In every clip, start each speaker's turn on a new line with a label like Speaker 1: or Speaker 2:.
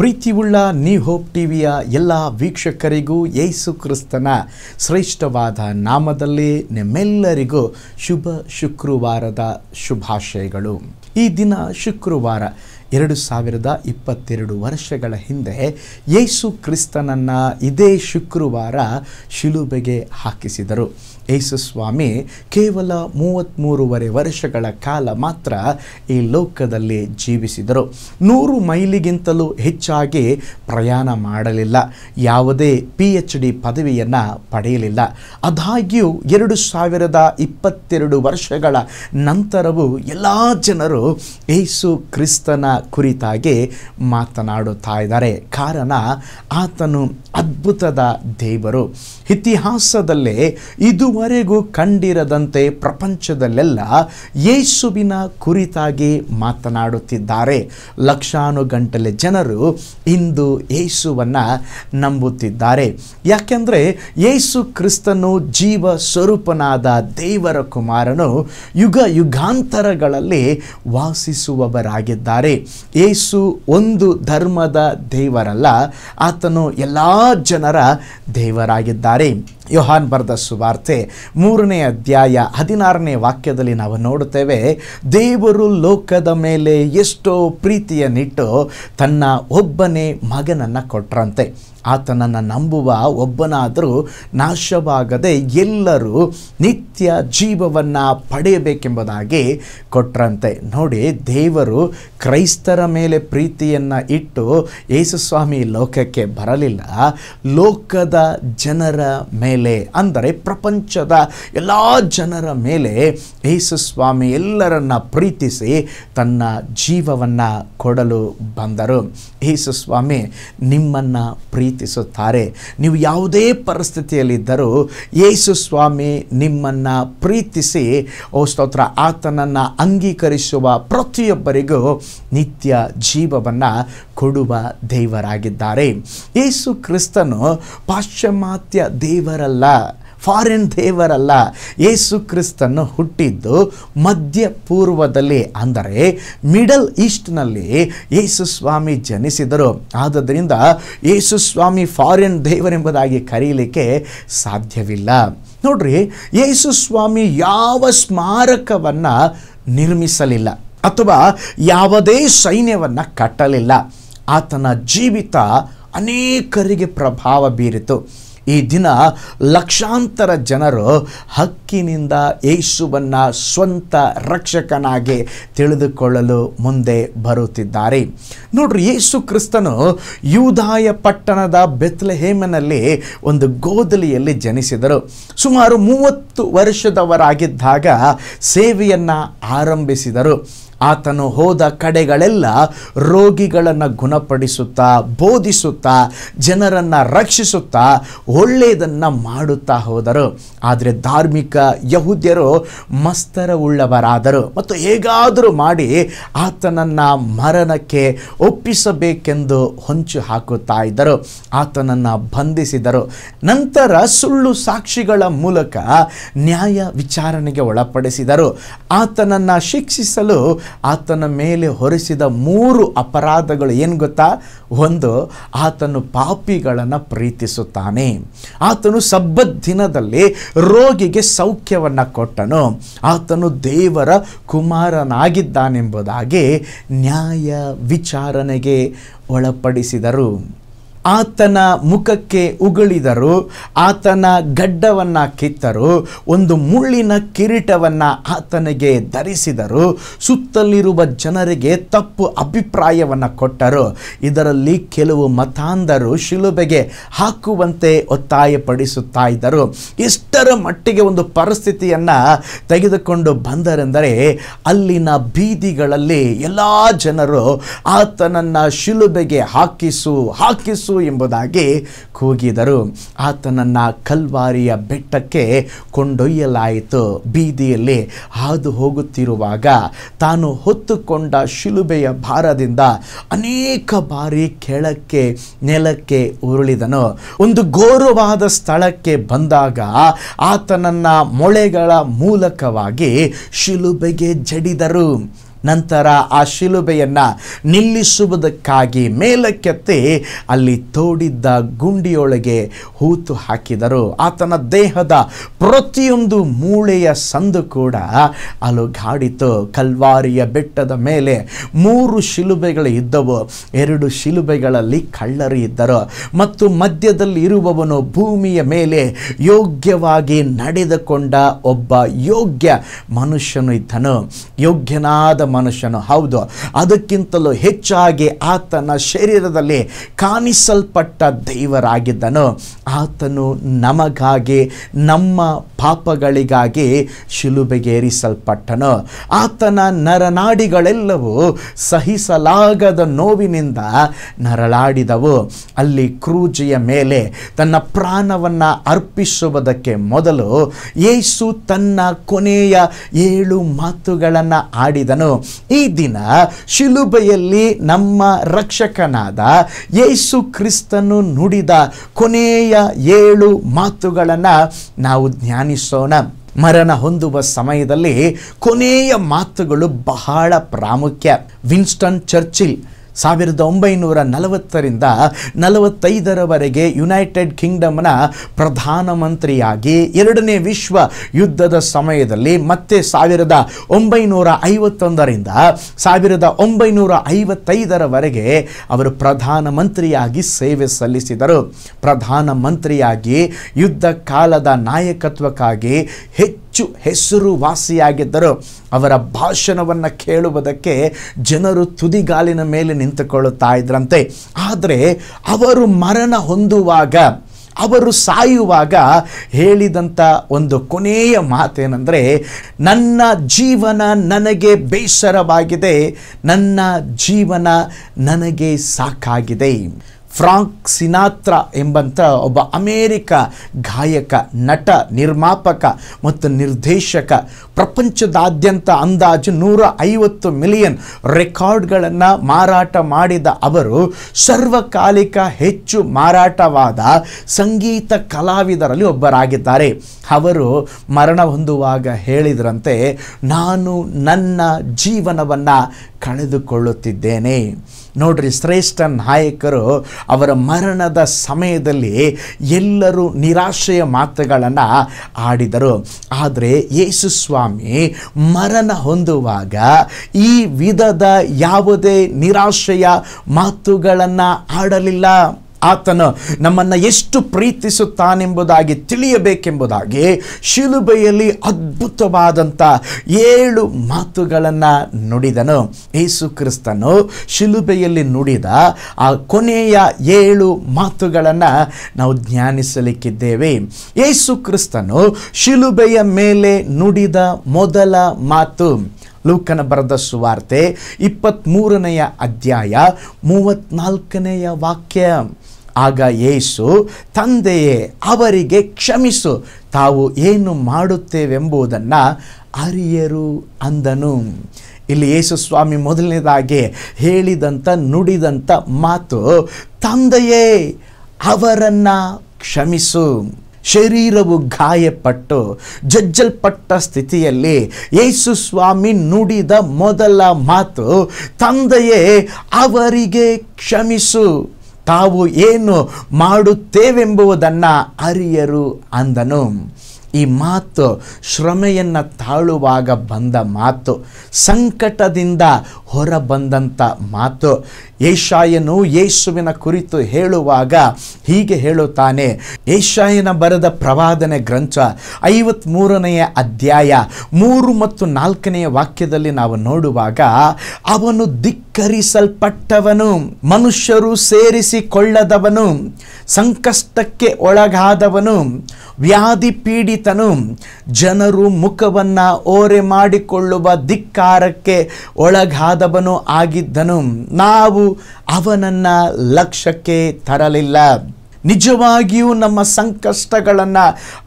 Speaker 1: ಪ್ರೀತಿಯುಳ್ಳ ನೀ ಹೋಪ್ ಟಿವಿಯ ಎಲ್ಲ ವೀಕ್ಷಕರಿಗೂ ಯೇಸು ಕ್ರಿಸ್ತನ ಶ್ರೇಷ್ಠವಾದ ನಾಮದಲ್ಲಿ ನಿಮ್ಮೆಲ್ಲರಿಗೂ ಶುಭ ಶುಕ್ರವಾರದ ಶುಭಾಶಯಗಳು ಈ ದಿನ ಶುಕ್ರವಾರ ಎರಡು ಸಾವಿರದ ಇಪ್ಪತ್ತೆರಡು ವರ್ಷಗಳ ಹಿಂದೆ ಯೇಸು ಕ್ರಿಸ್ತನನ್ನು ಇದೇ ಶುಕ್ರವಾರ ಶಿಲುಬೆಗೆ ಹಾಕಿಸಿದರು ಯೇಸುಸ್ವಾಮಿ ಕೇವಲ ಮೂವತ್ತ್ಮೂರುವರೆ ವರ್ಷಗಳ ಕಾಲ ಮಾತ್ರ ಈ ಲೋಕದಲ್ಲಿ ಜೀವಿಸಿದರು ನೂರು ಮೈಲಿಗಿಂತಲೂ ಹೆಚ್ಚಾಗಿ ಪ್ರಯಾಣ ಮಾಡಲಿಲ್ಲ ಯಾವುದೇ ಪಿ ಎಚ್ ಡಿ ಪದವಿಯನ್ನು ಪಡೆಯಲಿಲ್ಲ ಆದಾಗ್ಯೂ ಎರಡು ಸಾವಿರದ ಇಪ್ಪತ್ತೆರಡು ವರ್ಷಗಳ ನಂತರವೂ ಎಲ್ಲ ಜನರು ಏಸು ಕ್ರಿಸ್ತನ ಕುರಿತಾಗಿ ಮಾತನಾಡುತ್ತಾ ಇದ್ದಾರೆ ಕಾರಣ ಆತನು ಅದ್ಭುತದ ದೇವರು ಇತಿಹಾಸದಲ್ಲೇ ಇದು ಇದುವರೆಗೂ ಕಂಡಿರದಂತೆ ಪ್ರಪಂಚದಲ್ಲೆಲ್ಲ ಯೇಸುವಿನ ಕುರಿತಾಗಿ ಮಾತನಾಡುತ್ತಿದ್ದಾರೆ ಲಕ್ಷಾನುಗಂಟಲೆ ಜನರು ಇಂದು ಯೇಸುವನ್ನು ನಂಬುತ್ತಿದ್ದಾರೆ ಯಾಕೆಂದರೆ ಯೇಸು ಕ್ರಿಸ್ತನು ಜೀವ ಸ್ವರೂಪನಾದ ದೇವರ ಕುಮಾರನು ಯುಗ ಯುಗಾಂತರಗಳಲ್ಲಿ ವಾಸಿಸುವವರಾಗಿದ್ದಾರೆ ಯೇಸು ಒಂದು ಧರ್ಮದ ದೇವರಲ್ಲ ಆತನು ಎಲ್ಲ ಜನರ ದೇವರಾಗಿದ್ದಾರೆ ಯೋಹಾನ್ ಬರೆದ ಸುವಾರ್ತೆ ಮೂರನೇ ಅಧ್ಯಾಯ ಹದಿನಾರನೇ ವಾಕ್ಯದಲ್ಲಿ ನಾವು ನೋಡುತ್ತೇವೆ ದೇವರು ಲೋಕದ ಮೇಲೆ ಎಷ್ಟೋ ಪ್ರೀತಿಯನ್ನಿಟ್ಟು ತನ್ನ ಒಬ್ಬನೇ ಮಗನನ್ನು ಕೊಟ್ರಂತೆ ಆತನನ್ನು ನಂಬುವ ಒಬ್ಬನಾದರೂ ನಾಶವಾಗದೆ ಎಲ್ಲರೂ ನಿತ್ಯ ಜೀವವನ್ನು ಪಡೆಯಬೇಕೆಂಬುದಾಗಿ ಕೊಟ್ರಂತೆ ನೋಡಿ ದೇವರು ಕ್ರೈಸ್ತರ ಮೇಲೆ ಪ್ರೀತಿಯನ್ನು ಇಟ್ಟು ಯೇಸುಸ್ವಾಮಿ ಲೋಕಕ್ಕೆ ಬರಲಿಲ್ಲ ಲೋಕದ ಜನರ ಮೇಲೆ ಅಂದರೆ ಪ್ರಪಂಚದ ಎಲ್ಲ ಜನರ ಮೇಲೆ ಯೇಸುಸ್ವಾಮಿ ಎಲ್ಲರನ್ನ ಪ್ರೀತಿಸಿ ತನ್ನ ಜೀವವನ್ನು ಕೊಡಲು ಬಂದರು ಯೇಸುಸ್ವಾಮಿ ನಿಮ್ಮನ್ನು ಪ್ರೀತಿ ಪ್ರೀತಿಸುತ್ತಾರೆ ನೀವು ಯಾವುದೇ ಪರಿಸ್ಥಿತಿಯಲ್ಲಿದ್ದರೂ ಯೇಸು ಸ್ವಾಮಿ ನಿಮ್ಮನ್ನು ಪ್ರೀತಿಸಿ ಓ ಸ್ತೋತ್ರ ಆತನನ್ನು ಅಂಗೀಕರಿಸುವ ಪ್ರತಿಯೊಬ್ಬರಿಗೂ ನಿತ್ಯ ಜೀವವನ್ನು ಕೊಡುವ ದೇವರಾಗಿದ್ದಾರೆ ಯೇಸು ಕ್ರಿಸ್ತನು ಪಾಶ್ಚಿಮಾತ್ಯ ದೇವರಲ್ಲ ಫಾರಿನ್ ದೇವರಲ್ಲ ಯೇಸು ಕ್ರಿಸ್ತನ್ನು ಹುಟ್ಟಿದ್ದು ಮಧ್ಯ ಪೂರ್ವದಲ್ಲಿ ಅಂದರೆ ಮಿಡಲ್ ಈಸ್ಟ್ನಲ್ಲಿ ಯೇಸು ಸ್ವಾಮಿ ಜನಿಸಿದರು ಆದ್ದರಿಂದ ಯೇಸು ಸ್ವಾಮಿ ಫಾರಿನ್ ದೇವರೆಂಬುದಾಗಿ ಕರೀಲಿಕ್ಕೆ ಸಾಧ್ಯವಿಲ್ಲ ನೋಡ್ರಿ ಯೇಸು ಸ್ವಾಮಿ ಯಾವ ಸ್ಮಾರಕವನ್ನು ನಿರ್ಮಿಸಲಿಲ್ಲ ಅಥವಾ ಯಾವುದೇ ಸೈನ್ಯವನ್ನು ಕಟ್ಟಲಿಲ್ಲ ಆತನ ಜೀವಿತ ಅನೇಕರಿಗೆ ಪ್ರಭಾವ ಬೀರಿತು ಈ ದಿನ ಲಕ್ಷಾಂತರ ಜನರು ಹಕ್ಕಿನಿಂದ ಯೇಸುವನ್ನು ಸ್ವಂತ ರಕ್ಷಕನಾಗಿ ತಿಳಿದುಕೊಳ್ಳಲು ಮುಂದೆ ಬರುತ್ತಿದ್ದಾರೆ ನೋಡ್ರಿ ಯೇಸು ಕ್ರಿಸ್ತನು ಯೂದಾಯ ಪಟ್ಟಣದ ಬೆತ್ಲೆಹೇಮನಲ್ಲಿ ಒಂದು ಗೋದಲಿಯಲ್ಲಿ ಜನಿಸಿದರು ಸುಮಾರು ಮೂವತ್ತು ವರ್ಷದವರಾಗಿದ್ದಾಗ ಸೇವೆಯನ್ನು ಆರಂಭಿಸಿದರು ಆತನು ಹೋದ ಕಡೆಗಳೆಲ್ಲ ರೋಗಿಗಳನ್ನು ಗುಣಪಡಿಸುತ್ತಾ ಬೋಧಿಸುತ್ತಾ ಜನರನ್ನು ರಕ್ಷಿಸುತ್ತಾ ಒಳ್ಳೆಯದನ್ನು ಮಾಡುತ್ತಾ ಹೋದರು ಆದರೆ ಧಾರ್ಮಿಕ ಯಹೂದ್ಯರು ಮಸ್ತರವುಳ್ಳವರಾದರು ಮತ್ತು ಹೇಗಾದರೂ ಮಾಡಿ ಆತನನ್ನು ಮರಣಕ್ಕೆ ಒಪ್ಪಿಸಬೇಕೆಂದು ಹೊಂಚು ಹಾಕುತ್ತಾ ಇದ್ದರು ಆತನನ್ನು ಬಂಧಿಸಿದರು ನಂತರ ಸುಳ್ಳು ಸಾಕ್ಷಿಗಳ ಮೂಲಕ ನ್ಯಾಯ ವಿಚಾರಣೆಗೆ ಒಳಪಡಿಸಿದರು ಆತನನ್ನು ಶಿಕ್ಷಿಸಲು ಆತನ ಮೇಲೆ ಹೊರಿಸಿದ ಮೂರು ಅಪರಾಧಗಳು ಏನು ಗೊತ್ತಾ ಒಂದು ಆತನು ಪಾಪಿಗಳನ್ನು ಪ್ರೀತಿಸುತ್ತಾನೆ ಆತನು ಸಬ್ಬತ್ ದಿನದಲ್ಲಿ ರೋಗಿಗೆ ಸೌಖ್ಯವನ್ನು ಕೊಟ್ಟನು ಆತನು ದೇವರ ಕುಮಾರನಾಗಿದ್ದಾನೆಂಬುದಾಗಿ ನ್ಯಾಯ ವಿಚಾರಣೆಗೆ ಒಳಪಡಿಸಿದರು ಆತನ ಮುಖಕ್ಕೆ ಉಗುಳಿದರು ಆತನ ಗಡ್ಡವನ್ನು ಕಿತ್ತರು ಒಂದು ಮುಳ್ಳಿನ ಕಿರೀಟವನ್ನು ಆತನಿಗೆ ಧರಿಸಿದರು ಸುತ್ತಲಿರುವ ಜನರಿಗೆ ತಪ್ಪು ಅಭಿಪ್ರಾಯವನ್ನು ಕೊಟ್ಟರು ಇದರಲ್ಲಿ ಕೆಲವು ಮತಾಂಧರು ಶಿಲುಬೆಗೆ ಹಾಕುವಂತೆ ಒತ್ತಾಯಪಡಿಸುತ್ತಾ ಇದ್ದರು ಎಷ್ಟರ ಮಟ್ಟಿಗೆ ಒಂದು ಪರಿಸ್ಥಿತಿಯನ್ನು ತೆಗೆದುಕೊಂಡು ಬಂದರೆಂದರೆ ಅಲ್ಲಿನ ಬೀದಿಗಳಲ್ಲಿ ಎಲ್ಲ ಜನರು ಆತನನ್ನು ಶಿಲುಬೆಗೆ ಹಾಕಿಸು ಹಾಕಿಸು ಯೇಸು ಎಂಬುದಾಗಿ ಕೂಗಿದರು ಆತನನ್ನು ಕಲ್ವಾರಿಯ ಬೆಟ್ಟಕ್ಕೆ ಕೊಂಡೊಯ್ಯಲಾಯಿತು ಬೀದಿಯಲ್ಲಿ ಹಾದು ಹೋಗುತ್ತಿರುವಾಗ ತಾನು ಹೊತ್ತುಕೊಂಡ ಶಿಲುಬೆಯ ಭಾರದಿಂದ ಅನೇಕ ಬಾರಿ ಕೆಳಕ್ಕೆ ನೆಲಕ್ಕೆ ಉರುಳಿದನು ಒಂದು ಘೋರವಾದ ಸ್ಥಳಕ್ಕೆ ಬಂದಾಗ ಆತನನ್ನ ಮೊಳೆಗಳ ಮೂಲಕವಾಗಿ ಶಿಲುಬೆಗೆ ಜಡಿದರು ನಂತರ ಆ ಶಿಲುಬೆಯನ್ನು ನಿಲ್ಲಿಸುವುದಕ್ಕಾಗಿ ಮೇಲಕ್ಕೆತ್ತಿ ಅಲ್ಲಿ ತೋಡಿದ್ದ ಗುಂಡಿಯೊಳಗೆ ಹೂತು ಹಾಕಿದರು ಆತನ ದೇಹದ ಪ್ರತಿಯೊಂದು ಮೂಳೆಯ ಸಂದು ಕೂಡ ಅಲುಗಾಡಿತು ಕಲ್ವಾರಿಯ ಬೆಟ್ಟದ ಮೇಲೆ ಮೂರು ಶಿಲುಬೆಗಳು ಇದ್ದವು ಎರಡು ಶಿಲುಬೆಗಳಲ್ಲಿ ಕಳ್ಳರು ಇದ್ದರು ಮತ್ತು ಮಧ್ಯದಲ್ಲಿ ಇರುವವನು ಭೂಮಿಯ ಮೇಲೆ ಯೋಗ್ಯವಾಗಿ ನಡೆದುಕೊಂಡ ಒಬ್ಬ ಯೋಗ್ಯ ಮನುಷ್ಯನು ಇದ್ದನು ಯೋಗ್ಯನಾದ ಮನುಷ್ಯನು ಹೌದು ಅದಕ್ಕಿಂತಲೂ ಹೆಚ್ಚಾಗಿ ಆತನ ಶರೀರದಲ್ಲಿ ಕಾಣಿಸಲ್ಪಟ್ಟ ದೈವರಾಗಿದ್ದನು ಆತನು ನಮಗಾಗಿ ನಮ್ಮ ಪಾಪಗಳಿಗಾಗಿ ಶಿಲುಬೆಗೇರಿಸಲ್ಪಟ್ಟನು ಆತನ ನರನಾಡಿಗಳೆಲ್ಲವೂ ಸಹಿಸಲಾಗದ ನೋವಿನಿಂದ ನರಳಾಡಿದವು ಅಲ್ಲಿ ಕ್ರೂಜಿಯ ಮೇಲೆ ತನ್ನ ಪ್ರಾಣವನ್ನು ಅರ್ಪಿಸುವುದಕ್ಕೆ ಮೊದಲು ಯೇಸು ತನ್ನ ಕೊನೆಯ ಏಳು ಮಾತುಗಳನ್ನು ಆಡಿದನು ಈ ದಿನ ಶಿಲುಬೆಯಲ್ಲಿ ನಮ್ಮ ರಕ್ಷಕನಾದ ಯೇಸು ಕ್ರಿಸ್ತನು ನುಡಿದ ಕೊನೆಯ ಏಳು ಮಾತುಗಳನ್ನು ನಾವು ಜ್ಞಾನ ಧ್ಯಾನಿಸೋಣ ಮರಣ ಹೊಂದುವ ಸಮಯದಲ್ಲಿ ಕೊನೆಯ ಮಾತುಗಳು ಬಹಳ ಪ್ರಾಮುಖ್ಯ ವಿನ್ಸ್ಟನ್ ಚರ್ಚಿಲ್ ಸಾವಿರದ ಒಂಬೈನೂರ ನಲವತ್ತರಿಂದ ನಲವತ್ತೈದರವರೆಗೆ ಯುನೈಟೆಡ್ ಕಿಂಗ್ಡಮ್ನ ಪ್ರಧಾನಮಂತ್ರಿಯಾಗಿ ಎರಡನೇ ವಿಶ್ವ ಯುದ್ಧದ ಸಮಯದಲ್ಲಿ ಮತ್ತೆ ಸಾವಿರದ ಒಂಬೈನೂರ ಐವತ್ತೊಂದರಿಂದ ಸಾವಿರದ ಒಂಬೈನೂರ ಐವತ್ತೈದರವರೆಗೆ ಅವರು ಪ್ರಧಾನಮಂತ್ರಿಯಾಗಿ ಸೇವೆ ಸಲ್ಲಿಸಿದರು ಪ್ರಧಾನಮಂತ್ರಿಯಾಗಿ ಯುದ್ಧ ಕಾಲದ ನಾಯಕತ್ವಕ್ಕಾಗಿ ಹೆಚ್ಚು ಹೆಚ್ಚು ಹೆಸರುವಾಸಿಯಾಗಿದ್ದರು ಅವರ ಭಾಷಣವನ್ನು ಕೇಳುವುದಕ್ಕೆ ಜನರು ತುದಿಗಾಲಿನ ಮೇಲೆ ನಿಂತುಕೊಳ್ಳುತ್ತಾ ಇದ್ರಂತೆ ಆದರೆ ಅವರು ಮರಣ ಹೊಂದುವಾಗ ಅವರು ಸಾಯುವಾಗ ಹೇಳಿದಂಥ ಒಂದು ಕೊನೆಯ ಮಾತೇನೆಂದರೆ ನನ್ನ ಜೀವನ ನನಗೆ ಬೇಸರವಾಗಿದೆ ನನ್ನ ಜೀವನ ನನಗೆ ಸಾಕಾಗಿದೆ ಫ್ರಾಂಕ್ ಸಿನಾತ್ರ ಎಂಬಂಥ ಒಬ್ಬ ಅಮೇರಿಕ ಗಾಯಕ ನಟ ನಿರ್ಮಾಪಕ ಮತ್ತು ನಿರ್ದೇಶಕ ಪ್ರಪಂಚದಾದ್ಯಂತ ಅಂದಾಜು ನೂರ ಐವತ್ತು ಮಿಲಿಯನ್ ರೆಕಾರ್ಡ್ಗಳನ್ನು ಮಾರಾಟ ಮಾಡಿದ ಅವರು ಸರ್ವಕಾಲಿಕ ಹೆಚ್ಚು ಮಾರಾಟವಾದ ಸಂಗೀತ ಕಲಾವಿದರಲ್ಲಿ ಒಬ್ಬರಾಗಿದ್ದಾರೆ ಅವರು ಮರಣ ಹೊಂದುವಾಗ ಹೇಳಿದ್ರಂತೆ ನಾನು ನನ್ನ ಜೀವನವನ್ನು ಕಳೆದುಕೊಳ್ಳುತ್ತಿದ್ದೇನೆ ನೋಡ್ರಿ ಶ್ರೇಷ್ಠ ನಾಯಕರು ಅವರ ಮರಣದ ಸಮಯದಲ್ಲಿ ಎಲ್ಲರೂ ನಿರಾಶೆಯ ಮಾತುಗಳನ್ನು ಆಡಿದರು ಆದರೆ ಯೇಸು ಸ್ವಾಮಿ ಮರಣ ಹೊಂದುವಾಗ ಈ ವಿಧದ ಯಾವುದೇ ನಿರಾಶೆಯ ಮಾತುಗಳನ್ನು ಆಡಲಿಲ್ಲ ಆತನು ನಮ್ಮನ್ನು ಎಷ್ಟು ಪ್ರೀತಿಸುತ್ತಾನೆಂಬುದಾಗಿ ತಿಳಿಯಬೇಕೆಂಬುದಾಗಿ ಶಿಲುಬೆಯಲ್ಲಿ ಅದ್ಭುತವಾದಂಥ ಏಳು ಮಾತುಗಳನ್ನು ನುಡಿದನು ಯೇಸು ಕ್ರಿಸ್ತನು ಶಿಲುಬೆಯಲ್ಲಿ ನುಡಿದ ಆ ಕೊನೆಯ ಏಳು ಮಾತುಗಳನ್ನು ನಾವು ಧ್ಯಾನಿಸಲಿಕ್ಕಿದ್ದೇವೆ ಯೇಸು ಕ್ರಿಸ್ತನು ಶಿಲುಬೆಯ ಮೇಲೆ ನುಡಿದ ಮೊದಲ ಮಾತು ಲೂಕನ ಬರದ ಸುವಾರ್ತೆ ಇಪ್ಪತ್ತ್ಮೂರನೆಯ ಅಧ್ಯಾಯ ಮೂವತ್ತ್ನಾಲ್ಕನೆಯ ವಾಕ್ಯ ಆಗ ಏಸು ತಂದೆಯೇ ಅವರಿಗೆ ಕ್ಷಮಿಸು ತಾವು ಏನು ಮಾಡುತ್ತೇವೆಂಬುದನ್ನು ಅರಿಯರು ಅಂದನು ಇಲ್ಲಿ ಯೇಸು ಸ್ವಾಮಿ ಮೊದಲನೇದಾಗಿ ಹೇಳಿದಂಥ ನುಡಿದಂಥ ಮಾತು ತಂದೆಯೇ ಅವರನ್ನು ಕ್ಷಮಿಸು ಶರೀರವು ಗಾಯಪಟ್ಟು ಜಜ್ಜಲ್ಪಟ್ಟ ಸ್ಥಿತಿಯಲ್ಲಿ ಯೇಸು ಸ್ವಾಮಿ ನುಡಿದ ಮೊದಲ ಮಾತು ತಂದೆಯೇ ಅವರಿಗೆ ಕ್ಷಮಿಸು ತಾವು ಏನು ಮಾಡುತ್ತೇವೆಂಬುದನ್ನು ಅರಿಯರು ಅಂದನು ಈ ಮಾತು ಶ್ರಮೆಯನ್ನು ತಾಳುವಾಗ ಬಂದ ಮಾತು ಸಂಕಟದಿಂದ ಹೊರ ಮಾತು ಏಷಾಯನು ಯೇಸುವಿನ ಕುರಿತು ಹೇಳುವಾಗ ಹೀಗೆ ಹೇಳುತ್ತಾನೆ ಏಷಾಯನ ಬರೆದ ಪ್ರವಾದನೆ ಗ್ರಂಥ ಐವತ್ಮೂರನೆಯ ಅಧ್ಯಾಯ ಮೂರು ಮತ್ತು ನಾಲ್ಕನೆಯ ವಾಕ್ಯದಲ್ಲಿ ನಾವು ನೋಡುವಾಗ ಅವನು ಧಿಕ್ಕರಿಸಲ್ಪಟ್ಟವನು ಮನುಷ್ಯರು ಸೇರಿಸಿಕೊಳ್ಳದವನು ಸಂಕಷ್ಟಕ್ಕೆ ಒಳಗಾದವನು ವ್ಯಾಧಿ ಪೀಡಿತನು ಜನರು ಮುಖವನ್ನು ಓರೆ ಮಾಡಿಕೊಳ್ಳುವ ಧಿಕ್ಕಾರಕ್ಕೆ ಒಳಗಾದವನು ಆಗಿದ್ದನು ನಾವು ಅವನನ್ನ ಲಕ್ಷ್ಯಕ್ಕೆ ತರಲಿಲ್ಲ ನಿಜವಾಗಿಯೂ ನಮ್ಮ ಸಂಕಷ್ಟಗಳನ್ನು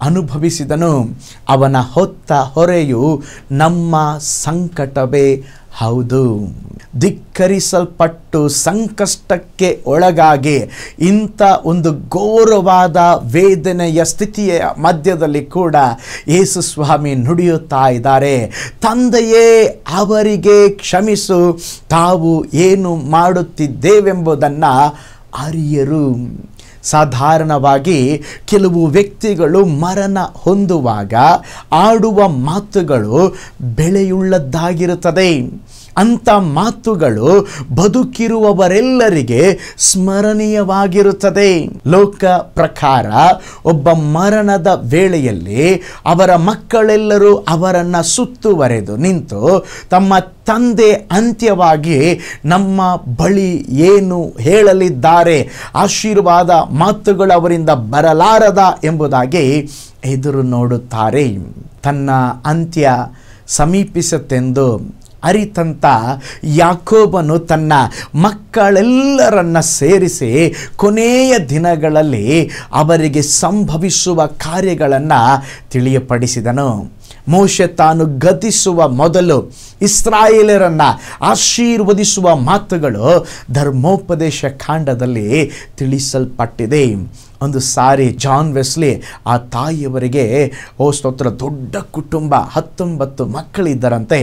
Speaker 1: ಅನುಭವಿಸಿದನು ಅವನ ಹೊತ್ತ ಹೊರೆಯು ನಮ್ಮ ಸಂಕಟವೇ ಹೌದು ಧಿಕ್ಕರಿಸಲ್ಪಟ್ಟು ಸಂಕಷ್ಟಕ್ಕೆ ಒಳಗಾಗಿ ಇಂಥ ಒಂದು ಘೋರವಾದ ವೇದನೆಯ ಸ್ಥಿತಿಯ ಮಧ್ಯದಲ್ಲಿ ಕೂಡ ಯೇಸು ಸ್ವಾಮಿ ನುಡಿಯುತ್ತಾ ಇದ್ದಾರೆ ತಂದೆಯೇ ಅವರಿಗೆ ಕ್ಷಮಿಸು ತಾವು ಏನು ಮಾಡುತ್ತಿದ್ದೇವೆಂಬುದನ್ನು ಅರಿಯರು ಸಾಧಾರಣವಾಗಿ ಕೆಲವು ವ್ಯಕ್ತಿಗಳು ಮರಣ ಹೊಂದುವಾಗ ಆಡುವ ಮಾತುಗಳು ಬೆಳೆಯುಳ್ಳದ್ದಾಗಿರುತ್ತದೆ ಅಂಥ ಮಾತುಗಳು ಬದುಕಿರುವವರೆಲ್ಲರಿಗೆ ಸ್ಮರಣೀಯವಾಗಿರುತ್ತದೆ ಲೋಕ ಪ್ರಕಾರ ಒಬ್ಬ ಮರಣದ ವೇಳೆಯಲ್ಲಿ ಅವರ ಮಕ್ಕಳೆಲ್ಲರೂ ಅವರನ್ನು ಸುತ್ತುವರೆದು ನಿಂತು ತಮ್ಮ ತಂದೆ ಅಂತ್ಯವಾಗಿ ನಮ್ಮ ಬಳಿ ಏನು ಹೇಳಲಿದ್ದಾರೆ ಆಶೀರ್ವಾದ ಮಾತುಗಳು ಅವರಿಂದ ಬರಲಾರದ ಎಂಬುದಾಗಿ ಎದುರು ನೋಡುತ್ತಾರೆ ತನ್ನ ಅಂತ್ಯ ಸಮೀಪಿಸುತ್ತೆಂದು ಅರಿತಂತ ಯಾಕೋಬನು ತನ್ನ ಮಕ್ಕಳೆಲ್ಲರನ್ನ ಸೇರಿಸಿ ಕೊನೆಯ ದಿನಗಳಲ್ಲಿ ಅವರಿಗೆ ಸಂಭವಿಸುವ ಕಾರ್ಯಗಳನ್ನು ತಿಳಿಯಪಡಿಸಿದನು ಮೋಶೆ ತಾನು ಗತಿಸುವ ಮೊದಲು ಇಸ್ರಾಯೇಲರನ್ನು ಆಶೀರ್ವದಿಸುವ ಮಾತುಗಳು ಧರ್ಮೋಪದೇಶ ಕಾಂಡದಲ್ಲಿ ತಿಳಿಸಲ್ಪಟ್ಟಿದೆ ಒಂದು ಸಾರಿ ಜಾನ್ ವೆಸ್ಲಿ ಆ ತಾಯಿಯವರಿಗೆ ಓ ಸ್ತೋತ್ರ ದೊಡ್ಡ ಕುಟುಂಬ ಹತ್ತೊಂಬತ್ತು ಮಕ್ಕಳಿದ್ದರಂತೆ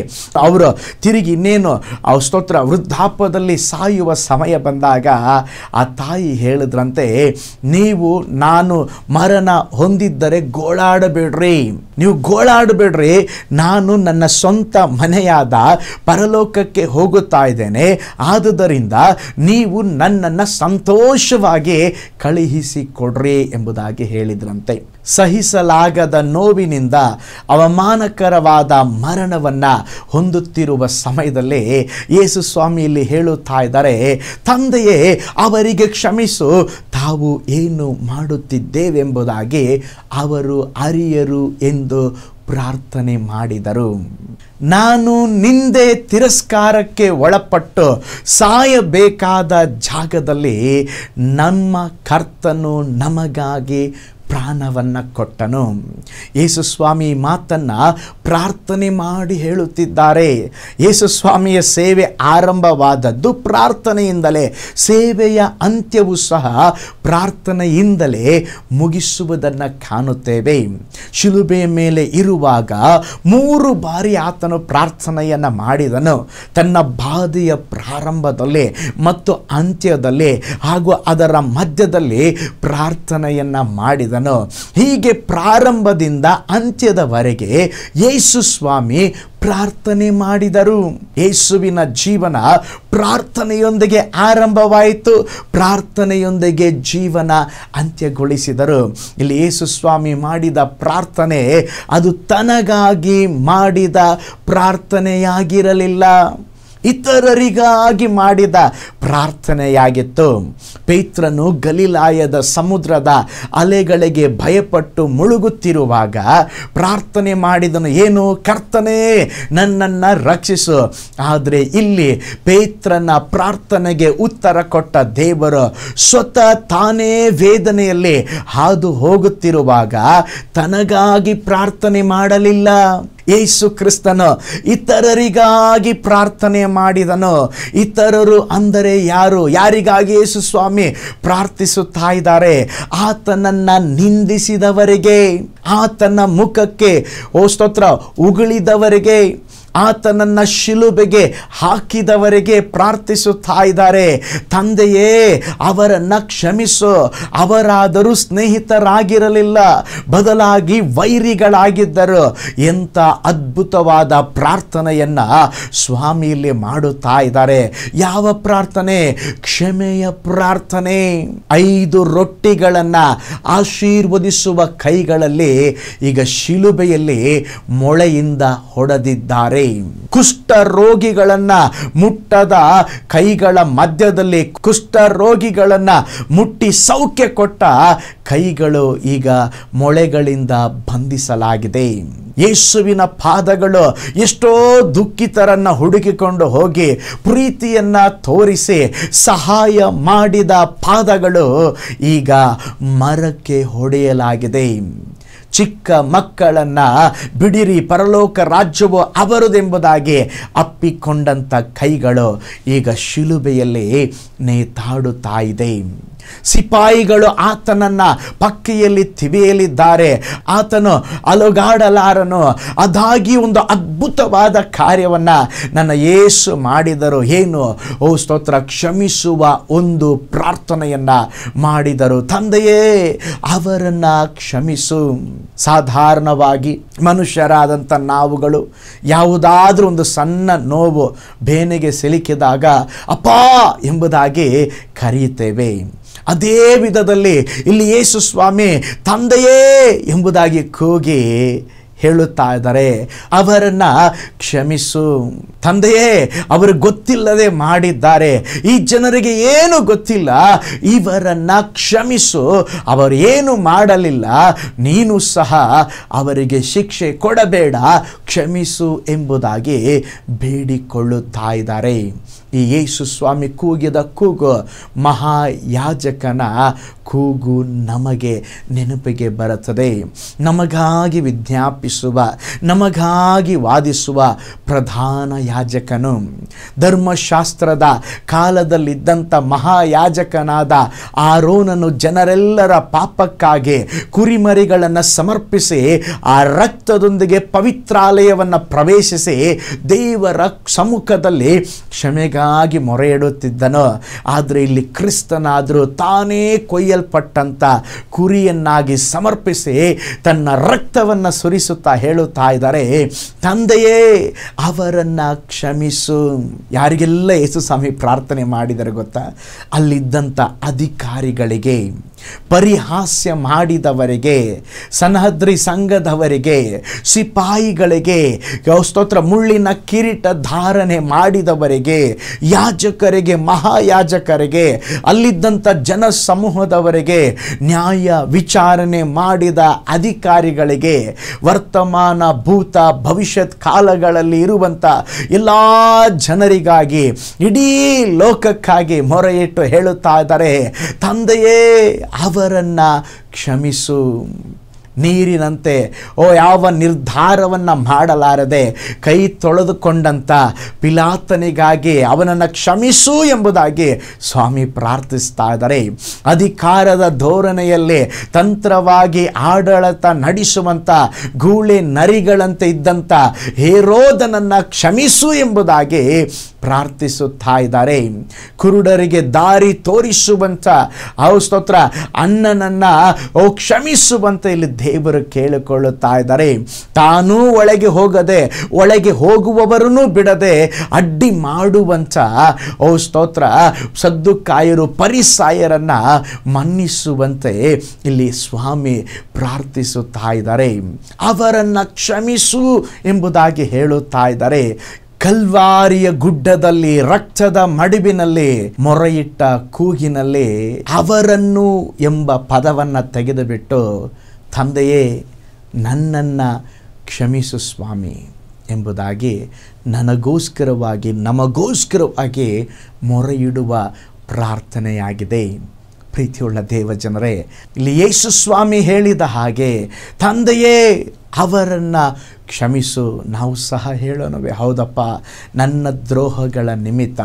Speaker 1: ಅವರು ತಿರುಗಿ ಇನ್ನೇನು ಆ ಸ್ತೋತ್ರ ವೃದ್ಧಾಪದಲ್ಲಿ ಸಾಯುವ ಸಮಯ ಬಂದಾಗ ಆ ತಾಯಿ ಹೇಳಿದ್ರಂತೆ ನೀವು ನಾನು ಮರಣ ಹೊಂದಿದ್ದರೆ ಗೋಳಾಡಬೇಡ್ರಿ ನೀವು ಗೋಳಾಡಬೇಡ ನಾನು ನನ್ನ ಸ್ವಂತ ಮನೆಯಾದ ಪರಲೋಕಕ್ಕೆ ಹೋಗುತ್ತಾ ಇದ್ದೇನೆ ಆದುದರಿಂದ ನೀವು ನನ್ನನ್ನು ಸಂತೋಷವಾಗಿ ಕಳುಹಿಸಿಕೊಡ್ರಿ ಎಂಬುದಾಗಿ ಹೇಳಿದ್ರಂತೆ ಸಹಿಸಲಾಗದ ನೋವಿನಿಂದ ಅವಮಾನಕರವಾದ ಮರಣವನ್ನ ಹೊಂದುತ್ತಿರುವ ಸಮಯದಲ್ಲಿ ಯೇಸು ಸ್ವಾಮಿಯಲ್ಲಿ ಹೇಳುತ್ತಾ ಇದ್ದಾರೆ ತಂದೆಯೇ ಅವರಿಗೆ ಕ್ಷಮಿಸು ತಾವು ಏನು ಮಾಡುತ್ತಿದ್ದೇವೆಂಬುದಾಗಿ ಅವರು ಅರಿಯರು ಎಂದು ಪ್ರಾರ್ಥನೆ ಮಾಡಿದರು ನಾನು ನಿಂದೆ ತಿರಸ್ಕಾರಕ್ಕೆ ಒಳಪಟ್ಟು ಸಾಯಬೇಕಾದ ಜಾಗದಲ್ಲಿ ನಮ್ಮ ಕರ್ತನು ನಮಗಾಗಿ ಪ್ರಾಣವನ್ನು ಕೊಟ್ಟನು ಯೇಸುಸ್ವಾಮಿ ಮಾತನ್ನು ಪ್ರಾರ್ಥನೆ ಮಾಡಿ ಹೇಳುತ್ತಿದ್ದಾರೆ ಯೇಸುಸ್ವಾಮಿಯ ಸೇವೆ ಆರಂಭವಾದದ್ದು ಪ್ರಾರ್ಥನೆಯಿಂದಲೇ ಸೇವೆಯ ಅಂತ್ಯವೂ ಸಹ ಪ್ರಾರ್ಥನೆಯಿಂದಲೇ ಮುಗಿಸುವುದನ್ನು ಕಾಣುತ್ತೇವೆ ಶಿಲುಬೆಯ ಮೇಲೆ ಇರುವಾಗ ಮೂರು ಬಾರಿ ಆತನು ಪ್ರಾರ್ಥನೆಯನ್ನು ಮಾಡಿದನು ತನ್ನ ಬಾಧೆಯ ಪ್ರಾರಂಭದಲ್ಲಿ ಮತ್ತು ಅಂತ್ಯದಲ್ಲಿ ಹಾಗೂ ಅದರ ಮಧ್ಯದಲ್ಲಿ ಪ್ರಾರ್ಥನೆಯನ್ನು ಮಾಡಿದನು ಮಾಡಿದನು ಹೀಗೆ ಪ್ರಾರಂಭದಿಂದ ಅಂತ್ಯದವರೆಗೆ ಯೇಸು ಸ್ವಾಮಿ ಪ್ರಾರ್ಥನೆ ಮಾಡಿದರು ಯೇಸುವಿನ ಜೀವನ ಪ್ರಾರ್ಥನೆಯೊಂದಿಗೆ ಆರಂಭವಾಯಿತು ಪ್ರಾರ್ಥನೆಯೊಂದಿಗೆ ಜೀವನ ಅಂತ್ಯಗೊಳಿಸಿದರು ಇಲ್ಲಿ ಯೇಸು ಸ್ವಾಮಿ ಮಾಡಿದ ಪ್ರಾರ್ಥನೆ ಅದು ತನಗಾಗಿ ಮಾಡಿದ ಪ್ರಾರ್ಥನೆಯಾಗಿರಲಿಲ್ಲ ಇತರರಿಗಾಗಿ ಮಾಡಿದ ಪ್ರಾರ್ಥನೆಯಾಗಿತ್ತು ಪೈತ್ರನು ಗಲಿಲಾಯದ ಸಮುದ್ರದ ಅಲೆಗಳಿಗೆ ಭಯಪಟ್ಟು ಮುಳುಗುತ್ತಿರುವಾಗ ಪ್ರಾರ್ಥನೆ ಮಾಡಿದನು ಏನು ಕರ್ತನೇ ನನ್ನನ್ನು ರಕ್ಷಿಸು ಆದರೆ ಇಲ್ಲಿ ಪೈತ್ರನ ಪ್ರಾರ್ಥನೆಗೆ ಉತ್ತರ ಕೊಟ್ಟ ದೇವರು ಸ್ವತಃ ತಾನೇ ವೇದನೆಯಲ್ಲಿ ಹಾದು ಹೋಗುತ್ತಿರುವಾಗ ತನಗಾಗಿ ಪ್ರಾರ್ಥನೆ ಮಾಡಲಿಲ್ಲ ಯೇಸು ಕ್ರಿಸ್ತನು ಇತರರಿಗಾಗಿ ಪ್ರಾರ್ಥನೆ ಮಾಡಿದನು ಇತರರು ಅಂದರೆ ಯಾರು ಯಾರಿಗಾಗಿ ಯೇಸು ಸ್ವಾಮಿ ಪ್ರಾರ್ಥಿಸುತ್ತಾ ಇದ್ದಾರೆ ಆತನನ್ನು ನಿಂದಿಸಿದವರಿಗೆ ಆತನ ಮುಖಕ್ಕೆ ಓ ಉಗುಳಿದವರಿಗೆ ಆತನನ್ನ ಶಿಲುಬೆಗೆ ಹಾಕಿದವರಿಗೆ ಪ್ರಾರ್ಥಿಸುತ್ತಾ ಇದ್ದಾರೆ ತಂದೆಯೇ ಅವರನ್ನ ಕ್ಷಮಿಸು ಅವರಾದರೂ ಸ್ನೇಹಿತರಾಗಿರಲಿಲ್ಲ ಬದಲಾಗಿ ವೈರಿಗಳಾಗಿದ್ದರು ಎಂಥ ಅದ್ಭುತವಾದ ಪ್ರಾರ್ಥನೆಯನ್ನ ಸ್ವಾಮಿ ಮಾಡುತ್ತಾ ಇದ್ದಾರೆ ಯಾವ ಪ್ರಾರ್ಥನೆ ಕ್ಷಮೆಯ ಪ್ರಾರ್ಥನೆ ಐದು ರೊಟ್ಟಿಗಳನ್ನ ಆಶೀರ್ವದಿಸುವ ಕೈಗಳಲ್ಲಿ ಈಗ ಶಿಲುಬೆಯಲ್ಲಿ ಮೊಳೆಯಿಂದ ಹೊಡೆದಿದ್ದಾರೆ ಕುಷ್ಠ ರೋಗಿಗಳನ್ನು ಮುಟ್ಟದ ಕೈಗಳ ಮಧ್ಯದಲ್ಲಿ ಕುಷ್ಠ ರೋಗಿಗಳನ್ನು ಮುಟ್ಟಿ ಸೌಖ್ಯ ಕೊಟ್ಟ ಕೈಗಳು ಈಗ ಮೊಳೆಗಳಿಂದ ಬಂಧಿಸಲಾಗಿದೆ ಯೇಸುವಿನ ಪಾದಗಳು ಎಷ್ಟೋ ದುಃಖಿತರನ್ನು ಹುಡುಕಿಕೊಂಡು ಹೋಗಿ ಪ್ರೀತಿಯನ್ನು ತೋರಿಸಿ ಸಹಾಯ ಮಾಡಿದ ಪಾದಗಳು ಈಗ ಮರಕ್ಕೆ ಹೊಡೆಯಲಾಗಿದೆ ಚಿಕ್ಕ ಮಕ್ಕಳನ್ನು ಬಿಡಿರಿ ಪರಲೋಕ ರಾಜ್ಯವು ಅವರದೆಂಬುದಾಗಿ ಅಪ್ಪಿಕೊಂಡಂಥ ಕೈಗಳು ಈಗ ಶಿಲುಬೆಯಲ್ಲಿ ನೇತಾಡುತ್ತಾ ಇದೆ ಸಿಪಾಯಿಗಳು ಆತನನ್ನು ಪಕ್ಕೆಯಲ್ಲಿ ತಿವಿಯಲಿದ್ದಾರೆ ಆತನು ಅಲುಗಾಡಲಾರನು ಅದಾಗಿ ಒಂದು ಅದ್ಭುತವಾದ ಕಾರ್ಯವನ್ನು ನನ್ನ ಯೇಸು ಮಾಡಿದರು ಏನು ಓ ಸ್ತೋತ್ರ ಕ್ಷಮಿಸುವ ಒಂದು ಪ್ರಾರ್ಥನೆಯನ್ನು ಮಾಡಿದರು ತಂದೆಯೇ ಅವರನ್ನು ಕ್ಷಮಿಸು ಸಾಧಾರಣವಾಗಿ ಮನುಷ್ಯರಾದಂಥ ನಾವುಗಳು ಯಾವುದಾದ್ರೂ ಒಂದು ಸಣ್ಣ ನೋವು ಬೇನೆಗೆ ಸಿಲುಕಿದಾಗ ಅಪಾ ಎಂಬುದಾಗಿ ಕರೆಯುತ್ತೇವೆ ಅದೇ ವಿಧದಲ್ಲಿ ಇಲ್ಲಿ ಯೇಸು ಸ್ವಾಮಿ ತಂದೆಯೇ ಎಂಬುದಾಗಿ ಕೂಗಿ ಹೇಳುತ್ತಾ ಇದ್ದಾರೆ ಅವರನ್ನು ಕ್ಷಮಿಸು ತಂದೆಯೇ ಅವರು ಗೊತ್ತಿಲ್ಲದೆ ಮಾಡಿದ್ದಾರೆ ಈ ಜನರಿಗೆ ಏನು ಗೊತ್ತಿಲ್ಲ ಇವರನ್ನು ಕ್ಷಮಿಸು ಅವರು ಏನು ಮಾಡಲಿಲ್ಲ ನೀನು ಸಹ ಅವರಿಗೆ ಶಿಕ್ಷೆ ಕೊಡಬೇಡ ಕ್ಷಮಿಸು ಎಂಬುದಾಗಿ ಬೇಡಿಕೊಳ್ಳುತ್ತಾ ಇದ್ದಾರೆ ಈ ಯೇಸು ಸ್ವಾಮಿ ಕೂಗಿದ ಕೂಗು ಮಹಾಯಾಜಕನ ಕೂಗು ನಮಗೆ ನೆನಪಿಗೆ ಬರುತ್ತದೆ ನಮಗಾಗಿ ವಿಜ್ಞಾಪಿಸುವ ನಮಗಾಗಿ ವಾದಿಸುವ ಪ್ರಧಾನ ಯಾಜಕನು ಧರ್ಮಶಾಸ್ತ್ರದ ಕಾಲದಲ್ಲಿದ್ದಂಥ ಮಹಾಯಾಜಕನಾದ ಆರೋನನು ಜನರೆಲ್ಲರ ಪಾಪಕ್ಕಾಗಿ ಕುರಿಮರಿಗಳನ್ನು ಸಮರ್ಪಿಸಿ ಆ ರಕ್ತದೊಂದಿಗೆ ಪವಿತ್ರಾಲಯವನ್ನು ಪ್ರವೇಶಿಸಿ ದೇವರ ಸಮ್ಮುಖದಲ್ಲಿ ಕ್ಷಮೆಗ ಆಗಿ ಮೊರೆ ಇಡುತ್ತಿದ್ದನೋ ಆದರೆ ಇಲ್ಲಿ ಕ್ರಿಸ್ತನಾದರೂ ತಾನೇ ಕೊಯ್ಯಲ್ಪಟ್ಟಂಥ ಕುರಿಯನ್ನಾಗಿ ಸಮರ್ಪಿಸಿ ತನ್ನ ರಕ್ತವನ್ನು ಸುರಿಸುತ್ತಾ ಹೇಳುತ್ತಾ ಇದ್ದಾರೆ ತಂದೆಯೇ ಅವರನ್ನು ಕ್ಷಮಿಸು ಯಾರಿಗೆಲ್ಲ ಯೇಸು ಸ್ವಾಮಿ ಪ್ರಾರ್ಥನೆ ಮಾಡಿದರೆ ಗೊತ್ತಾ ಅಲ್ಲಿದ್ದಂಥ ಅಧಿಕಾರಿಗಳಿಗೆ ಪರಿಹಾಸ್ಯ ಮಾಡಿದವರಿಗೆ ಸನಹದ್ರಿ ಸಂಘದವರಿಗೆ ಸಿಪಾಯಿಗಳಿಗೆ ಸ್ತೋತ್ರ ಮುಳ್ಳಿನ ಕಿರೀಟ ಧಾರಣೆ ಮಾಡಿದವರಿಗೆ ಯಾಜಕರಿಗೆ ಮಹಾಯಾಜಕರಿಗೆ ಅಲ್ಲಿದ್ದಂಥ ಜನ ಸಮೂಹದವರಿಗೆ ನ್ಯಾಯ ವಿಚಾರಣೆ ಮಾಡಿದ ಅಧಿಕಾರಿಗಳಿಗೆ ವರ್ತಮಾನ ಭೂತ ಭವಿಷ್ಯತ್ ಕಾಲಗಳಲ್ಲಿ ಇರುವಂಥ ಎಲ್ಲ ಜನರಿಗಾಗಿ ಇಡೀ ಲೋಕಕ್ಕಾಗಿ ಮೊರೆಯಿಟ್ಟು ಹೇಳುತ್ತಾ ಇದ್ದಾರೆ ತಂದೆಯೇ ಅವರನ್ನು ಕ್ಷಮಿಸು ನೀರಿನಂತೆ ಓ ಯಾವ ನಿರ್ಧಾರವನ್ನು ಮಾಡಲಾರದೆ ಕೈ ತೊಳೆದುಕೊಂಡಂಥ ಪಿಲಾತನಿಗಾಗಿ ಅವನನ್ನು ಕ್ಷಮಿಸು ಎಂಬುದಾಗಿ ಸ್ವಾಮಿ ಪ್ರಾರ್ಥಿಸ್ತಾ ಇದ್ದಾರೆ ಅಧಿಕಾರದ ಧೋರಣೆಯಲ್ಲಿ ತಂತ್ರವಾಗಿ ಆಡಳಿತ ನಡೆಸುವಂಥ ಗೂಳೆ ನರಿಗಳಂತೆ ಇದ್ದಂಥ ಹೇರೋದನನ್ನು ಕ್ಷಮಿಸು ಎಂಬುದಾಗಿ ಪ್ರಾರ್ಥಿಸುತ್ತಾ ಇದ್ದಾರೆ ಕುರುಡರಿಗೆ ದಾರಿ ತೋರಿಸುವಂಥ ಸ್ತೋತ್ರ ಅನ್ನನನ್ನು ಓ ಕ್ಷಮಿಸುವಂತೆ ಇಲ್ಲಿ ದೇವರು ಕೇಳಿಕೊಳ್ಳುತ್ತಾ ಇದ್ದಾರೆ ತಾನೂ ಒಳಗೆ ಹೋಗದೆ ಒಳಗೆ ಹೋಗುವವರನ್ನು ಬಿಡದೆ ಅಡ್ಡಿ ಮಾಡುವಂಥ ಓ ಸ್ತೋತ್ರ ಸದ್ದು ಕಾಯರು ಪರಿಸಾಯರನ್ನು ಮನ್ನಿಸುವಂತೆ ಇಲ್ಲಿ ಸ್ವಾಮಿ ಪ್ರಾರ್ಥಿಸುತ್ತಾ ಇದ್ದಾರೆ ಅವರನ್ನು ಕ್ಷಮಿಸು ಎಂಬುದಾಗಿ ಹೇಳುತ್ತಾ ಇದ್ದಾರೆ ಕಲ್ವಾರಿಯ ಗುಡ್ಡದಲ್ಲಿ ರಕ್ತದ ಮಡಿಬಿನಲ್ಲಿ ಮೊರೆಯಿಟ್ಟ ಕೂಗಿನಲ್ಲಿ ಅವರನ್ನು ಎಂಬ ಪದವನ್ನು ತೆಗೆದುಬಿಟ್ಟು ತಂದೆಯೇ ನನ್ನನ್ನು ಕ್ಷಮಿಸು ಸ್ವಾಮಿ ಎಂಬುದಾಗಿ ನನಗೋಸ್ಕರವಾಗಿ ನಮಗೋಸ್ಕರವಾಗಿ ಮೊರೆಯಿಡುವ ಪ್ರಾರ್ಥನೆಯಾಗಿದೆ ಪ್ರೀತಿಯುಳ್ಳ ದೇವಜನರೇ ಇಲ್ಲಿ ಯೇಸು ಸ್ವಾಮಿ ಹೇಳಿದ ಹಾಗೆ ತಂದೆಯೇ ಅವರನ್ನು ಕ್ಷಮಿಸು ನಾವು ಸಹ ಹೇಳೋಣವೇ ಹೌದಪ್ಪ ನನ್ನ ದ್ರೋಹಗಳ ನಿಮಿತ್ತ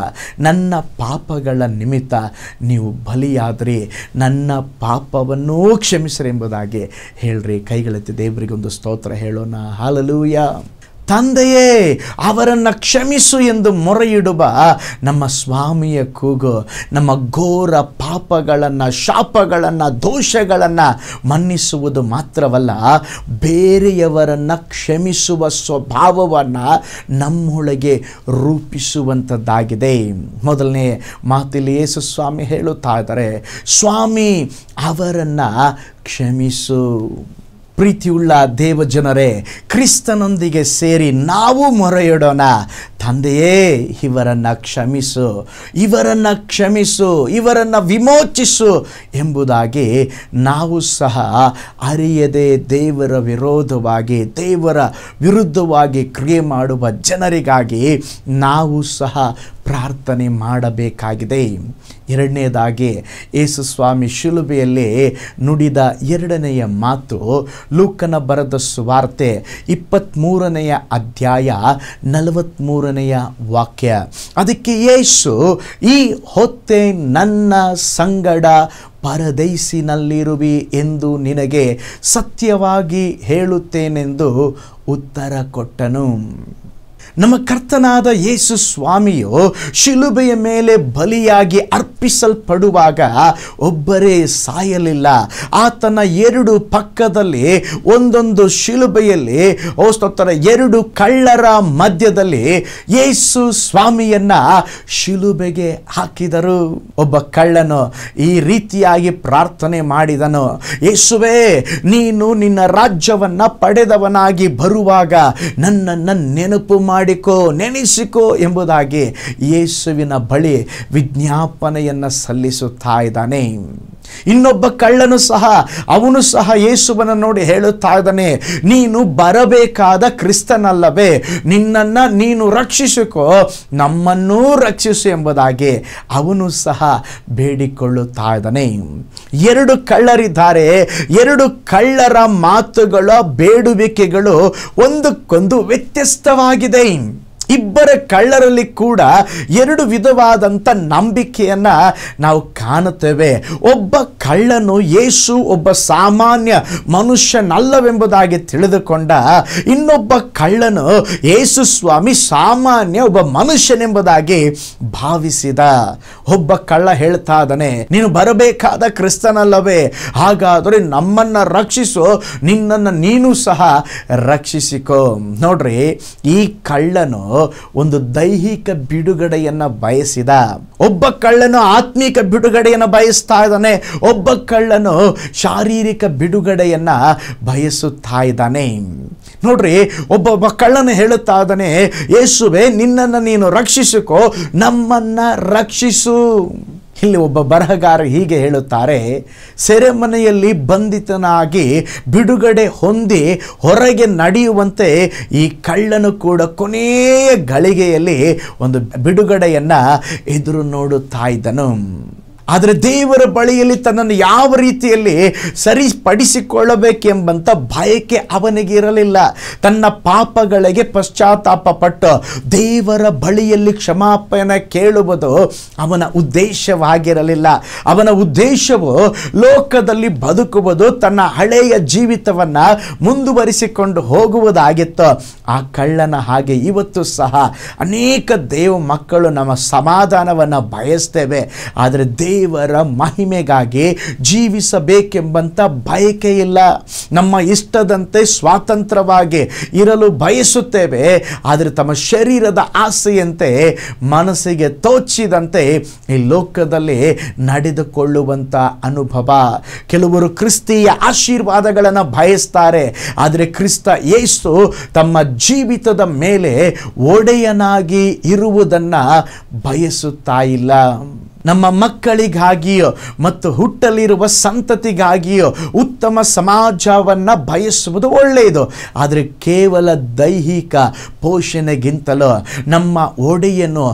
Speaker 1: ನನ್ನ ಪಾಪಗಳ ನಿಮಿತ್ತ ನೀವು ಬಲಿಯಾದ್ರಿ ನನ್ನ ಪಾಪವನ್ನು ಕ್ಷಮಿಸ್ರಿ ಎಂಬುದಾಗಿ ಹೇಳ್ರಿ ಕೈಗಳೆತ್ತಿ ದೇವರಿಗೊಂದು ಸ್ತೋತ್ರ ಹೇಳೋಣ ಹಾಲಲೂಯ ತಂದೆಯೇ ಅವರನ್ನು ಕ್ಷಮಿಸು ಎಂದು ಮೊರೆಯಿಡುವ ನಮ್ಮ ಸ್ವಾಮಿಯ ಕೂಗು ನಮ್ಮ ಘೋರ ಪಾಪಗಳನ್ನು ಶಾಪಗಳನ್ನು ದೋಷಗಳನ್ನು ಮನ್ನಿಸುವುದು ಮಾತ್ರವಲ್ಲ ಬೇರೆಯವರನ್ನು ಕ್ಷಮಿಸುವ ಸ್ವಭಾವವನ್ನು ನಮ್ಮೊಳಗೆ ರೂಪಿಸುವಂಥದ್ದಾಗಿದೆ ಮೊದಲನೇ ಮಾತಿಲಿ ಯೇಸು ಸ್ವಾಮಿ ಹೇಳುತ್ತಾ ಇದ್ದಾರೆ ಸ್ವಾಮಿ ಅವರನ್ನು ಕ್ಷಮಿಸು ಪ್ರೀತಿಯುಳ್ಳ ದೇವಜನರೇ ಕ್ರಿಸ್ತನೊಂದಿಗೆ ಸೇರಿ ನಾವು ಮೊರೆಯಿಡೋಣ ತಂದೆಯೇ ಇವರನ್ನು ಕ್ಷಮಿಸು ಇವರನ್ನು ಕ್ಷಮಿಸು ಇವರನ್ನು ವಿಮೋಚಿಸು ಎಂಬುದಾಗಿ ನಾವು ಸಹ ಅರಿಯದೆ ದೇವರ ವಿರೋಧವಾಗಿ ದೇವರ ವಿರುದ್ಧವಾಗಿ ಕ್ರಿಯೆ ಮಾಡುವ ಜನರಿಗಾಗಿ ನಾವು ಸಹ ಪ್ರಾರ್ಥನೆ ಮಾಡಬೇಕಾಗಿದೆ ಎರಡನೇದಾಗಿ ಯೇಸು ಸ್ವಾಮಿ ಶಿಲುಬೆಯಲ್ಲಿ ನುಡಿದ ಎರಡನೆಯ ಮಾತು ಲೂಕನ ಬರದ ಸುವಾರ್ತೆ ಇಪ್ಪತ್ತ್ಮೂರನೆಯ ಅಧ್ಯಾಯ ನಲವತ್ತ್ಮೂರನೆಯ ವಾಕ್ಯ ಅದಕ್ಕೆ ಯೇಸು ಈ ಹೊತ್ತೆ ನನ್ನ ಸಂಗಡ ಪರದೈಸಿನಲ್ಲಿರುವಿ ಎಂದು ನಿನಗೆ ಸತ್ಯವಾಗಿ ಹೇಳುತ್ತೇನೆಂದು ಉತ್ತರ ಕೊಟ್ಟನು ನಮ್ಮ ಕರ್ತನಾದ ಯೇಸು ಸ್ವಾಮಿಯು ಶಿಲುಬೆಯ ಮೇಲೆ ಬಲಿಯಾಗಿ ಅರ್ಪಿಸಲ್ಪಡುವಾಗ ಒಬ್ಬರೇ ಸಾಯಲಿಲ್ಲ ಆತನ ಎರಡು ಪಕ್ಕದಲ್ಲಿ ಒಂದೊಂದು ಶಿಲುಬೆಯಲ್ಲಿ ಓಸ್ತೋತ್ತರ ಎರಡು ಕಳ್ಳರ ಮಧ್ಯದಲ್ಲಿ ಯೇಸು ಸ್ವಾಮಿಯನ್ನ ಶಿಲುಬೆಗೆ ಹಾಕಿದರು ಒಬ್ಬ ಕಳ್ಳನು ಈ ರೀತಿಯಾಗಿ ಪ್ರಾರ್ಥನೆ ಮಾಡಿದನು ಯೇಸುವೇ ನೀನು ನಿನ್ನ ರಾಜ್ಯವನ್ನು ಪಡೆದವನಾಗಿ ಬರುವಾಗ ನನ್ನನ್ನು ನೆನಪು ಮಾಡಿ ಮಾಡಿಕೋ ನೆನೆಸಿಕೋ ಎಂಬುದಾಗಿ ಯೇಸುವಿನ ಬಳಿ ವಿಜ್ಞಾಪನೆಯನ್ನು ಸಲ್ಲಿಸುತ್ತಾ ಇದ್ದಾನೆ ಇನ್ನೊಬ್ಬ ಕಳ್ಳನು ಸಹ ಅವನು ಸಹ ಯೇಸುವನ ನೋಡಿ ಹೇಳುತ್ತಾ ಇದ್ದಾನೆ ನೀನು ಬರಬೇಕಾದ ಕ್ರಿಸ್ತನಲ್ಲವೇ ನಿನ್ನನ್ನು ನೀನು ರಕ್ಷಿಸಿಕೋ ನಮ್ಮನ್ನೂ ರಕ್ಷಿಸು ಎಂಬುದಾಗಿ ಅವನು ಸಹ ಬೇಡಿಕೊಳ್ಳುತ್ತಾ ಇದ್ದಾನೆ ಎರಡು ಕಳ್ಳರಿದ್ದಾರೆ ಎರಡು ಕಳ್ಳರ ಮಾತುಗಳ ಬೇಡುವಿಕೆಗಳು ಒಂದಕ್ಕೊಂದು ವ್ಯತ್ಯಸ್ತವಾಗಿದೆ ಇಬ್ಬರ ಕಳ್ಳರಲ್ಲಿ ಕೂಡ ಎರಡು ವಿಧವಾದಂಥ ನಂಬಿಕೆಯನ್ನು ನಾವು ಕಾಣುತ್ತೇವೆ ಒಬ್ಬ ಕಳ್ಳನು ಯೇಸು ಒಬ್ಬ ಸಾಮಾನ್ಯ ಮನುಷ್ಯನಲ್ಲವೆಂಬುದಾಗಿ ತಿಳಿದುಕೊಂಡ ಇನ್ನೊಬ್ಬ ಕಳ್ಳನು ಯೇಸು ಸ್ವಾಮಿ ಸಾಮಾನ್ಯ ಒಬ್ಬ ಮನುಷ್ಯನೆಂಬುದಾಗಿ ಭಾವಿಸಿದ ಒಬ್ಬ ಕಳ್ಳ ಹೇಳ್ತಾ ಇದ್ದಾನೆ ನೀನು ಬರಬೇಕಾದ ಕ್ರಿಸ್ತನಲ್ಲವೇ ಹಾಗಾದರೆ ನಮ್ಮನ್ನು ರಕ್ಷಿಸು ನಿನ್ನನ್ನು ನೀನು ಸಹ ರಕ್ಷಿಸಿಕೋ ನೋಡ್ರಿ ಈ ಕಳ್ಳನು ಒಂದು ದೈಹಿಕ ಬಿಡುಗಡೆಯನ್ನು ಬಯಸಿದ ಒಬ್ಬ ಕಳ್ಳನು ಆತ್ಮೀಕ ಬಿಡುಗಡೆಯನ್ನು ಬಯಸ್ತಾ ಇದ್ದಾನೆ ಒಬ್ಬ ಕಳ್ಳನು ಶಾರೀರಿಕ ಬಿಡುಗಡೆಯನ್ನು ಬಯಸುತ್ತಾ ಇದ್ದಾನೆ ನೋಡ್ರಿ ಒಬ್ಬೊಬ್ಬ ಕಳ್ಳನು ಹೇಳುತ್ತಾ ಇದ್ದಾನೆ ಯೇಸುವೆ ನಿನ್ನನ್ನು ನೀನು ರಕ್ಷಿಸಿಕೋ ನಮ್ಮನ್ನು ರಕ್ಷಿಸು ಇಲ್ಲಿ ಒಬ್ಬ ಬರಹಗಾರ ಹೀಗೆ ಹೇಳುತ್ತಾರೆ ಸೆರೆಮನೆಯಲ್ಲಿ ಬಂಧಿತನಾಗಿ ಬಿಡುಗಡೆ ಹೊಂದಿ ಹೊರಗೆ ನಡೆಯುವಂತೆ ಈ ಕಳ್ಳನು ಕೂಡ ಕೊನೆಯ ಗಳಿಗೆಯಲ್ಲಿ ಒಂದು ಬಿಡುಗಡೆಯನ್ನು ಎದುರು ನೋಡುತ್ತಾ ಇದ್ದನು ಆದರೆ ದೇವರ ಬಳಿಯಲ್ಲಿ ತನ್ನನ್ನು ಯಾವ ರೀತಿಯಲ್ಲಿ ಸರಿಪಡಿಸಿಕೊಳ್ಳಬೇಕೆಂಬಂಥ ಬಯಕೆ ಅವನಿಗೆ ಇರಲಿಲ್ಲ ತನ್ನ ಪಾಪಗಳಿಗೆ ಪಶ್ಚಾತ್ತಾಪ ಪಟ್ಟು ದೇವರ ಬಳಿಯಲ್ಲಿ ಕ್ಷಮಾಪಣೆ ಕೇಳುವುದು ಅವನ ಉದ್ದೇಶವಾಗಿರಲಿಲ್ಲ ಅವನ ಉದ್ದೇಶವು ಲೋಕದಲ್ಲಿ ಬದುಕುವುದು ತನ್ನ ಹಳೆಯ ಜೀವಿತವನ್ನು ಮುಂದುವರಿಸಿಕೊಂಡು ಹೋಗುವುದಾಗಿತ್ತು ಆ ಕಳ್ಳನ ಹಾಗೆ ಇವತ್ತು ಸಹ ಅನೇಕ ದೇವ ಮಕ್ಕಳು ನಮ್ಮ ಸಮಾಧಾನವನ್ನು ಬಯಸ್ತೇವೆ ಆದರೆ ದೇವ ದೇವರ ಮಹಿಮೆಗಾಗಿ ಜೀವಿಸಬೇಕೆಂಬಂಥ ಬಯಕೆ ಇಲ್ಲ ನಮ್ಮ ಇಷ್ಟದಂತೆ ಸ್ವಾತಂತ್ರ್ಯವಾಗಿ ಇರಲು ಬಯಸುತ್ತೇವೆ ಆದರೆ ತಮ್ಮ ಶರೀರದ ಆಸೆಯಂತೆ ಮನಸ್ಸಿಗೆ ತೋಚಿದಂತೆ ಈ ಲೋಕದಲ್ಲಿ ನಡೆದುಕೊಳ್ಳುವಂಥ ಅನುಭವ ಕೆಲವರು ಕ್ರಿಸ್ತಿಯ ಆಶೀರ್ವಾದಗಳನ್ನು ಬಯಸ್ತಾರೆ ಆದರೆ ಕ್ರಿಸ್ತ ಯೇಸು ತಮ್ಮ ಜೀವಿತದ ಮೇಲೆ ಒಡೆಯನಾಗಿ ಇರುವುದನ್ನು ಬಯಸುತ್ತಾ ಇಲ್ಲ ನಮ್ಮ ಮಕ್ಕಳಿಗಾಗಿಯೋ ಮತ್ತು ಹುಟ್ಟಲಿರುವ ಸಂತತಿಗಾಗಿಯೋ ಉತ್ತಮ ಸಮಾಜವನ್ನು ಬಯಸುವುದು ಒಳ್ಳೆಯದು ಆದರೆ ಕೇವಲ ದೈಹಿಕ ಪೋಷಣೆಗಿಂತಲೂ ನಮ್ಮ ಒಡೆಯನು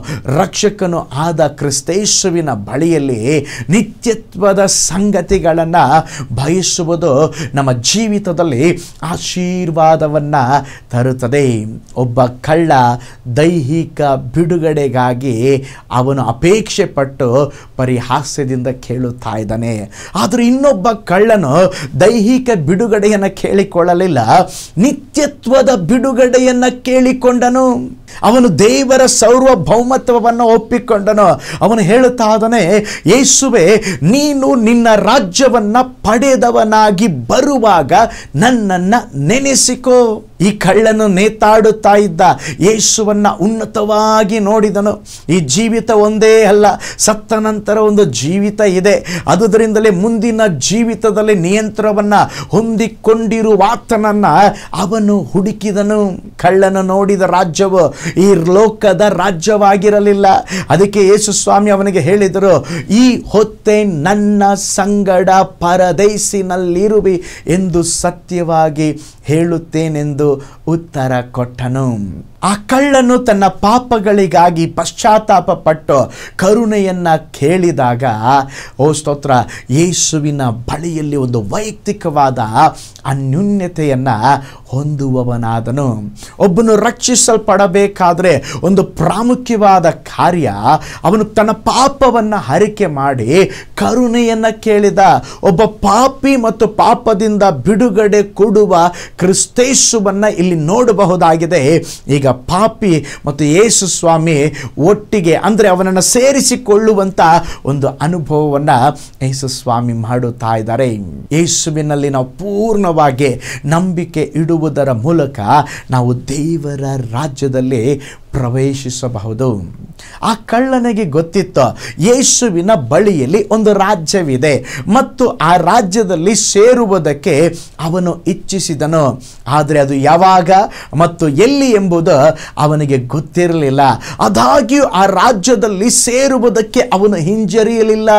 Speaker 1: ರಕ್ಷಕನು ಆದ ಕ್ರಿಸ್ತೇಶುವಿನ ಬಳಿಯಲ್ಲಿ ನಿತ್ಯತ್ವದ ಸಂಗತಿಗಳನ್ನು ಬಯಸುವುದು ನಮ್ಮ ಜೀವಿತದಲ್ಲಿ ಆಶೀರ್ವಾದವನ್ನು ತರುತ್ತದೆ ಒಬ್ಬ ಕಳ್ಳ ದೈಹಿಕ ಬಿಡುಗಡೆಗಾಗಿ ಅವನು ಅಪೇಕ್ಷೆ ಪಟ್ಟು ಪರಿಹಾಸ್ಯದಿಂದ ಕೇಳುತ್ತಾ ಇದ್ದಾನೆ ಆದರೆ ಇನ್ನೊಬ್ಬ ಕಳ್ಳನು ದೈಹಿಕ ಬಿಡುಗಡೆಯನ್ನು ಕೇಳಿಕೊಳ್ಳಲಿಲ್ಲ ನಿತ್ಯತ್ವದ ಬಿಡುಗಡೆಯನ್ನ ಕೇಳಿಕೊಂಡನು ಅವನು ದೇವರ ಸಾರ್ವಭೌಮತ್ವವನ್ನು ಒಪ್ಪಿಕೊಂಡನು ಅವನು ಹೇಳುತ್ತಾ ಇದ್ದಾನೆ ಯೇಸುವೆ ನೀನು ನಿನ್ನ ರಾಜ್ಯವನ್ನ ಪಡೆದವನಾಗಿ ಬರುವಾಗ ನನ್ನನ್ನ ನೆನೆಸಿಕೋ ಈ ಕಳ್ಳನು ನೇತಾಡುತ್ತಾ ಇದ್ದ ಯೇಸುವನ್ನ ಉನ್ನತವಾಗಿ ನೋಡಿದನು ಈ ಜೀವಿತ ಒಂದೇ ಅಲ್ಲ ಸತ್ ನಂತರ ಒಂದು ಜೀವಿತ ಇದೆ ಅದುದರಿಂದಲೇ ಮುಂದಿನ ಜೀವಿತದಲ್ಲಿ ನಿಯಂತ್ರಣವನ್ನು ಆತನನ್ನು ಅವನು ಹುಡುಕಿದನು ಕಳ್ಳನು ನೋಡಿದ ರಾಜ್ಯವು ಈ ಲೋಕದ ರಾಜ್ಯವಾಗಿರಲಿಲ್ಲ ಅದಕ್ಕೆ ಯೇಸು ಸ್ವಾಮಿ ಅವನಿಗೆ ಹೇಳಿದರು ಈ ಹೊತ್ತೆ ನನ್ನ ಸಂಗಡ ಪರದೈಸಿನಲ್ಲಿರುವಿ ಎಂದು ಸತ್ಯವಾಗಿ ಹೇಳುತ್ತೇನೆಂದು ಉತ್ತರ ಕೊಟ್ಟನು ಆ ಕಳ್ಳನು ತನ್ನ ಪಾಪಗಳಿಗಾಗಿ ಪಶ್ಚಾತ್ತಾಪ ಪಟ್ಟು ಕರುಣೆಯನ್ನು ಕೇಳಿದಾಗ ಓ ಸ್ತೋತ್ರ ಯೇಸುವಿನ ಬಳಿಯಲ್ಲಿ ಒಂದು ವೈಯಕ್ತಿಕವಾದ ಅನ್ಯೂನ್ಯತೆಯನ್ನು ಹೊಂದುವವನಾದನು ಒಬ್ಬನು ರಕ್ಷಿಸಲ್ಪಡಬೇಕಾದ್ರೆ ಒಂದು ಪ್ರಾಮುಖ್ಯವಾದ ಕಾರ್ಯ ಅವನು ತನ್ನ ಪಾಪವನ್ನು ಹರಿಕೆ ಮಾಡಿ ಕರುಣೆಯನ್ನು ಕೇಳಿದ ಒಬ್ಬ ಪಾಪಿ ಮತ್ತು ಪಾಪದಿಂದ ಬಿಡುಗಡೆ ಕೊಡುವ ಕ್ರಿಸ್ತೇಶುವನ್ನು ಇಲ್ಲಿ ನೋಡಬಹುದಾಗಿದೆ ಈಗ ಪಾಪಿ ಮತ್ತು ಯೇಸು ಸ್ವಾಮಿ ಒಟ್ಟಿಗೆ ಅಂದರೆ ಅವನನ್ನು ಸೇರಿಸಿಕೊಳ್ಳುವಂಥ ಒಂದು ಅನುಭವವನ್ನು ಯೇಸು ಸ್ವಾಮಿ ಮಾಡುತ್ತಾ ಇದ್ದಾರೆ ಯೇಸುವಿನಲ್ಲಿ ನಾವು ಪೂರ್ಣವಾಗಿ ನಂಬಿಕೆ ಇಡುವುದರ ಮೂಲಕ ನಾವು ದೇವರ ರಾಜ್ಯದಲ್ಲಿ ಪ್ರವೇಶಿಸಬಹುದು ಆ ಕಳ್ಳನಿಗೆ ಗೊತ್ತಿತ್ತು ಯೇಸುವಿನ ಬಳಿಯಲ್ಲಿ ಒಂದು ರಾಜ್ಯವಿದೆ ಮತ್ತು ಆ ರಾಜ್ಯದಲ್ಲಿ ಸೇರುವುದಕ್ಕೆ ಅವನು ಇಚ್ಛಿಸಿದನು ಆದರೆ ಅದು ಯಾವಾಗ ಮತ್ತು ಎಲ್ಲಿ ಎಂಬುದು ಅವನಿಗೆ ಗೊತ್ತಿರಲಿಲ್ಲ ಅದಾಗ್ಯೂ ಆ ರಾಜ್ಯದಲ್ಲಿ ಸೇರುವುದಕ್ಕೆ ಅವನು ಹಿಂಜರಿಯಲಿಲ್ಲ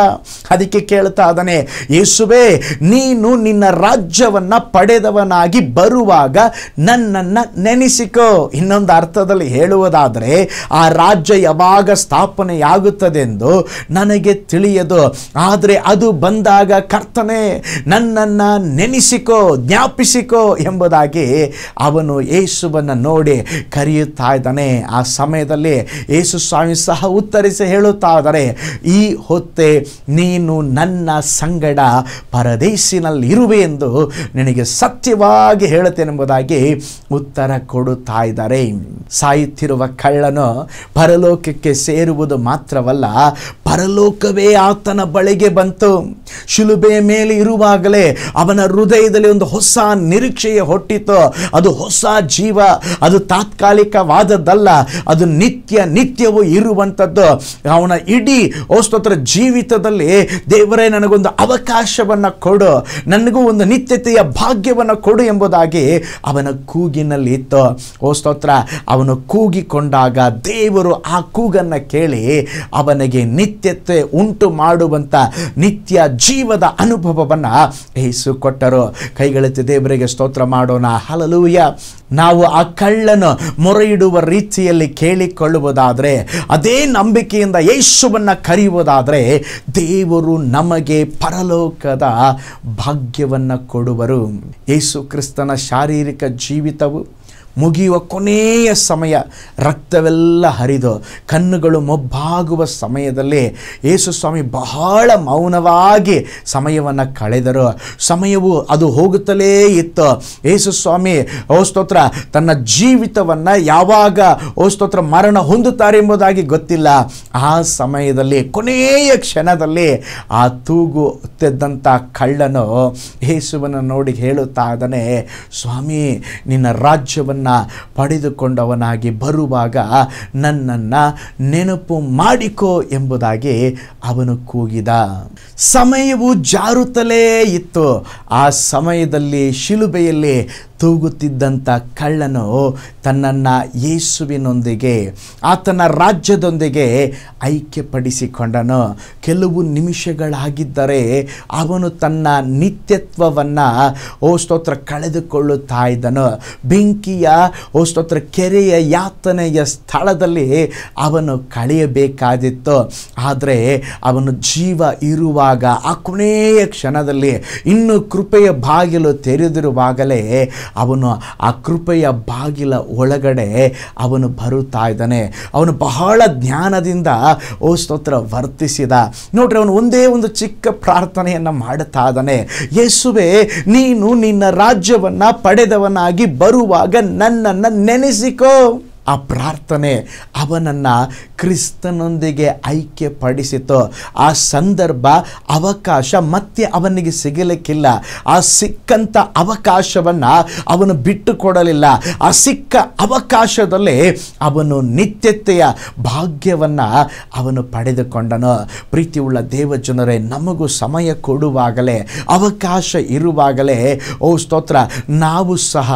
Speaker 1: ಅದಕ್ಕೆ ಕೇಳ್ತಾ ಇದ್ದಾನೆ ಯೇಸುವೆ ನೀನು ನಿನ್ನ ರಾಜ್ಯವನ್ನು ಪಡೆದವನಾಗಿ ಬರುವಾಗ ನನ್ನನ್ನು ನೆನೆಸಿಕೋ ಇನ್ನೊಂದು ಅರ್ಥದಲ್ಲಿ ಹೇಳುವುದಾದರೆ ಆ ರಾಜ್ಯ ಯಾವಾಗ ಯಾವಾಗ ಎಂದು ನನಗೆ ತಿಳಿಯದು ಆದರೆ ಅದು ಬಂದಾಗ ಕರ್ತನೆ ನನ್ನನ್ನು ನೆನೆಸಿಕೋ ಜ್ಞಾಪಿಸಿಕೋ ಎಂಬುದಾಗಿ ಅವನು ಯೇಸುವನ್ನು ನೋಡಿ ಕರೆಯುತ್ತಾ ಇದ್ದಾನೆ ಆ ಸಮಯದಲ್ಲಿ ಯೇಸು ಸ್ವಾಮಿ ಸಹ ಉತ್ತರಿಸಿ ಹೇಳುತ್ತಾ ಇದ್ದಾರೆ ಈ ಹೊತ್ತೆ ನೀನು ನನ್ನ ಸಂಗಡ ಪರದೇಶಿನಲ್ಲಿ ಇರುವೆ ಎಂದು ನಿನಗೆ ಸತ್ಯವಾಗಿ ಹೇಳುತ್ತೇನೆಂಬುದಾಗಿ ಉತ್ತರ ಕೊಡುತ್ತಾ ಇದ್ದಾರೆ ಸಾಯುತ್ತಿರುವ ಕಳ್ಳನು ಪರಲೋಕಕ್ಕೆ ರಾಜ್ಯಕ್ಕೆ ಸೇರುವುದು ಮಾತ್ರವಲ್ಲ ಪರಲೋಕವೇ ಆತನ ಬಳಿಗೆ ಬಂತು ಶಿಲುಬೆ ಮೇಲೆ ಇರುವಾಗಲೇ ಅವನ ಹೃದಯದಲ್ಲಿ ಒಂದು ಹೊಸ ನಿರೀಕ್ಷೆಯ ಹೊಟ್ಟಿತು ಅದು ಹೊಸ ಜೀವ ಅದು ತಾತ್ಕಾಲಿಕವಾದದ್ದಲ್ಲ ಅದು ನಿತ್ಯ ನಿತ್ಯವೂ ಇರುವಂಥದ್ದು ಅವನ ಇಡೀ ಓಸ್ತೋತ್ರ ಜೀವಿತದಲ್ಲಿ ದೇವರೇ ನನಗೊಂದು ಅವಕಾಶವನ್ನು ಕೊಡು ನನಗೂ ಒಂದು ನಿತ್ಯತೆಯ ಭಾಗ್ಯವನ್ನು ಕೊಡು ಎಂಬುದಾಗಿ ಅವನ ಕೂಗಿನಲ್ಲಿ ಇತ್ತು ಓಸ್ತೋತ್ರ ಅವನು ಕೂಗಿಕೊಂಡಾಗ ದೇವರು ಆ ಕೂಗ ಕೂಗನ್ನು ಕೇಳಿ ಅವನಿಗೆ ನಿತ್ಯತೆ ಉಂಟು ಮಾಡುವಂಥ ನಿತ್ಯ ಜೀವದ ಅನುಭವವನ್ನು ಯೇಸು ಕೊಟ್ಟರು ಕೈಗಳೆತ್ತಿ ದೇವರಿಗೆ ಸ್ತೋತ್ರ ಮಾಡೋಣ ಹಲಲೂಯ ನಾವು ಆ ಮೊರೆ ಮೊರೆಯಿಡುವ ರೀತಿಯಲ್ಲಿ ಕೇಳಿಕೊಳ್ಳುವುದಾದರೆ ಅದೇ ನಂಬಿಕೆಯಿಂದ ಯೇಸುವನ್ನು ಕರೆಯುವುದಾದರೆ ದೇವರು ನಮಗೆ ಪರಲೋಕದ ಭಾಗ್ಯವನ್ನು ಕೊಡುವರು ಯೇಸು ಕ್ರಿಸ್ತನ ಶಾರೀರಿಕ ಜೀವಿತವು ಮುಗಿಯುವ ಕೊನೆಯ ಸಮಯ ರಕ್ತವೆಲ್ಲ ಹರಿದು ಕಣ್ಣುಗಳು ಮೊಬ್ಬಾಗುವ ಸಮಯದಲ್ಲಿ ಯೇಸುಸ್ವಾಮಿ ಬಹಳ ಮೌನವಾಗಿ ಸಮಯವನ್ನು ಕಳೆದರು ಸಮಯವು ಅದು ಹೋಗುತ್ತಲೇ ಇತ್ತು ಯೇಸುಸ್ವಾಮಿ ಸ್ವಾಮಿ ಓಸ್ತೋತ್ರ ತನ್ನ ಜೀವಿತವನ್ನು ಯಾವಾಗ ಓಸ್ತೋತ್ರ ಮರಣ ಹೊಂದುತ್ತಾರೆ ಎಂಬುದಾಗಿ ಗೊತ್ತಿಲ್ಲ ಆ ಸಮಯದಲ್ಲಿ ಕೊನೆಯ ಕ್ಷಣದಲ್ಲಿ ಆ ತೂಗು ತೆದ್ದಂಥ ಕಳ್ಳನು ಯೇಸುವನ್ನು ನೋಡಿ ಹೇಳುತ್ತಾ ಸ್ವಾಮಿ ನಿನ್ನ ರಾಜ್ಯವನ್ನು ಪಡೆದುಕೊಂಡವನಾಗಿ ಬರುವಾಗ ನನ್ನನ್ನು ನೆನಪು ಮಾಡಿಕೋ ಎಂಬುದಾಗಿ ಅವನು ಕೂಗಿದ ಸಮಯವು ಜಾರುತ್ತಲೇ ಇತ್ತು ಆ ಸಮಯದಲ್ಲಿ ಶಿಲುಬೆಯಲ್ಲಿ ತೂಗುತ್ತಿದ್ದಂಥ ಕಳ್ಳನು ತನ್ನನ್ನು ಯೇಸುವಿನೊಂದಿಗೆ ಆತನ ರಾಜ್ಯದೊಂದಿಗೆ ಐಕ್ಯಪಡಿಸಿಕೊಂಡನು ಕೆಲವು ನಿಮಿಷಗಳಾಗಿದ್ದರೆ ಅವನು ತನ್ನ ನಿತ್ಯತ್ವವನ್ನು ಓ ಕಳೆದುಕೊಳ್ಳುತ್ತಾ ಇದ್ದನು ಬೆಂಕಿಯ ಓ ಸ್ತೋತ್ರ ಕೆರೆಯ ಯಾತನೆಯ ಸ್ಥಳದಲ್ಲಿ ಅವನು ಕಳೆಯಬೇಕಾದಿತ್ತು ಆದರೆ ಅವನು ಜೀವ ಇರುವಾಗ ಆ ಕೊನೆಯ ಕ್ಷಣದಲ್ಲಿ ಇನ್ನೂ ಕೃಪೆಯ ಬಾಗಿಲು ತೆರೆದಿರುವಾಗಲೇ ಅವನು ಆ ಕೃಪೆಯ ಬಾಗಿಲ ಒಳಗಡೆ ಅವನು ಬರುತ್ತಾ ಇದ್ದಾನೆ ಅವನು ಬಹಳ ಜ್ಞಾನದಿಂದ ಓ ಸ್ತೋತ್ರ ವರ್ತಿಸಿದ ನೋಡ್ರಿ ಅವನು ಒಂದೇ ಒಂದು ಚಿಕ್ಕ ಪ್ರಾರ್ಥನೆಯನ್ನು ಮಾಡುತ್ತಾ ಇದ್ದಾನೆ ಯೇಸುವೆ ನೀನು ನಿನ್ನ ರಾಜ್ಯವನ್ನು ಪಡೆದವನಾಗಿ ಬರುವಾಗ ನನ್ನನ್ನು ನೆನೆಸಿಕೋ ಆ ಪ್ರಾರ್ಥನೆ ಅವನನ್ನು ಕ್ರಿಸ್ತನೊಂದಿಗೆ ಐಕ್ಯ ಪಡಿಸಿತು ಆ ಸಂದರ್ಭ ಅವಕಾಶ ಮತ್ತೆ ಅವನಿಗೆ ಸಿಗಲಿಕ್ಕಿಲ್ಲ ಆ ಸಿಕ್ಕಂಥ ಅವಕಾಶವನ್ನು ಅವನು ಬಿಟ್ಟು ಕೊಡಲಿಲ್ಲ ಆ ಸಿಕ್ಕ ಅವಕಾಶದಲ್ಲಿ ಅವನು ನಿತ್ಯತೆಯ ಭಾಗ್ಯವನ್ನು ಅವನು ಪಡೆದುಕೊಂಡನು ಪ್ರೀತಿಯುಳ್ಳ ದೇವಜನರೇ ನಮಗೂ ಸಮಯ ಕೊಡುವಾಗಲೇ ಅವಕಾಶ ಇರುವಾಗಲೇ ಓ ಸ್ತೋತ್ರ ನಾವು ಸಹ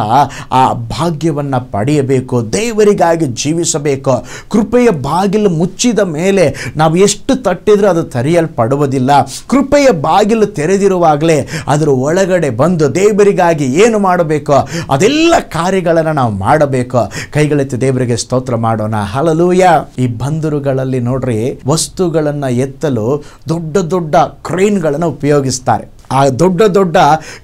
Speaker 1: ಆ ಭಾಗ್ಯವನ್ನು ಪಡೆಯಬೇಕು ದೇವರಿಗೆ ಕೃಪೆಗಾಗಿ ಜೀವಿಸಬೇಕು ಕೃಪೆಯ ಬಾಗಿಲು ಮುಚ್ಚಿದ ಮೇಲೆ ನಾವು ಎಷ್ಟು ತಟ್ಟಿದ್ರೂ ಅದು ತರಿಯಲ್ಪಡುವುದಿಲ್ಲ ಕೃಪೆಯ ಬಾಗಿಲು ತೆರೆದಿರುವಾಗಲೇ ಅದರ ಒಳಗಡೆ ಬಂದು ದೇವರಿಗಾಗಿ ಏನು ಮಾಡಬೇಕು ಅದೆಲ್ಲ ಕಾರ್ಯಗಳನ್ನು ನಾವು ಮಾಡಬೇಕು ಕೈಗಳೆತ್ತಿ ದೇವರಿಗೆ ಸ್ತೋತ್ರ ಮಾಡೋಣ ಹಲಲೂಯ ಈ ಬಂದರುಗಳಲ್ಲಿ ನೋಡ್ರಿ ವಸ್ತುಗಳನ್ನು ಎತ್ತಲು ದೊಡ್ಡ ದೊಡ್ಡ ಕ್ರೈನ್ಗಳನ್ನು ಉಪಯೋಗಿಸ್ತಾರೆ ಆ ದೊಡ್ಡ ದೊಡ್ಡ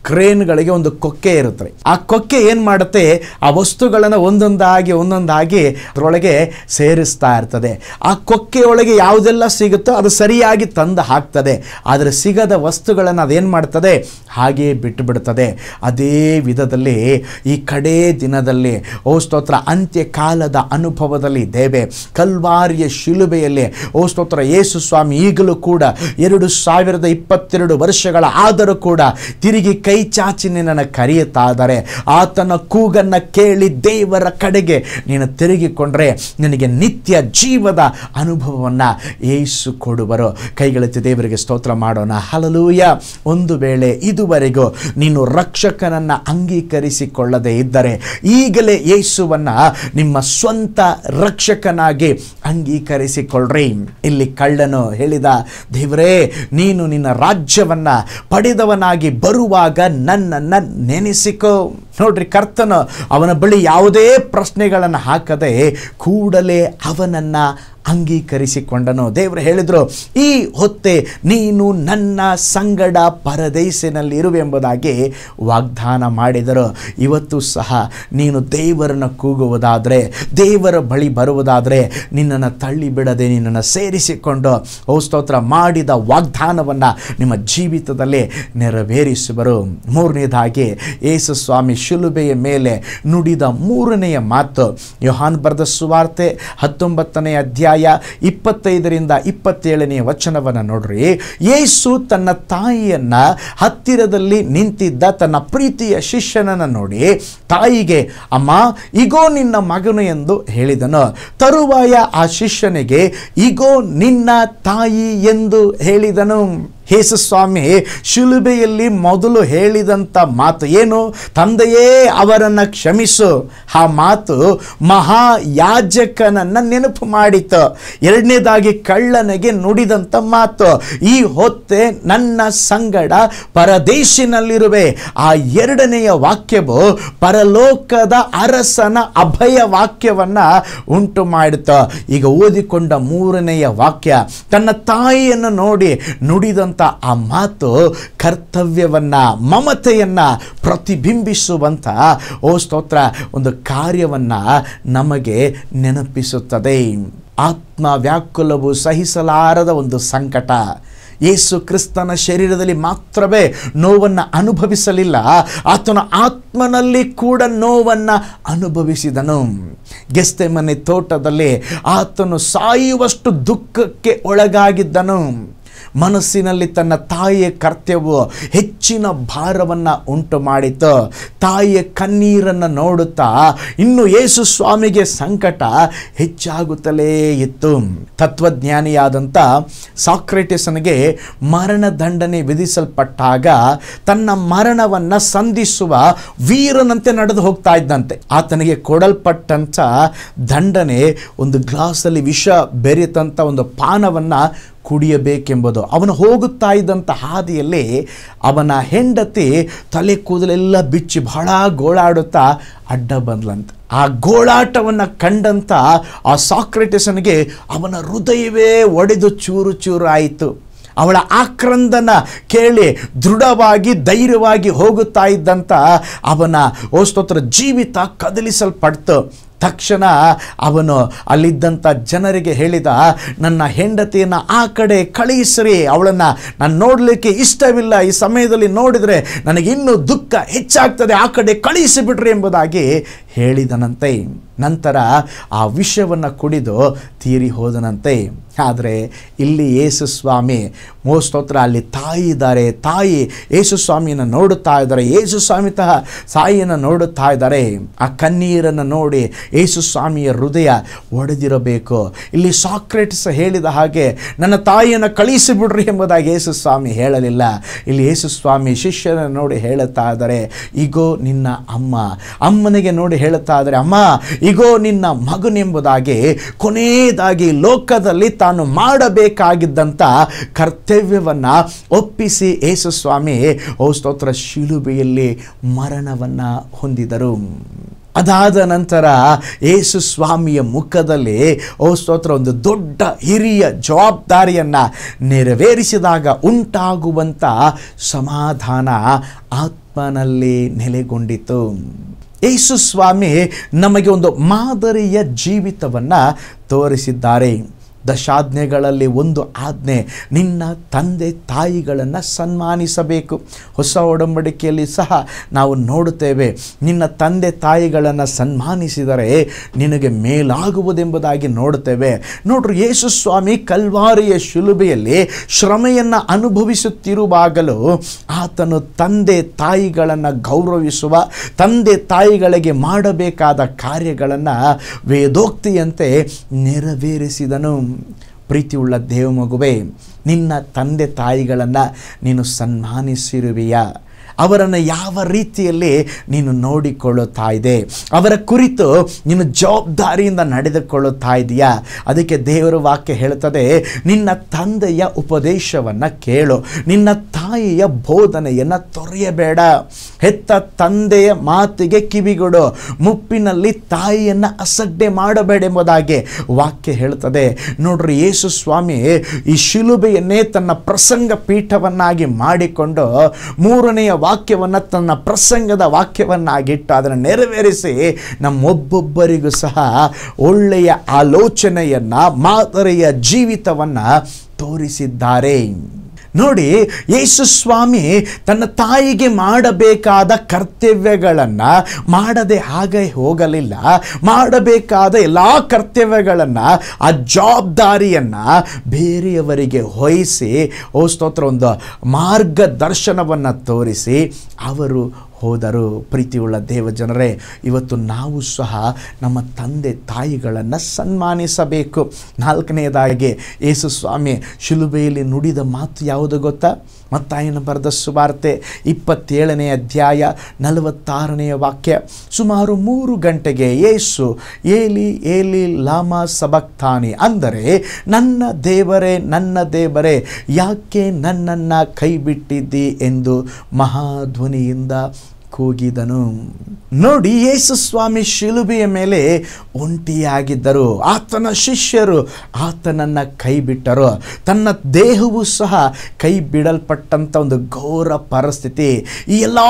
Speaker 1: ಕ್ರೇನ್ಗಳಿಗೆ ಒಂದು ಕೊಕ್ಕೆ ಇರುತ್ತೆ ಆ ಕೊಕ್ಕೆ ಏನು ಮಾಡುತ್ತೆ ಆ ವಸ್ತುಗಳನ್ನು ಒಂದೊಂದಾಗಿ ಒಂದೊಂದಾಗಿ ಅದರೊಳಗೆ ಸೇರಿಸ್ತಾ ಇರ್ತದೆ ಆ ಕೊಕ್ಕೆಯೊಳಗೆ ಯಾವುದೆಲ್ಲ ಸಿಗುತ್ತೋ ಅದು ಸರಿಯಾಗಿ ತಂದು ಹಾಕ್ತದೆ ಆದರೆ ಸಿಗದ ವಸ್ತುಗಳನ್ನು ಅದೇನು ಮಾಡ್ತದೆ ಹಾಗೆಯೇ ಬಿಟ್ಟುಬಿಡ್ತದೆ ಅದೇ ವಿಧದಲ್ಲಿ ಈ ಕಡೇ ದಿನದಲ್ಲಿ ಓ ಸ್ತೋತ್ರ ಅಂತ್ಯಕಾಲದ ಅನುಭವದಲ್ಲಿ ದೇವೆ ಕಲ್ವಾರಿಯ ಶಿಲುಬೆಯಲ್ಲಿ ಓ ಸ್ತೋತ್ರ ಯೇಸು ಸ್ವಾಮಿ ಈಗಲೂ ಕೂಡ ಎರಡು ಸಾವಿರದ ಇಪ್ಪತ್ತೆರಡು ವರ್ಷಗಳ ಆ ಆದರೂ ಕೂಡ ತಿರುಗಿ ಕೈ ಚಾಚಿ ನಿನ್ನನ್ನು ಕರೆಯುತ್ತಾ ಆತನ ಕೂಗನ್ನು ಕೇಳಿ ದೇವರ ಕಡೆಗೆ ನೀನು ತಿರುಗಿಕೊಂಡ್ರೆ ನಿನಗೆ ನಿತ್ಯ ಜೀವದ ಅನುಭವವನ್ನು ಏಸು ಕೊಡುವರು ಕೈಗಳೆತ್ತಿ ದೇವರಿಗೆ ಸ್ತೋತ್ರ ಮಾಡೋಣ ಹಲಲೂಯ ಒಂದು ವೇಳೆ ಇದುವರೆಗೂ ನೀನು ರಕ್ಷಕನನ್ನು ಅಂಗೀಕರಿಸಿಕೊಳ್ಳದೇ ಇದ್ದರೆ ಈಗಲೇ ಯೇಸುವನ್ನು ನಿಮ್ಮ ಸ್ವಂತ ರಕ್ಷಕನಾಗಿ ಅಂಗೀಕರಿಸಿಕೊಳ್ಳ್ರಿ ಇಲ್ಲಿ ಕಳ್ಳನು ಹೇಳಿದ ದೇವರೇ ನೀನು ನಿನ್ನ ರಾಜ್ಯವನ್ನು ಪಡೆದವನಾಗಿ ಬರುವಾಗ ನನ್ನನ್ನು ನೆನೆಸಿಕೊ ನೋಡ್ರಿ ಕರ್ತನ ಅವನ ಬಳಿ ಯಾವುದೇ ಪ್ರಶ್ನೆಗಳನ್ನು ಹಾಕದೆ ಕೂಡಲೇ ಅವನನ್ನು ಅಂಗೀಕರಿಸಿಕೊಂಡನು ದೇವರು ಹೇಳಿದರು ಈ ಹೊತ್ತೆ ನೀನು ನನ್ನ ಸಂಗಡ ಪರದೈಸಿನಲ್ಲಿ ಇರುವೆಂಬುದಾಗಿ ವಾಗ್ದಾನ ಮಾಡಿದರು ಇವತ್ತು ಸಹ ನೀನು ದೇವರನ್ನು ಕೂಗುವುದಾದರೆ ದೇವರ ಬಳಿ ಬರುವುದಾದರೆ ನಿನ್ನನ್ನು ತಳ್ಳಿ ಬಿಡದೆ ನಿನ್ನನ್ನು ಸೇರಿಸಿಕೊಂಡು ಔಸ್ತೋತ್ರ ಮಾಡಿದ ವಾಗ್ದಾನವನ್ನು ನಿಮ್ಮ ಜೀವಿತದಲ್ಲಿ ನೆರವೇರಿಸುವರು ಮೂರನೇದಾಗಿ ಯೇಸು ಸ್ವಾಮಿ ಶಿಲುಬೆಯ ಮೇಲೆ ನುಡಿದ ಮೂರನೆಯ ಮಾತು ಯೋಹಾನ್ ಬರೆದ ಸುವಾರ್ತೆ ಹತ್ತೊಂಬತ್ತನೇ ಅಧ್ಯಾಯ ಅಧ್ಯಾಯ ಇಪ್ಪತ್ತೈದರಿಂದ ಇಪ್ಪತ್ತೇಳನೇ ವಚನವನ್ನು ನೋಡ್ರಿ ಯೇಸು ತನ್ನ ತಾಯಿಯನ್ನ ಹತ್ತಿರದಲ್ಲಿ ನಿಂತಿದ್ದ ತನ್ನ ಪ್ರೀತಿಯ ಶಿಷ್ಯನನ್ನು ನೋಡಿ ತಾಯಿಗೆ ಅಮ್ಮ ಇಗೋ ನಿನ್ನ ಮಗನು ಎಂದು ಹೇಳಿದನು ತರುವಾಯ ಆ ಶಿಷ್ಯನಿಗೆ ಇಗೋ ನಿನ್ನ ತಾಯಿ ಎಂದು ಹೇಳಿದನು ಯೇಸು ಸ್ವಾಮಿ ಶಿಲುಬೆಯಲ್ಲಿ ಮೊದಲು ಹೇಳಿದಂಥ ಮಾತು ಏನು ತಂದೆಯೇ ಅವರನ್ನು ಕ್ಷಮಿಸು ಆ ಮಾತು ಮಹಾಯಾಜಕನನ್ನು ನೆನಪು ಮಾಡಿತು ಎರಡನೇದಾಗಿ ಕಳ್ಳನಿಗೆ ನುಡಿದಂಥ ಮಾತು ಈ ಹೊತ್ತೆ ನನ್ನ ಸಂಗಡ ಪರದೇಶಿನಲ್ಲಿರುವೆ ಆ ಎರಡನೆಯ ವಾಕ್ಯವು ಪರಲೋಕದ ಅರಸನ ಅಭಯ ವಾಕ್ಯವನ್ನು ಉಂಟು ಮಾಡಿತು ಈಗ ಓದಿಕೊಂಡ ಮೂರನೆಯ ವಾಕ್ಯ ತನ್ನ ತಾಯಿಯನ್ನು ನೋಡಿ ನುಡಿದ ಅಂತ ಆ ಮಾತು ಕರ್ತವ್ಯವನ್ನು ಮಮತೆಯನ್ನು ಪ್ರತಿಬಿಂಬಿಸುವಂಥ ಓ ಸ್ತೋತ್ರ ಒಂದು ಕಾರ್ಯವನ್ನು ನಮಗೆ ನೆನಪಿಸುತ್ತದೆ ಆತ್ಮ ವ್ಯಾಕುಲವು ಸಹಿಸಲಾರದ ಒಂದು ಸಂಕಟ ಯೇಸು ಕ್ರಿಸ್ತನ ಶರೀರದಲ್ಲಿ ಮಾತ್ರವೇ ನೋವನ್ನು ಅನುಭವಿಸಲಿಲ್ಲ ಆತನ ಆತ್ಮನಲ್ಲಿ ಕೂಡ ನೋವನ್ನು ಅನುಭವಿಸಿದನು ಗೆಸ್ತೆ ಮನೆ ತೋಟದಲ್ಲಿ ಆತನು ಸಾಯುವಷ್ಟು ದುಃಖಕ್ಕೆ ಒಳಗಾಗಿದ್ದನು ಮನಸ್ಸಿನಲ್ಲಿ ತನ್ನ ತಾಯಿಯ ಕರ್ತವ್ಯ ಹೆಚ್ಚಿನ ಭಾರವನ್ನು ಉಂಟು ಮಾಡಿತು ತಾಯಿಯ ಕಣ್ಣೀರನ್ನು ನೋಡುತ್ತಾ ಇನ್ನು ಯೇಸು ಸ್ವಾಮಿಗೆ ಸಂಕಟ ಹೆಚ್ಚಾಗುತ್ತಲೇ ಇತ್ತು ತತ್ವಜ್ಞಾನಿಯಾದಂಥ ಸಾಕ್ರೆಟಿಸನಿಗೆ ಮರಣದಂಡನೆ ವಿಧಿಸಲ್ಪಟ್ಟಾಗ ತನ್ನ ಮರಣವನ್ನು ಸಂಧಿಸುವ ವೀರನಂತೆ ನಡೆದು ಹೋಗ್ತಾ ಇದ್ದಂತೆ ಆತನಿಗೆ ಕೊಡಲ್ಪಟ್ಟಂಥ ದಂಡನೆ ಒಂದು ಗ್ಲಾಸಲ್ಲಿ ವಿಷ ಬೆರೆತಂಥ ಒಂದು ಪಾನವನ್ನು ಕುಡಿಯಬೇಕೆಂಬುದು ಅವನು ಹೋಗುತ್ತಾ ಇದ್ದಂಥ ಹಾದಿಯಲ್ಲಿ ಅವನ ಹೆಂಡತಿ ತಲೆ ಕೂದಲೆಲ್ಲ ಬಿಚ್ಚಿ ಬಹಳ ಗೋಳಾಡುತ್ತಾ ಅಡ್ಡ ಬಂದ್ಲಂತೆ ಆ ಗೋಳಾಟವನ್ನು ಕಂಡಂತ ಆ ಸಾಕ್ರೆಟಿಸನ್ಗೆ ಅವನ ಹೃದಯವೇ ಒಡೆದು ಚೂರು ಚೂರು ಆಯಿತು ಅವಳ ಆಕ್ರಂದನ ಕೇಳಿ ದೃಢವಾಗಿ ಧೈರ್ಯವಾಗಿ ಹೋಗುತ್ತಾ ಇದ್ದಂಥ ಅವನ ಓಸ್ತೋತ್ರ ಜೀವಿತ ಕದಲಿಸಲ್ಪಡ್ತು ತಕ್ಷಣ ಅವನು ಅಲ್ಲಿದ್ದಂಥ ಜನರಿಗೆ ಹೇಳಿದ ನನ್ನ ಹೆಂಡತಿಯನ್ನು ಆ ಕಡೆ ಕಳಿಸ್ರಿ ಅವಳನ್ನು ನಾನು ನೋಡಲಿಕ್ಕೆ ಇಷ್ಟವಿಲ್ಲ ಈ ಸಮಯದಲ್ಲಿ ನೋಡಿದರೆ ನನಗಿನ್ನೂ ದುಃಖ ಹೆಚ್ಚಾಗ್ತದೆ ಆ ಕಡೆ ಕಳಿಸಿಬಿಟ್ರಿ ಎಂಬುದಾಗಿ ಹೇಳಿದನಂತೆ ನಂತರ ಆ ವಿಷವನ್ನು ಕುಡಿದು ತೀರಿ ಹೋದನಂತೆ ಆದರೆ ಇಲ್ಲಿ ಯೇಸು ಸ್ವಾಮಿ ಮೋಸ್ತೋತ್ರ ಅಲ್ಲಿ ತಾಯಿ ಇದ್ದಾರೆ ತಾಯಿ ಯೇಸು ಸ್ವಾಮಿಯನ್ನು ನೋಡುತ್ತಾ ಇದ್ದಾರೆ ಯೇಸು ಸ್ವಾಮಿ ತಹ ತಾಯಿಯನ್ನು ನೋಡುತ್ತಾ ಇದ್ದಾರೆ ಆ ಕಣ್ಣೀರನ್ನು ನೋಡಿ ಯೇಸು ಸ್ವಾಮಿಯ ಹೃದಯ ಒಡೆದಿರಬೇಕು ಇಲ್ಲಿ ಸಾಕ್ರೆಟ್ಸ್ ಹೇಳಿದ ಹಾಗೆ ನನ್ನ ತಾಯಿಯನ್ನು ಕಳಿಸಿಬಿಡ್ರಿ ಎಂಬುದಾಗಿ ಯೇಸು ಸ್ವಾಮಿ ಹೇಳಲಿಲ್ಲ ಇಲ್ಲಿ ಯೇಸು ಸ್ವಾಮಿ ಶಿಷ್ಯನ ನೋಡಿ ಹೇಳುತ್ತಾ ಇದ್ದಾರೆ ಈಗೋ ನಿನ್ನ ಅಮ್ಮ ಅಮ್ಮನಿಗೆ ನೋಡಿ ಹೇಳುತ್ತಾ ಇದ್ದಾರೆ ಅಮ್ಮ ಇಗೋ ನಿನ್ನ ಮಗನೆಂಬುದಾಗಿ ಕೊನೆಯದಾಗಿ ಲೋಕದಲ್ಲಿ ತಾನು ಮಾಡಬೇಕಾಗಿದ್ದಂಥ ಕರ್ತವ್ಯವನ್ನು ಒಪ್ಪಿಸಿ ಯೇಸುಸ್ವಾಮಿ ಸ್ವಾಮಿ ಸ್ತೋತ್ರ ಶಿಲುಬೆಯಲ್ಲಿ ಮರಣವನ್ನು ಹೊಂದಿದರು ಅದಾದ ನಂತರ ಯೇಸು ಸ್ವಾಮಿಯ ಮುಖದಲ್ಲಿ ಓ ಸ್ತೋತ್ರ ಒಂದು ದೊಡ್ಡ ಹಿರಿಯ ಜವಾಬ್ದಾರಿಯನ್ನು ನೆರವೇರಿಸಿದಾಗ ಉಂಟಾಗುವಂಥ ಸಮಾಧಾನ ಆತ್ಮನಲ್ಲಿ ನೆಲೆಗೊಂಡಿತು ಯೇಸು ಸ್ವಾಮಿ ನಮಗೆ ಒಂದು ಮಾದರಿಯ ಜೀವಿತವನ್ನು ತೋರಿಸಿದ್ದಾರೆ ದಶಾಜ್ಞೆಗಳಲ್ಲಿ ಒಂದು ಆಜ್ಞೆ ನಿನ್ನ ತಂದೆ ತಾಯಿಗಳನ್ನು ಸನ್ಮಾನಿಸಬೇಕು ಹೊಸ ಒಡಂಬಡಿಕೆಯಲ್ಲಿ ಸಹ ನಾವು ನೋಡುತ್ತೇವೆ ನಿನ್ನ ತಂದೆ ತಾಯಿಗಳನ್ನು ಸನ್ಮಾನಿಸಿದರೆ ನಿನಗೆ ಮೇಲಾಗುವುದೆಂಬುದಾಗಿ ನೋಡುತ್ತೇವೆ ನೋಡ್ರಿ ಯೇಸು ಸ್ವಾಮಿ ಕಲ್ವಾರಿಯ ಶಿಲುಬೆಯಲ್ಲಿ ಶ್ರಮೆಯನ್ನು ಅನುಭವಿಸುತ್ತಿರುವಾಗಲೂ ಆತನು ತಂದೆ ತಾಯಿಗಳನ್ನು ಗೌರವಿಸುವ ತಂದೆ ತಾಯಿಗಳಿಗೆ ಮಾಡಬೇಕಾದ ಕಾರ್ಯಗಳನ್ನು ವೇದೋಕ್ತಿಯಂತೆ ನೆರವೇರಿಸಿದನು ಪ್ರೀತಿಯುಳ್ಳ ದೇವ ನಿನ್ನ ತಂದೆ ತಾಯಿಗಳನ್ನು ನೀನು ಸನ್ಮಾನಿಸಿರುವೆಯಾ ಅವರನ್ನು ಯಾವ ರೀತಿಯಲ್ಲಿ ನೀನು ನೋಡಿಕೊಳ್ಳುತ್ತಾ ಇದೆ ಅವರ ಕುರಿತು ನೀನು ಜವಾಬ್ದಾರಿಯಿಂದ ನಡೆದುಕೊಳ್ಳುತ್ತಾ ಇದೆಯಾ ಅದಕ್ಕೆ ದೇವರು ವಾಕ್ಯ ಹೇಳುತ್ತದೆ ನಿನ್ನ ತಂದೆಯ ಉಪದೇಶವನ್ನು ಕೇಳು ನಿನ್ನ ತಾಯಿಯ ಬೋಧನೆಯನ್ನು ತೊರೆಯಬೇಡ ಹೆತ್ತ ತಂದೆಯ ಮಾತಿಗೆ ಕಿವಿಗೊಡು ಮುಪ್ಪಿನಲ್ಲಿ ತಾಯಿಯನ್ನು ಅಸಡ್ಡೆ ಎಂಬುದಾಗಿ ವಾಕ್ಯ ಹೇಳುತ್ತದೆ ನೋಡ್ರಿ ಯೇಸು ಸ್ವಾಮಿ ಈ ಶಿಲುಬೆಯನ್ನೇ ತನ್ನ ಪ್ರಸಂಗ ಪೀಠವನ್ನಾಗಿ ಮಾಡಿಕೊಂಡು ಮೂರನೆಯ ವಾ ವಾಕ್ಯವನ್ನು ತನ್ನ ಪ್ರಸಂಗದ ವಾಕ್ಯವನ್ನಾಗಿಟ್ಟು ಅದನ್ನು ನೆರವೇರಿಸಿ ನಮ್ಮೊಬ್ಬೊಬ್ಬರಿಗೂ ಸಹ ಒಳ್ಳೆಯ ಆಲೋಚನೆಯನ್ನು ಮಾದರಿಯ ಜೀವಿತವನ್ನು ತೋರಿಸಿದ್ದಾರೆ ನೋಡಿ ಯೇಸು ಸ್ವಾಮಿ ತನ್ನ ತಾಯಿಗೆ ಮಾಡಬೇಕಾದ ಕರ್ತವ್ಯಗಳನ್ನು ಮಾಡದೆ ಹಾಗೆ ಹೋಗಲಿಲ್ಲ ಮಾಡಬೇಕಾದ ಎಲ್ಲ ಕರ್ತವ್ಯಗಳನ್ನು ಆ ಜವಾಬ್ದಾರಿಯನ್ನು ಬೇರೆಯವರಿಗೆ ವಹಿಸಿ ಓ ಒಂದು ಮಾರ್ಗದರ್ಶನವನ್ನು ತೋರಿಸಿ ಅವರು ಹೋದರು ಪ್ರೀತಿಯುಳ್ಳ ದೇವ ಜನರೇ ಇವತ್ತು ನಾವು ಸಹ ನಮ್ಮ ತಂದೆ ತಾಯಿಗಳನ್ನು ಸನ್ಮಾನಿಸಬೇಕು ನಾಲ್ಕನೆಯದಾಗಿ ಯೇಸು ಸ್ವಾಮಿ ಶಿಲುಬೆಯಲ್ಲಿ ನುಡಿದ ಮಾತು ಯಾವುದು ಗೊತ್ತಾ ಮತ್ತಾಯನ ಬರೆದ ಸುವಾರ್ತೆ ಇಪ್ಪತ್ತೇಳನೇ ಅಧ್ಯಾಯ ನಲವತ್ತಾರನೆಯ ವಾಕ್ಯ ಸುಮಾರು ಮೂರು ಗಂಟೆಗೆ ಏಸು ಏಲಿ ಏಲಿ ಲಾಮ ಸಬಕ್ತಾನಿ ಅಂದರೆ ನನ್ನ ದೇವರೇ ನನ್ನ ದೇವರೇ ಯಾಕೆ ನನ್ನನ್ನು ಕೈಬಿಟ್ಟಿದ್ದಿ ಎಂದು ಮಹಾಧ್ವನಿಯಿಂದ ಕೂಗಿದನು ನೋಡಿ ಯೇಸು ಸ್ವಾಮಿ ಶಿಲುಬೆಯ ಮೇಲೆ ಒಂಟಿಯಾಗಿದ್ದರು ಆತನ ಶಿಷ್ಯರು ಆತನನ್ನು ಕೈ ಬಿಟ್ಟರು ತನ್ನ ದೇಹವು ಸಹ ಕೈ ಬಿಡಲ್ಪಟ್ಟಂಥ ಒಂದು ಘೋರ ಪರಿಸ್ಥಿತಿ ಈ ಎಲ್ಲ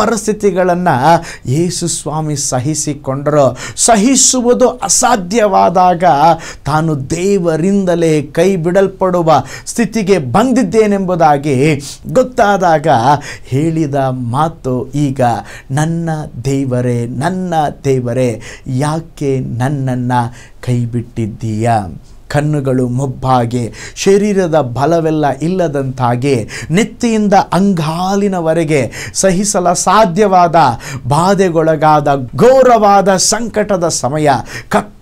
Speaker 1: ಪರಿಸ್ಥಿತಿಗಳನ್ನು ಯೇಸು ಸ್ವಾಮಿ ಸಹಿಸಿಕೊಂಡರು ಸಹಿಸುವುದು ಅಸಾಧ್ಯವಾದಾಗ ತಾನು ದೇವರಿಂದಲೇ ಕೈ ಬಿಡಲ್ಪಡುವ ಸ್ಥಿತಿಗೆ ಬಂದಿದ್ದೇನೆಂಬುದಾಗಿ ಗೊತ್ತಾದಾಗ ಹೇಳಿದ ಮಾತು ಈಗ ನನ್ನ ದೇವ ದೇವರೇ ನನ್ನ ದೇವರೇ ಯಾಕೆ ನನ್ನನ್ನು ಕೈಬಿಟ್ಟಿದ್ದೀಯ ಕಣ್ಣುಗಳು ಮೊಬ್ಬಾಗೆ ಶರೀರದ ಬಲವೆಲ್ಲ ಇಲ್ಲದಂತಾಗೆ ನೆತ್ತಿಯಿಂದ ಅಂಗಾಲಿನವರೆಗೆ ಸಹಿಸಲ ಸಾಧ್ಯವಾದ ಬಾಧೆಗೊಳಗಾದ ಘೋರವಾದ ಸಂಕಟದ ಸಮಯ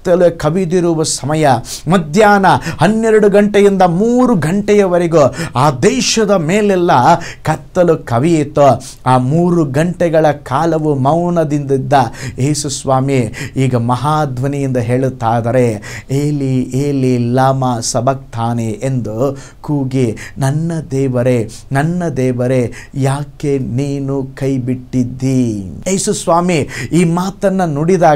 Speaker 1: ಕತ್ತಲು ಕವಿದಿರುವ ಸಮಯ ಮಧ್ಯಾಹ್ನ ಹನ್ನೆರಡು ಗಂಟೆಯಿಂದ ಮೂರು ಗಂಟೆಯವರೆಗೂ ಆ ದೇಶದ ಮೇಲೆಲ್ಲ ಕತ್ತಲು ಕವಿಯಿತು ಆ ಮೂರು ಗಂಟೆಗಳ ಕಾಲವು ಮೌನದಿಂದಿದ್ದ ಯೇಸು ಸ್ವಾಮಿ ಈಗ ಮಹಾಧ್ವನಿಯಿಂದ ಹೇಳುತ್ತಾದರೆ ಏಲಿ ಏಲಿ ಲಾಮ ಸಬಕ್ತಾನೆ ಎಂದು ಕೂಗಿ ನನ್ನ ದೇವರೇ ನನ್ನ ದೇವರೇ ಯಾಕೆ ನೀನು ಕೈ ಬಿಟ್ಟಿದ್ದೀ ಯೇಸು ಸ್ವಾಮಿ ಈ ಮಾತನ್ನು ನುಡಿದಾಗ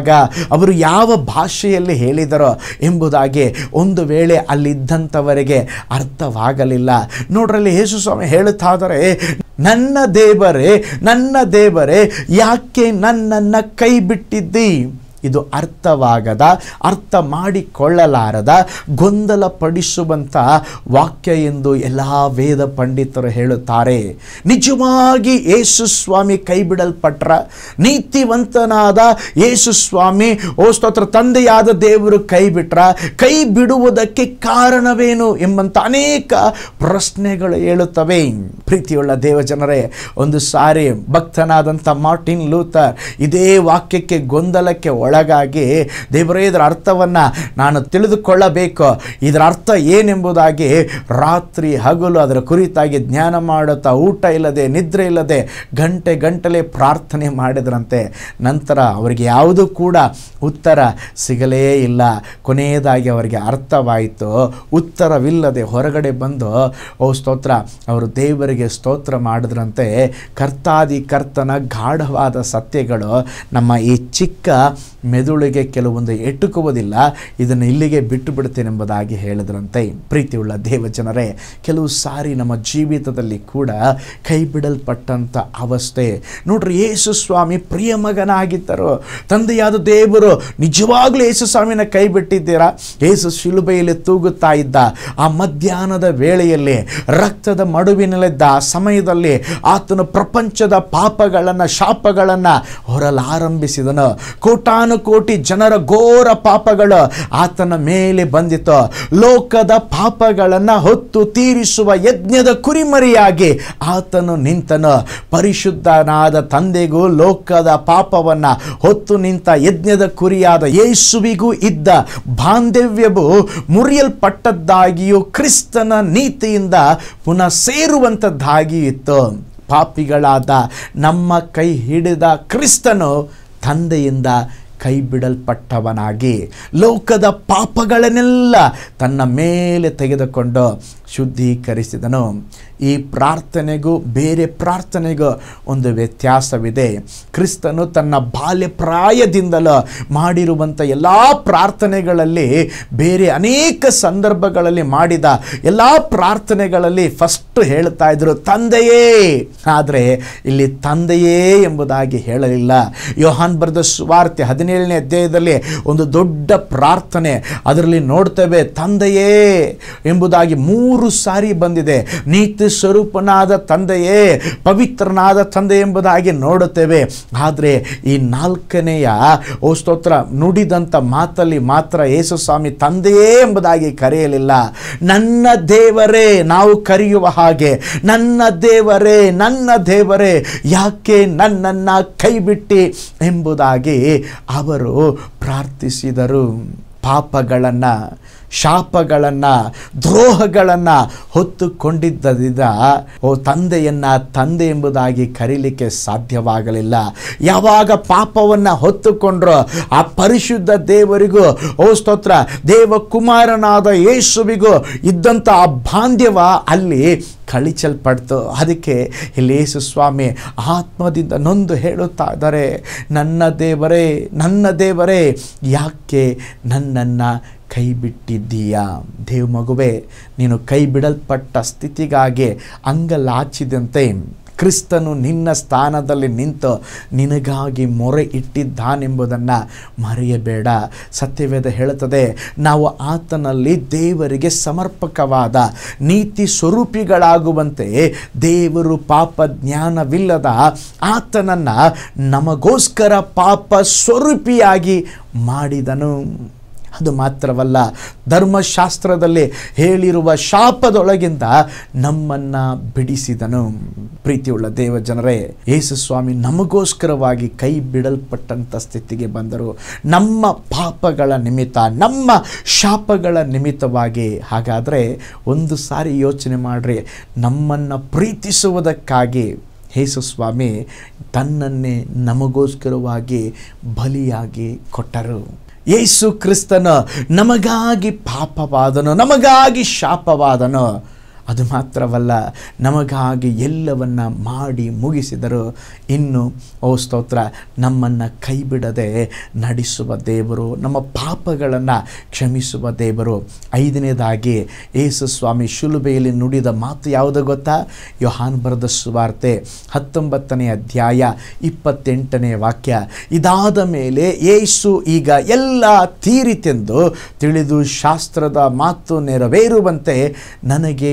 Speaker 1: ಅವರು ಯಾವ ಭಾಷೆಯ ರೀತಿಯಲ್ಲಿ ಹೇಳಿದರೋ ಎಂಬುದಾಗಿ ಒಂದು ವೇಳೆ ಅಲ್ಲಿದ್ದಂಥವರಿಗೆ ಅರ್ಥವಾಗಲಿಲ್ಲ ನೋಡ್ರಲ್ಲಿ ಯೇಸು ಸ್ವಾಮಿ ಹೇಳುತ್ತಾದರೆ ನನ್ನ ದೇವರೇ ನನ್ನ ದೇವರೇ ಯಾಕೆ ನನ್ನನ್ನು ಕೈ ಬಿಟ್ಟಿದ್ದಿ ಇದು ಅರ್ಥವಾಗದ ಅರ್ಥ ಮಾಡಿಕೊಳ್ಳಲಾರದ ಗೊಂದಲ ಪಡಿಸುವಂಥ ವಾಕ್ಯ ಎಂದು ಎಲ್ಲ ವೇದ ಪಂಡಿತರು ಹೇಳುತ್ತಾರೆ ನಿಜವಾಗಿ ಯೇಸು ಸ್ವಾಮಿ ಕೈ ನೀತಿವಂತನಾದ ಯೇಸು ಸ್ವಾಮಿ ಓ ತಂದೆಯಾದ ದೇವರು ಕೈ ಬಿಟ್ರ ಕೈ ಬಿಡುವುದಕ್ಕೆ ಕಾರಣವೇನು ಎಂಬಂಥ ಅನೇಕ ಪ್ರಶ್ನೆಗಳು ಹೇಳುತ್ತವೆ ಪ್ರೀತಿಯುಳ್ಳ ದೇವಜನರೇ ಒಂದು ಸಾರಿ ಭಕ್ತನಾದಂಥ ಮಾರ್ಟಿನ್ ಲೂಥರ್ ಇದೇ ವಾಕ್ಯಕ್ಕೆ ಗೊಂದಲಕ್ಕೆ ಒಳ ಹಾಗಾಗಿ ದೇವರೇ ಇದರ ಅರ್ಥವನ್ನು ನಾನು ತಿಳಿದುಕೊಳ್ಳಬೇಕು ಇದರ ಅರ್ಥ ಏನೆಂಬುದಾಗಿ ರಾತ್ರಿ ಹಗಲು ಅದರ ಕುರಿತಾಗಿ ಜ್ಞಾನ ಮಾಡುತ್ತಾ ಊಟ ಇಲ್ಲದೆ ನಿದ್ರೆ ಇಲ್ಲದೆ ಗಂಟೆ ಗಂಟಲೇ ಪ್ರಾರ್ಥನೆ ಮಾಡಿದ್ರಂತೆ ನಂತರ ಅವರಿಗೆ ಯಾವುದೂ ಕೂಡ ಉತ್ತರ ಸಿಗಲೇ ಇಲ್ಲ ಕೊನೆಯದಾಗಿ ಅವರಿಗೆ ಅರ್ಥವಾಯಿತು ಉತ್ತರವಿಲ್ಲದೆ ಹೊರಗಡೆ ಬಂದು ಅವು ಸ್ತೋತ್ರ ಅವರು ದೇವರಿಗೆ ಸ್ತೋತ್ರ ಮಾಡಿದ್ರಂತೆ ಕರ್ತಾದಿ ಕರ್ತನ ಗಾಢವಾದ ಸತ್ಯಗಳು ನಮ್ಮ ಈ ಚಿಕ್ಕ ಮೆದುಳಿಗೆ ಕೆಲವೊಂದು ಎಟುಕುವುದಿಲ್ಲ ಇದನ್ನು ಇಲ್ಲಿಗೆ ಬಿಟ್ಟು ಎಂಬುದಾಗಿ ಹೇಳಿದ್ರಂತೆ ಪ್ರೀತಿಯುಳ್ಳ ದೇವಜನರೇ ಕೆಲವು ಸಾರಿ ನಮ್ಮ ಜೀವಿತದಲ್ಲಿ ಕೂಡ ಕೈ ಬಿಡಲ್ಪಟ್ಟಂಥ ಅವಸ್ಥೆ ನೋಡ್ರಿ ಯೇಸು ಸ್ವಾಮಿ ಪ್ರಿಯ ಮಗನಾಗಿದ್ದರು ತಂದೆಯಾದ ದೇವರು ನಿಜವಾಗ್ಲೂ ಯೇಸು ಸ್ವಾಮಿನ ಕೈ ಬಿಟ್ಟಿದ್ದೀರಾ ಯೇಸು ಶಿಲುಬೆಯಲ್ಲಿ ತೂಗುತ್ತಾ ಇದ್ದ ಆ ಮಧ್ಯಾಹ್ನದ ವೇಳೆಯಲ್ಲಿ ರಕ್ತದ ಮಡುವಿನಲ್ಲಿದ್ದ ಆ ಸಮಯದಲ್ಲಿ ಆತನು ಪ್ರಪಂಚದ ಪಾಪಗಳನ್ನು ಶಾಪಗಳನ್ನು ಹೊರಲಾರಂಭಿಸಿದನು ಕೋಟಾನ ಕೋಟಿ ಜನರ ಘೋರ ಪಾಪಗಳು ಆತನ ಮೇಲೆ ಬಂದಿತು ಲೋಕದ ಪಾಪಗಳನ್ನು ಹೊತ್ತು ತೀರಿಸುವ ಯಜ್ಞದ ಕುರಿಮರಿಯಾಗಿ ಆತನು ನಿಂತನು ಪರಿಶುದ್ಧನಾದ ತಂದೆಗೂ ಲೋಕದ ಪಾಪವನ್ನು ಹೊತ್ತು ನಿಂತ ಯಜ್ಞದ ಕುರಿಯಾದ ಯೇಸುವಿಗೂ ಇದ್ದ ಬಾಂಧವ್ಯವು ಮುರಿಯಲ್ಪಟ್ಟದ್ದಾಗಿಯೂ ಕ್ರಿಸ್ತನ ನೀತಿಯಿಂದ ಪುನಃ ಸೇರುವಂಥದ್ದಾಗಿಯೂ ಇತ್ತು ಪಾಪಿಗಳಾದ ನಮ್ಮ ಕೈ ಹಿಡಿದ ಕ್ರಿಸ್ತನು ತಂದೆಯಿಂದ ಕೈ ಬಿಡಲ್ಪಟ್ಟವನಾಗಿ ಲೋಕದ ಪಾಪಗಳನ್ನೆಲ್ಲ ತನ್ನ ಮೇಲೆ ತೆಗೆದುಕೊಂಡು ಶುದ್ಧೀಕರಿಸಿದನು ಈ ಪ್ರಾರ್ಥನೆಗೂ ಬೇರೆ ಪ್ರಾರ್ಥನೆಗೂ ಒಂದು ವ್ಯತ್ಯಾಸವಿದೆ ಕ್ರಿಸ್ತನು ತನ್ನ ಬಾಲ್ಯ ಪ್ರಾಯದಿಂದಲೂ ಮಾಡಿರುವಂಥ ಎಲ್ಲ ಪ್ರಾರ್ಥನೆಗಳಲ್ಲಿ ಬೇರೆ ಅನೇಕ ಸಂದರ್ಭಗಳಲ್ಲಿ ಮಾಡಿದ ಎಲ್ಲ ಪ್ರಾರ್ಥನೆಗಳಲ್ಲಿ ಫಸ್ಟ್ ಹೇಳ್ತಾ ಇದ್ರು ತಂದೆಯೇ ಆದರೆ ಇಲ್ಲಿ ತಂದೆಯೇ ಎಂಬುದಾಗಿ ಹೇಳಲಿಲ್ಲ ಯೋಹಾನ್ ಬರೆದ ಸುವಾರ್ತೆ ಹದಿನೇಳನೇ ಅಧ್ಯಾಯದಲ್ಲಿ ಒಂದು ದೊಡ್ಡ ಪ್ರಾರ್ಥನೆ ಅದರಲ್ಲಿ ನೋಡ್ತೇವೆ ತಂದೆಯೇ ಎಂಬುದಾಗಿ ಮೂರು ಮೂರು ಸಾರಿ ಬಂದಿದೆ ನೀತಿ ಸ್ವರೂಪನಾದ ತಂದೆಯೇ ಪವಿತ್ರನಾದ ತಂದೆ ಎಂಬುದಾಗಿ ನೋಡುತ್ತೇವೆ ಆದರೆ ಈ ನಾಲ್ಕನೆಯ ಓ ಸ್ತೋತ್ರ ನುಡಿದಂಥ ಮಾತಲ್ಲಿ ಮಾತ್ರ ಯೇಸುಸ್ವಾಮಿ ತಂದೆಯೇ ಎಂಬುದಾಗಿ ಕರೆಯಲಿಲ್ಲ ನನ್ನ ದೇವರೇ ನಾವು ಕರೆಯುವ ಹಾಗೆ ನನ್ನ ದೇವರೇ ನನ್ನ ದೇವರೇ ಯಾಕೆ ನನ್ನನ್ನು ಕೈಬಿಟ್ಟಿ ಎಂಬುದಾಗಿ ಅವರು ಪ್ರಾರ್ಥಿಸಿದರು ಪಾಪಗಳನ್ನು ಶಾಪಗಳನ್ನು ದ್ರೋಹಗಳನ್ನು ಹೊತ್ತುಕೊಂಡಿದ್ದರಿಂದ ಓ ತಂದೆಯನ್ನು ತಂದೆ ಎಂಬುದಾಗಿ ಕರೀಲಿಕ್ಕೆ ಸಾಧ್ಯವಾಗಲಿಲ್ಲ ಯಾವಾಗ ಪಾಪವನ್ನು ಹೊತ್ತುಕೊಂಡ್ರೋ ಆ ಪರಿಶುದ್ಧ ದೇವರಿಗೂ ಓ ಸ್ತೋತ್ರ ದೇವಕುಮಾರನಾದ ಯೇಸುವಿಗೂ ಇದ್ದಂಥ ಆ ಬಾಂಧ್ಯವ ಅಲ್ಲಿ ಕಳಿಸಲ್ಪಡ್ತು ಅದಕ್ಕೆ ಇಲ್ಲಿ ಯೇಸು ಸ್ವಾಮಿ ಆತ್ಮದಿಂದ ನೊಂದು ಹೇಳುತ್ತಾ ಇದ್ದಾರೆ ನನ್ನ ದೇವರೇ ನನ್ನ ದೇವರೇ ಯಾಕೆ ನನ್ನನ್ನು ಕೈ ಬಿಟ್ಟಿದ್ದೀಯಾ ದೇವ್ ಮಗುವೆ ನೀನು ಕೈ ಬಿಡಲ್ಪಟ್ಟ ಸ್ಥಿತಿಗಾಗಿ ಅಂಗಲಾಚಿದಂತೆ ಕ್ರಿಸ್ತನು ನಿನ್ನ ಸ್ಥಾನದಲ್ಲಿ ನಿಂತು ನಿನಗಾಗಿ ಮೊರೆ ಇಟ್ಟಿದ್ದಾನೆಂಬುದನ್ನು ಮರೆಯಬೇಡ ಸತ್ಯವೇದ ಹೇಳುತ್ತದೆ ನಾವು ಆತನಲ್ಲಿ ದೇವರಿಗೆ ಸಮರ್ಪಕವಾದ ನೀತಿ ಸ್ವರೂಪಿಗಳಾಗುವಂತೆ ದೇವರು ಪಾಪ ಜ್ಞಾನವಿಲ್ಲದ ಆತನನ್ನು ನಮಗೋಸ್ಕರ ಪಾಪ ಸ್ವರೂಪಿಯಾಗಿ ಮಾಡಿದನು ಅದು ಮಾತ್ರವಲ್ಲ ಧರ್ಮಶಾಸ್ತ್ರದಲ್ಲಿ ಹೇಳಿರುವ ಶಾಪದೊಳಗಿಂದ ನಮ್ಮನ್ನು ಬಿಡಿಸಿದನು ಪ್ರೀತಿಯುಳ್ಳ ದೇವ ಜನರೇ ಯೇಸುಸ್ವಾಮಿ ನಮಗೋಸ್ಕರವಾಗಿ ಕೈ ಬಿಡಲ್ಪಟ್ಟಂಥ ಸ್ಥಿತಿಗೆ ಬಂದರು ನಮ್ಮ ಪಾಪಗಳ ನಿಮಿತ್ತ ನಮ್ಮ ಶಾಪಗಳ ನಿಮಿತ್ತವಾಗಿ ಹಾಗಾದರೆ ಒಂದು ಸಾರಿ ಯೋಚನೆ ಮಾಡಿರಿ ನಮ್ಮನ್ನು ಪ್ರೀತಿಸುವುದಕ್ಕಾಗಿ ಯೇಸುಸ್ವಾಮಿ ತನ್ನನ್ನೇ ನಮಗೋಸ್ಕರವಾಗಿ ಬಲಿಯಾಗಿ ಕೊಟ್ಟರು ಯೇಸು ಕ್ರಿಸ್ತನು ನಮಗಾಗಿ ಪಾಪವಾದನು ನಮಗಾಗಿ ಶಾಪವಾದನು ಅದು ಮಾತ್ರವಲ್ಲ ನಮಗಾಗಿ ಎಲ್ಲವನ್ನು ಮಾಡಿ ಮುಗಿಸಿದರು ಇನ್ನು ಓ ಸ್ತೋತ್ರ ನಮ್ಮನ್ನು ಕೈಬಿಡದೆ ನಡೆಸುವ ದೇವರು ನಮ್ಮ ಪಾಪಗಳನ್ನು ಕ್ಷಮಿಸುವ ದೇವರು ಐದನೇದಾಗಿ ಯೇಸು ಸ್ವಾಮಿ ಶುಲುಬೆಯಲ್ಲಿ ನುಡಿದ ಮಾತು ಯಾವುದು ಗೊತ್ತಾ ಯೋಹಾನ್ ಬರೆದ ಸುವಾರ್ತೆ ಹತ್ತೊಂಬತ್ತನೇ ಅಧ್ಯಾಯ ಇಪ್ಪತ್ತೆಂಟನೇ ವಾಕ್ಯ ಇದಾದ ಮೇಲೆ ಯೇಸು ಈಗ ಎಲ್ಲ ತೀರಿತೆಂದು ತಿಳಿದು ಶಾಸ್ತ್ರದ ಮಾತು ನೆರವೇರುವಂತೆ ನನಗೆ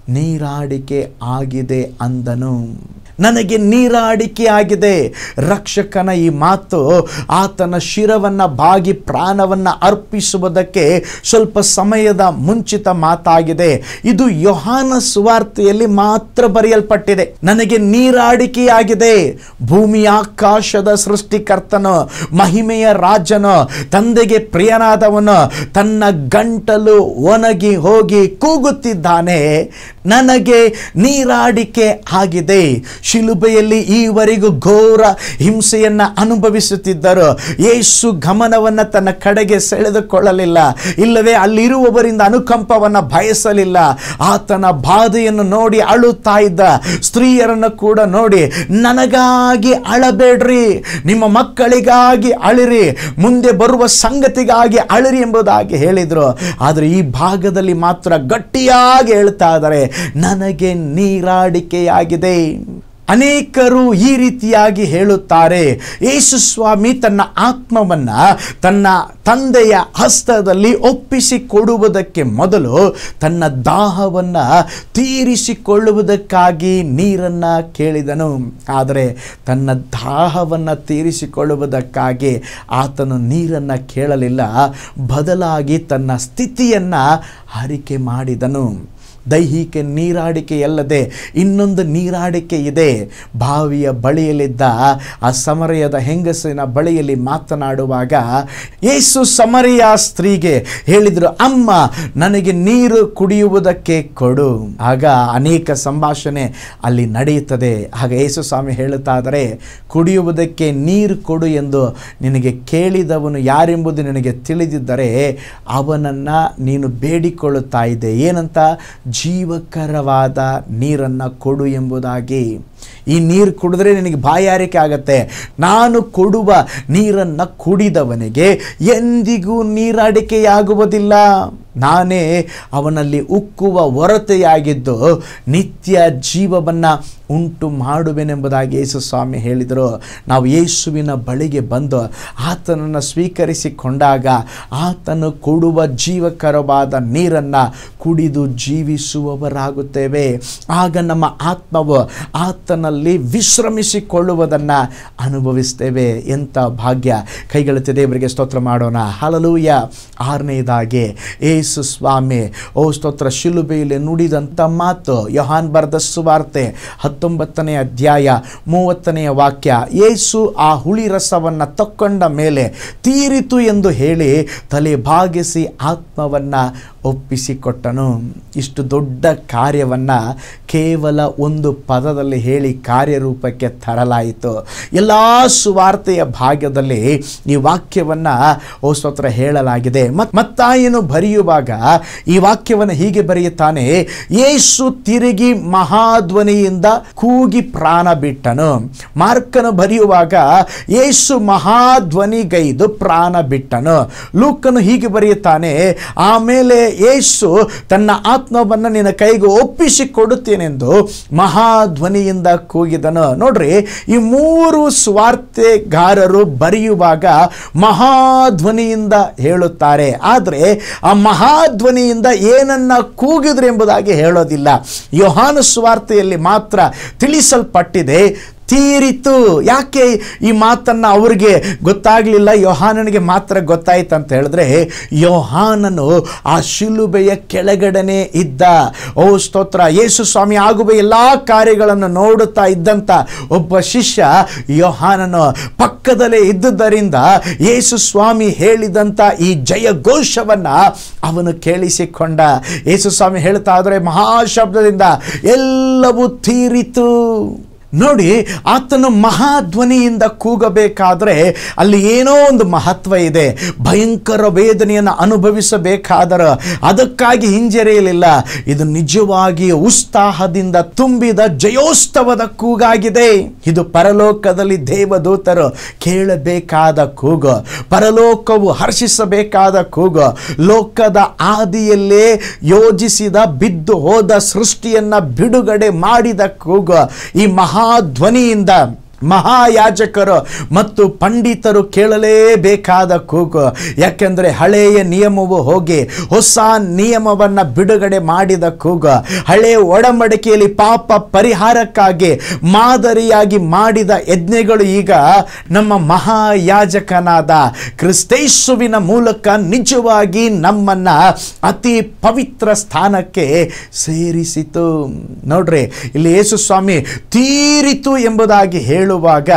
Speaker 1: ನೀರಾಡಿಕೆ ಆಗಿದೆ ಅಂದನು ನನಗೆ ನೀರಾಡಿಕೆ ಆಗಿದೆ ರಕ್ಷಕನ ಈ ಮಾತು ಆತನ ಶಿರವನ್ನ ಬಾಗಿ ಪ್ರಾಣವನ್ನ ಅರ್ಪಿಸುವುದಕ್ಕೆ ಸ್ವಲ್ಪ ಸಮಯದ ಮುಂಚಿತ ಮಾತಾಗಿದೆ ಇದು ಯೋಹಾನ ಸುವಾರ್ತೆಯಲ್ಲಿ ಮಾತ್ರ ಬರೆಯಲ್ಪಟ್ಟಿದೆ ನನಗೆ ನೀರಾಡಿಕೆಯಾಗಿದೆ ಭೂಮಿ ಆಕಾಶದ ಸೃಷ್ಟಿಕರ್ತನು ಮಹಿಮೆಯ ರಾಜನು ತಂದೆಗೆ ಪ್ರಿಯನಾದವನು ತನ್ನ ಗಂಟಲು ಒಣಗಿ ಹೋಗಿ ಕೂಗುತ್ತಿದ್ದಾನೆ ನನಗೆ ನೀರಾಡಿಕೆ ಆಗಿದೆ ಶಿಲುಬೆಯಲ್ಲಿ ಈವರೆಗೂ ಘೋರ ಹಿಂಸೆಯನ್ನು ಅನುಭವಿಸುತ್ತಿದ್ದರು ಯೇಸು ಗಮನವನ್ನು ತನ್ನ ಕಡೆಗೆ ಸೆಳೆದುಕೊಳ್ಳಲಿಲ್ಲ ಇಲ್ಲವೇ ಅಲ್ಲಿರುವವರಿಂದ ಅನುಕಂಪವನ್ನು ಬಯಸಲಿಲ್ಲ ಆತನ ಬಾಧೆಯನ್ನು ನೋಡಿ ಅಳುತ್ತಾ ಇದ್ದ ಸ್ತ್ರೀಯರನ್ನು ಕೂಡ ನೋಡಿ ನನಗಾಗಿ ಅಳಬೇಡ್ರಿ ನಿಮ್ಮ ಮಕ್ಕಳಿಗಾಗಿ ಅಳಿರಿ ಮುಂದೆ ಬರುವ ಸಂಗತಿಗಾಗಿ ಅಳಿರಿ ಎಂಬುದಾಗಿ ಹೇಳಿದರು ಆದರೆ ಈ ಭಾಗದಲ್ಲಿ ಮಾತ್ರ ಗಟ್ಟಿಯಾಗಿ ಹೇಳ್ತಾ ಇದ್ದಾರೆ ನನಗೆ ನೀರಾಡಿಕೆಯಾಗಿದೆ ಅನೇಕರು ಈ ರೀತಿಯಾಗಿ ಹೇಳುತ್ತಾರೆ ಯೇಸು ಸ್ವಾಮಿ ತನ್ನ ಆತ್ಮವನ್ನು ತನ್ನ ತಂದೆಯ ಹಸ್ತದಲ್ಲಿ ಒಪ್ಪಿಸಿಕೊಡುವುದಕ್ಕೆ ಮೊದಲು ತನ್ನ ದಾಹವನ್ನು ತೀರಿಸಿಕೊಳ್ಳುವುದಕ್ಕಾಗಿ ನೀರನ್ನು ಕೇಳಿದನು ಆದರೆ ತನ್ನ ದಾಹವನ್ನು ತೀರಿಸಿಕೊಳ್ಳುವುದಕ್ಕಾಗಿ ಆತನು ನೀರನ್ನು ಕೇಳಲಿಲ್ಲ ಬದಲಾಗಿ ತನ್ನ ಸ್ಥಿತಿಯನ್ನು ಹರಿಕೆ ಮಾಡಿದನು ದೈಹಿಕ ನೀರಾಡಿಕೆಯಲ್ಲದೆ ಇನ್ನೊಂದು ನೀರಾಡಿಕೆ ಇದೆ ಬಾವಿಯ ಬಳಿಯಲ್ಲಿದ್ದ ಆ ಸಮರಯದ ಹೆಂಗಸಿನ ಬಳಿಯಲ್ಲಿ ಮಾತನಾಡುವಾಗ ಯೇಸು ಸಮರೆಯ ಸ್ತ್ರೀಗೆ ಹೇಳಿದರು ಅಮ್ಮ ನನಗೆ ನೀರು ಕುಡಿಯುವುದಕ್ಕೆ ಕೊಡು ಆಗ ಅನೇಕ ಸಂಭಾಷಣೆ ಅಲ್ಲಿ ನಡೆಯುತ್ತದೆ ಆಗ ಯೇಸು ಸ್ವಾಮಿ ಹೇಳುತ್ತಾದರೆ ಕುಡಿಯುವುದಕ್ಕೆ ನೀರು ಕೊಡು ಎಂದು ನಿನಗೆ ಕೇಳಿದವನು ಯಾರೆಂಬುದು ನಿನಗೆ ತಿಳಿದಿದ್ದರೆ ಅವನನ್ನು ನೀನು ಬೇಡಿಕೊಳ್ಳುತ್ತಾ ಇದ್ದೆ ಏನಂತ ಜೀವಕರವಾದ ನೀರನ್ನು ಕೊಡು ಎಂಬುದಾಗಿ ಈ ನೀರು ಕುಡಿದ್ರೆ ನಿನಗೆ ಬಾಯಾರಿಕೆ ಆಗತ್ತೆ ನಾನು ಕೊಡುವ ನೀರನ್ನು ಕುಡಿದವನಿಗೆ ಎಂದಿಗೂ ನೀರಡಿಕೆಯಾಗುವುದಿಲ್ಲ ನಾನೇ ಅವನಲ್ಲಿ ಉಕ್ಕುವ ಹೊರತೆಯಾಗಿದ್ದು ನಿತ್ಯ ಜೀವವನ್ನು ಉಂಟು ಮಾಡುವೆನೆಂಬುದಾಗಿ ಯೇಸು ಸ್ವಾಮಿ ಹೇಳಿದರು ನಾವು ಯೇಸುವಿನ ಬಳಿಗೆ ಬಂದು ಆತನನ್ನು ಸ್ವೀಕರಿಸಿಕೊಂಡಾಗ ಆತನು ಕೊಡುವ ಜೀವಕರವಾದ ನೀರನ್ನು ಕುಡಿದು ಜೀವಿಸುವವರಾಗುತ್ತೇವೆ ಆಗ ನಮ್ಮ ಆತ್ಮವು ಆತನಲ್ಲಿ ವಿಶ್ರಮಿಸಿಕೊಳ್ಳುವುದನ್ನು ಅನುಭವಿಸ್ತೇವೆ ಎಂಥ ಭಾಗ್ಯ ಕೈಗಳುತ್ತೆ ದೇವರಿಗೆ ಸ್ತೋತ್ರ ಮಾಡೋಣ ಹಲಲೂಯ ಆರನೇದಾಗಿ ಏ ಯೇಸು ಸ್ವಾಮಿ ಓ ಸ್ತೋತ್ರ ಶಿಲುಬೆಯಲ್ಲಿ ನುಡಿದಂಥ ಮಾತು ಯೋಹಾನ್ ಬರೆದ ಸುವಾರ್ತೆ ಹತ್ತೊಂಬತ್ತನೆಯ ಅಧ್ಯಾಯ ಮೂವತ್ತನೆಯ ವಾಕ್ಯ ಏಸು ಆ ಹುಳಿ ರಸವನ್ನು ತಕ್ಕೊಂಡ ಮೇಲೆ ತೀರಿತು ಎಂದು ಹೇಳಿ ತಲೆ ಭಾಗಿಸಿ ಆತ್ಮವನ್ನು ಒಪ್ಪಿಸಿಕೊಟ್ಟನು ಇಷ್ಟು ದೊಡ್ಡ ಕಾರ್ಯವನ್ನು ಕೇವಲ ಒಂದು ಪದದಲ್ಲಿ ಹೇಳಿ ಕಾರ್ಯರೂಪಕ್ಕೆ ತರಲಾಯಿತು ಎಲ್ಲ ಸುವಾರ್ತೆಯ ಭಾಗ್ಯದಲ್ಲಿ ಈ ವಾಕ್ಯವನ್ನು ಓ ಹೇಳಲಾಗಿದೆ ಮತ್ತು ಮತ್ತಾಯನು ಬರೆಯುವಾಗ ಈ ವಾಕ್ಯವನ್ನು ಹೀಗೆ ಬರೆಯುತ್ತಾನೆ ಯೇಸು ತಿರುಗಿ ಮಹಾಧ್ವನಿಯಿಂದ ಕೂಗಿ ಪ್ರಾಣ ಬಿಟ್ಟನು ಮಾರ್ಕನು ಬರೆಯುವಾಗ ಯೇಸು ಮಹಾಧ್ವನಿಗೈದು ಪ್ರಾಣ ಬಿಟ್ಟನು ಲೂಕನು ಹೀಗೆ ಬರೆಯುತ್ತಾನೆ ಆಮೇಲೆ ಯೇಸು ತನ್ನ ಆತ್ಮವನ್ನು ನಿನ್ನ ಕೈಗೆ ಒಪ್ಪಿಸಿ ಕೊಡುತ್ತೇನೆಂದು ಮಹಾಧ್ವನಿಯಿಂದ ಕೂಗಿದನು ನೋಡ್ರಿ ಈ ಮೂರು ಸ್ವಾರ್ಥೆಗಾರರು ಬರೆಯುವಾಗ ಮಹಾಧ್ವನಿಯಿಂದ ಹೇಳುತ್ತಾರೆ ಆದರೆ ಆ ಮಹಾಧ್ವನಿಯಿಂದ ಏನನ್ನ ಕೂಗಿದ್ರು ಎಂಬುದಾಗಿ ಹೇಳೋದಿಲ್ಲ ಯೋಹಾನು ಸ್ವಾರ್ಥೆಯಲ್ಲಿ ಮಾತ್ರ ತಿಳಿಸಲ್ಪಟ್ಟಿದೆ ತೀರಿತು ಯಾಕೆ ಈ ಮಾತನ್ನು ಅವ್ರಿಗೆ ಗೊತ್ತಾಗಲಿಲ್ಲ ಯೋಹಾನನಿಗೆ ಮಾತ್ರ ಗೊತ್ತಾಯ್ತು ಅಂತ ಹೇಳಿದ್ರೆ ಯೋಹಾನನು ಆ ಶಿಲುಬೆಯ ಕೆಳಗಡೆನೇ ಇದ್ದ ಓ ಸ್ತೋತ್ರ ಯೇಸು ಸ್ವಾಮಿ ಆಗುವ ಎಲ್ಲ ಕಾರ್ಯಗಳನ್ನು ನೋಡುತ್ತಾ ಇದ್ದಂಥ ಒಬ್ಬ ಶಿಷ್ಯ ಯೋಹಾನನು ಪಕ್ಕದಲ್ಲೇ ಇದ್ದುದರಿಂದ ಯೇಸು ಸ್ವಾಮಿ ಹೇಳಿದಂಥ ಈ ಜಯ ಘೋಷವನ್ನು ಅವನು ಕೇಳಿಸಿಕೊಂಡ ಯೇಸು ಸ್ವಾಮಿ ಹೇಳ್ತಾ ಆದರೆ ಮಹಾಶಬ್ದದಿಂದ ಎಲ್ಲವೂ ತೀರಿತು ನೋಡಿ ಆತನು ಮಹಾಧ್ವನಿಯಿಂದ ಕೂಗಬೇಕಾದರೆ ಅಲ್ಲಿ ಏನೋ ಒಂದು ಮಹತ್ವ ಇದೆ ಭಯಂಕರ ವೇದನೆಯನ್ನು ಅನುಭವಿಸಬೇಕಾದರೆ ಅದಕ್ಕಾಗಿ ಹಿಂಜರಿಯಲಿಲ್ಲ ಇದು ನಿಜವಾಗಿ ಉತ್ಸಾಹದಿಂದ ತುಂಬಿದ ಜಯೋತ್ಸವದ ಕೂಗಾಗಿದೆ ಇದು ಪರಲೋಕದಲ್ಲಿ ದೇವದೂತರು ಕೇಳಬೇಕಾದ ಕೂಗ ಪರಲೋಕವು ಹರ್ಷಿಸಬೇಕಾದ ಕೂಗು ಲೋಕದ ಆದಿಯಲ್ಲೇ ಯೋಜಿಸಿದ ಬಿದ್ದು ಹೋದ ಸೃಷ್ಟಿಯನ್ನು ಬಿಡುಗಡೆ ಮಾಡಿದ ಕೂಗು ಈ ಮಹಾ ಆ ಧ್ವನಿಯಿಂದ ಮಹಾಯಾಜಕರು ಮತ್ತು ಪಂಡಿತರು ಕೇಳಲೇಬೇಕಾದ ಕೂಗು ಯಾಕೆಂದರೆ ಹಳೆಯ ನಿಯಮವು ಹೋಗಿ ಹೊಸ ನಿಯಮವನ್ನು ಬಿಡುಗಡೆ ಮಾಡಿದ ಕೂಗು ಹಳೆಯ ಒಡಂಬಡಿಕೆಯಲ್ಲಿ ಪಾಪ ಪರಿಹಾರಕ್ಕಾಗಿ ಮಾದರಿಯಾಗಿ ಮಾಡಿದ ಯಜ್ಞೆಗಳು ಈಗ ನಮ್ಮ ಮಹಾಯಾಜಕನಾದ ಕ್ರಿಸ್ತೈಸುವಿನ ಮೂಲಕ ನಿಜವಾಗಿ ನಮ್ಮನ್ನು ಅತಿ ಪವಿತ್ರ ಸ್ಥಾನಕ್ಕೆ ಸೇರಿಸಿತು ನೋಡ್ರಿ ಇಲ್ಲಿ ಯೇಸು ಸ್ವಾಮಿ ತೀರಿತು ಎಂಬುದಾಗಿ ಹೇಳು ಕೇಳುವಾಗ